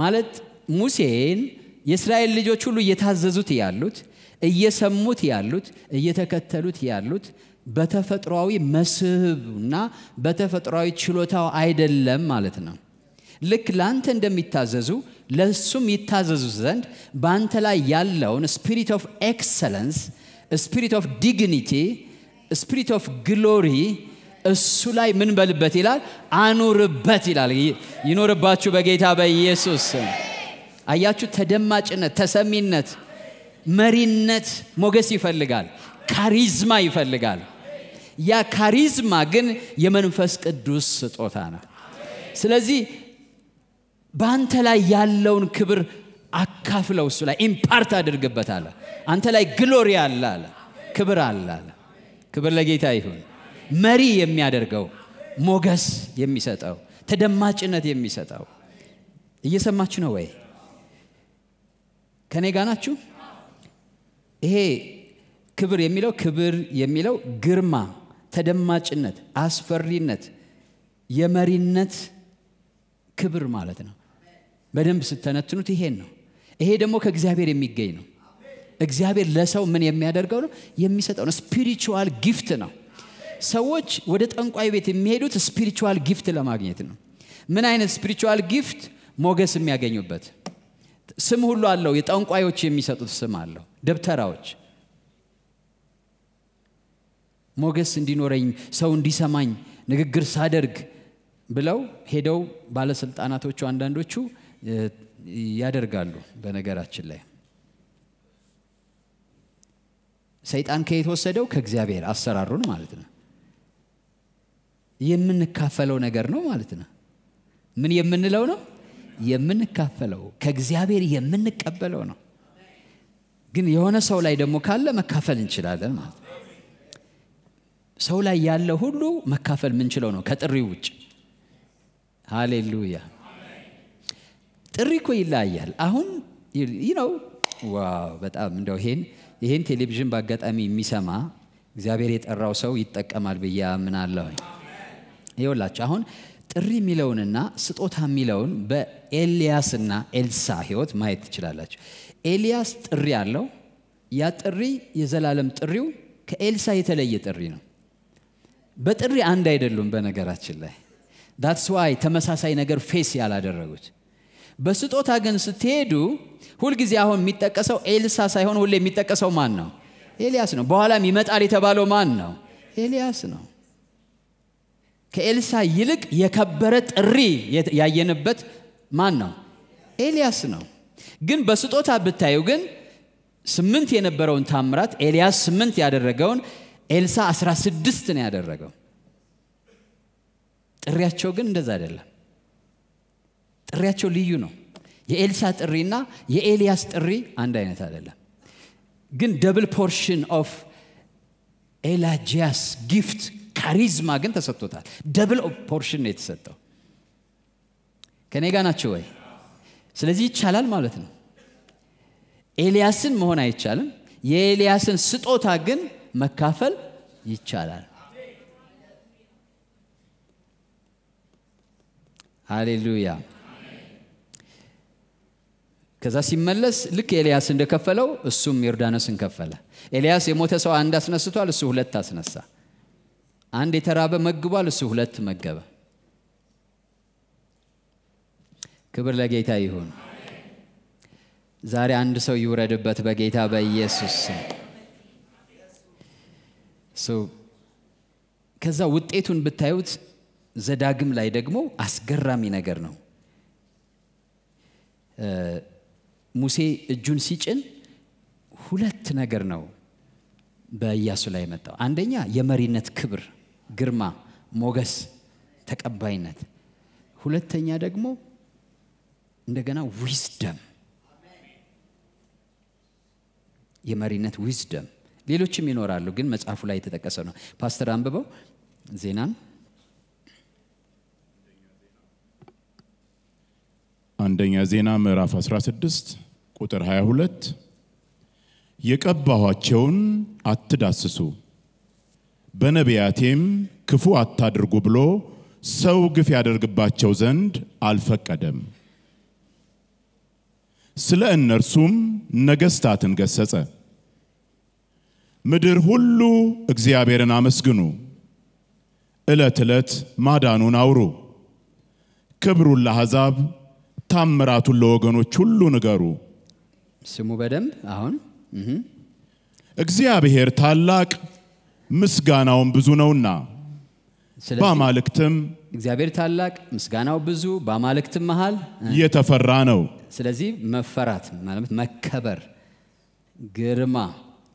ማለት ሙሴን የእስራኤል ልጆች ሁሉ እየታዘዙት ያሉት እየሰሙት ያሉት እየተከተሉት ያሉት በተፈጥሯዊ መስህብና በተፈጥሯዊ ችሎታው አይደለም ማለት ነው። ልክ ለአንተ እንደሚታዘዙ ለሱም ይታዘዙ ዘንድ በአንተ ላይ ያለውን ስፒሪት ኦፍ ኤክሰለንስ ስፒሪት ኦፍ ዲግኒቲ ስፒሪት ኦፍ ግሎሪ እሱ ላይ ምን በልበት ይላል አኑርበት ይላል ይኖርባችሁ በጌታ በኢየሱስ አያችሁ ተደማጭነት ተሰሚነት መሪነት ሞገስ ይፈልጋል ካሪዝማ ይፈልጋል ያ ካሪዝማ ግን የመንፈስ ቅዱስ ስጦታ ነው ስለዚህ በአንተ ላይ ያለውን ክብር አካፍለው እሱ ላይ ኢምፓርት አድርግበት አለ አንተ ላይ ግሎሪ አለ አለ ክብር አለ አለ ክብር ለጌታ ይሁን መሪ የሚያደርገው ሞገስ የሚሰጠው ተደማጭነት የሚሰጠው እየሰማችሁ ነው ወይ ከኔ ጋ ናችሁ ይሄ ክብር የሚለው ክብር የሚለው ግርማ ተደማጭነት አስፈሪነት የመሪነት ክብር ማለት ነው በደንብ ስተነትኑት ይሄን ነው። ይሄ ደግሞ ከእግዚአብሔር የሚገኝ ነው። እግዚአብሔር ለሰው ምን የሚያደርገው ነው? የሚሰጠው ነው። ስፒሪቹዋል ጊፍት ነው። ሰዎች ወደ ጠንቋይ ቤት የሚሄዱት ስፒሪቹዋል ጊፍት ለማግኘት ነው። ምን አይነት ስፒሪቹዋል ጊፍት? ሞገስ የሚያገኙበት ስም ሁሉ አለው። የጠንቋዮች የሚሰጡት ስም አለው። ደብተራዎች ሞገስ እንዲኖረኝ ሰው እንዲሰማኝ ንግግር ሳደርግ ብለው ሄደው ባለስልጣናቶቹ አንዳንዶቹ ያደርጋሉ። በነገራችን ላይ ሰይጣን ከየት ወሰደው? ከእግዚአብሔር አሰራሩን ማለት ነው። የምንካፈለው ነገር ነው ማለት ነው። ምን የምንለው ነው? የምንካፈለው ከእግዚአብሔር የምንቀበለው ነው። ግን የሆነ ሰው ላይ ደግሞ ካለ መካፈል እንችላለን ማለት ነው። ሰው ላይ ያለ ሁሉ መካፈል የምንችለው ነው ከጥሪው ውጭ። ሃሌሉያ ጥሪ እኮ ይለያያል። አሁን ነው ዋው በጣም እንደው ይሄን ይሄን ቴሌቪዥን በአጋጣሚ የሚሰማ እግዚአብሔር የጠራው ሰው ይጠቀማል ብዬ አምናለሁኝ። ይኸውላችሁ አሁን ጥሪ የሚለውንና ስጦታ የሚለውን በኤልያስና ኤልሳ ህይወት ማየት ትችላላችሁ። ኤልያስ ጥሪ አለው። ያ ጥሪ የዘላለም ጥሪው ከኤልሳ የተለየ ጥሪ ነው። በጥሪ አንድ አይደሉም። በነገራችን ላይ ዳትስ ዋይ ተመሳሳይ ነገር ፌስ ያላደረጉት በስጦታ ግን ስትሄዱ ሁልጊዜ አሁን የሚጠቀሰው ኤልሳ ሳይሆን ሁሌ የሚጠቀሰው ማን ነው? ኤልያስ ነው። በኋላም ይመጣል የተባለው ማን ነው? ኤልያስ ነው። ከኤልሳ ይልቅ የከበረ ጥሪ ያየንበት ማን ነው? ኤልያስ ነው። ግን በስጦታ ብታዩ ግን ስምንት የነበረውን ታምራት ኤልያስ ስምንት ያደረገውን ኤልሳ 16 ስድስት ነው ያደረገው። ጥሪያቸው ግን እንደዛ አይደለም። ጥሪያቸው ልዩ ነው የኤልሳ ጥሪና የኤልያስ ጥሪ አንድ አይነት አይደለም ግን ደብል ፖርሽን ኦፍ ኤላጂያስ ጊፍት ካሪዝማ ግን ተሰጥቶታል ደብል ፖርሽን ነው የተሰጠው ከኔ ጋ ናቸው ወይ ስለዚህ ይቻላል ማለት ነው ኤልያስን መሆን አይቻልም የኤልያስን ስጦታ ግን መካፈል ይቻላል ሃሌሉያ ከዛ ሲመለስ ልክ ኤልያስ እንደከፈለው እሱም ዮርዳኖስን ከፈለ። ኤልያስ የሞተ ሰው አንድ አስነስቷል፣ እሱ ሁለት አስነሳ። አንድ የተራበ መግቧል፣ እሱ ሁለት መገበ። ክብር ለጌታ ይሁን። ዛሬ አንድ ሰው ይውረድበት በጌታ በኢየሱስ ስም። ከዛ ውጤቱን ብታዩት ዘዳግም ላይ ደግሞ አስገራሚ ነገር ነው። ሙሴ እጁን ሲጭን ሁለት ነገር ነው በኢያሱ ላይ የመጣው። አንደኛ የመሪነት ክብር፣ ግርማ፣ ሞገስ፣ ተቀባይነት። ሁለተኛ ደግሞ እንደገና ዊዝደም፣ የመሪነት ዊዝደም። ሌሎችም ይኖራሉ፣ ግን መጽሐፉ ላይ የተጠቀሰ ነው። ፓስተር አንብበው ዜናን አንደኛ ዜና ምዕራፍ 16 ቁጥር 22 የቀባኋቸውን አትዳስሱ፣ በነቢያቴም ክፉ አታድርጉ ብሎ ሰው ግፍ ያደርግባቸው ዘንድ አልፈቀደም። ስለ እነርሱም ነገስታትን ገሰጸ። ምድር ሁሉ እግዚአብሔርን አመስግኑ፣ ዕለት ዕለት ማዳኑን አውሩ፣ ክብሩን ለአሕዛብ ታምራቱን ለወገኖች ሁሉ ንገሩ። ስሙ በደንብ አሁን እግዚአብሔር ታላቅ ምስጋናውን ብዙ ነውና በአማልክትም እግዚአብሔር ታላቅ ምስጋናው ብዙ በአማልክትም መሃል የተፈራ ነው። ስለዚህ መፈራት ማለት መከበር፣ ግርማ፣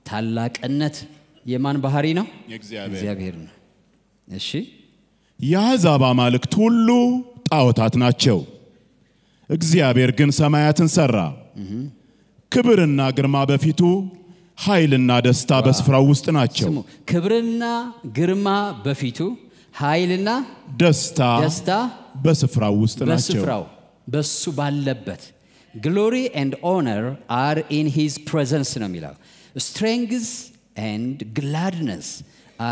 ታላቅነት የማን ባህሪ ነው? እግዚአብሔር ነው። እሺ የአሕዛብ አማልክት ሁሉ ጣዖታት ናቸው። እግዚአብሔር ግን ሰማያትን ሰራ። ክብርና ግርማ በፊቱ ኃይልና ደስታ በስፍራው ውስጥ ናቸው። ክብርና ግርማ በፊቱ ኃይልና ደስታ ደስታ በስፍራው ውስጥ ናቸው። በስፍራው በሱ ባለበት ግሎሪ ኤንድ ኦነር አር ኢን ሂዝ ፕሬዘንስ ነው የሚለው። ስትሬንግዝ ኤንድ ግላድነስ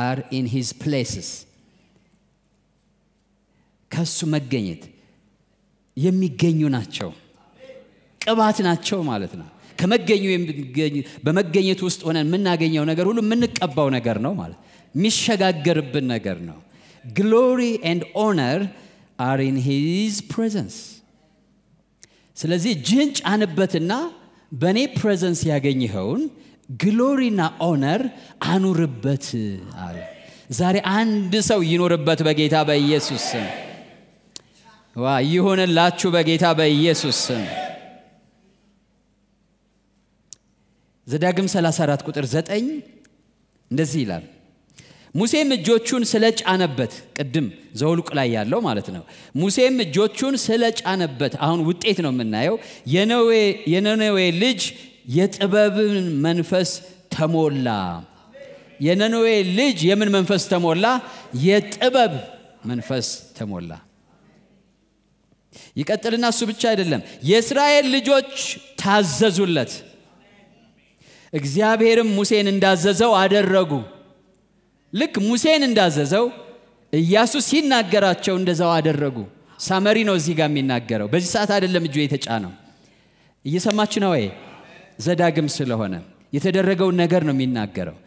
አር ኢን ሂዝ ፕሌስስ ከሱ መገኘት የሚገኙ ናቸው፣ ቅባት ናቸው ማለት ነው። ከመገኙ በመገኘት ውስጥ ሆነን የምናገኘው ነገር ሁሉ የምንቀባው ነገር ነው ማለት የሚሸጋገርብን ነገር ነው ግሎሪ ኤንድ ኦነር አር ኢን ሂዝ ፕሬዘንስ ስለዚህ እጅህን ጫንበትና በእኔ ፕሬዘንስ ያገኘኸውን ግሎሪና ኦነር አኑርበት አለ ዛሬ አንድ ሰው ይኖርበት በጌታ በኢየሱስ ስም ዋ በጌታ በኢየሱስ ስም ዘዳግም 34 ቁጥር 9 እንደዚህ ይላል ሙሴም እጆቹን ስለጫነበት ቅድም ዘውልቅ ላይ ያለው ማለት ነው ሙሴም እጆቹን ስለጫነበት አሁን ውጤት ነው የምናየው የነነዌ ልጅ የጥበብን መንፈስ ተሞላ የነነዌ ልጅ የምን መንፈስ ተሞላ የጥበብ መንፈስ ተሞላ ይቀጥልና እሱ ብቻ አይደለም የእስራኤል ልጆች ታዘዙለት እግዚአብሔርም ሙሴን እንዳዘዘው አደረጉ። ልክ ሙሴን እንዳዘዘው ኢያሱ ሲናገራቸው እንደዛው አደረጉ። ሳመሪ ነው እዚህ ጋር የሚናገረው። በዚህ ሰዓት አይደለም እጁ የተጫነው። እየሰማች ነው ወይ? ዘዳግም ስለሆነ የተደረገውን ነገር ነው የሚናገረው።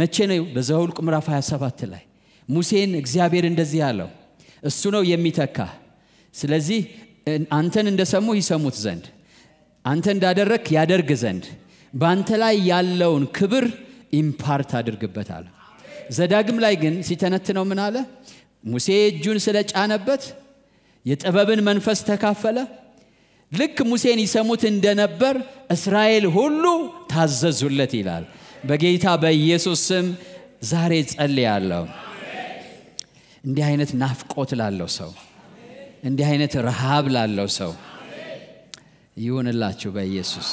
መቼ ነው? በዘኍልቍ ምዕራፍ 27 ላይ ሙሴን እግዚአብሔር እንደዚህ አለው፣ እሱ ነው የሚተካ ስለዚህ አንተን እንደሰሙ ይሰሙት ዘንድ አንተ እንዳደረክ ያደርግ ዘንድ በአንተ ላይ ያለውን ክብር ኢምፓርት አድርግበታል። ዘዳግም ላይ ግን ሲተነትነው ምን አለ? ሙሴ እጁን ስለጫነበት የጥበብን መንፈስ ተካፈለ። ልክ ሙሴን ይሰሙት እንደነበር እስራኤል ሁሉ ታዘዙለት ይላል። በጌታ በኢየሱስ ስም ዛሬ ጸልያለሁ። እንዲህ አይነት ናፍቆት ላለው ሰው፣ እንዲህ አይነት ረሃብ ላለው ሰው ይሁንላችሁ በኢየሱስ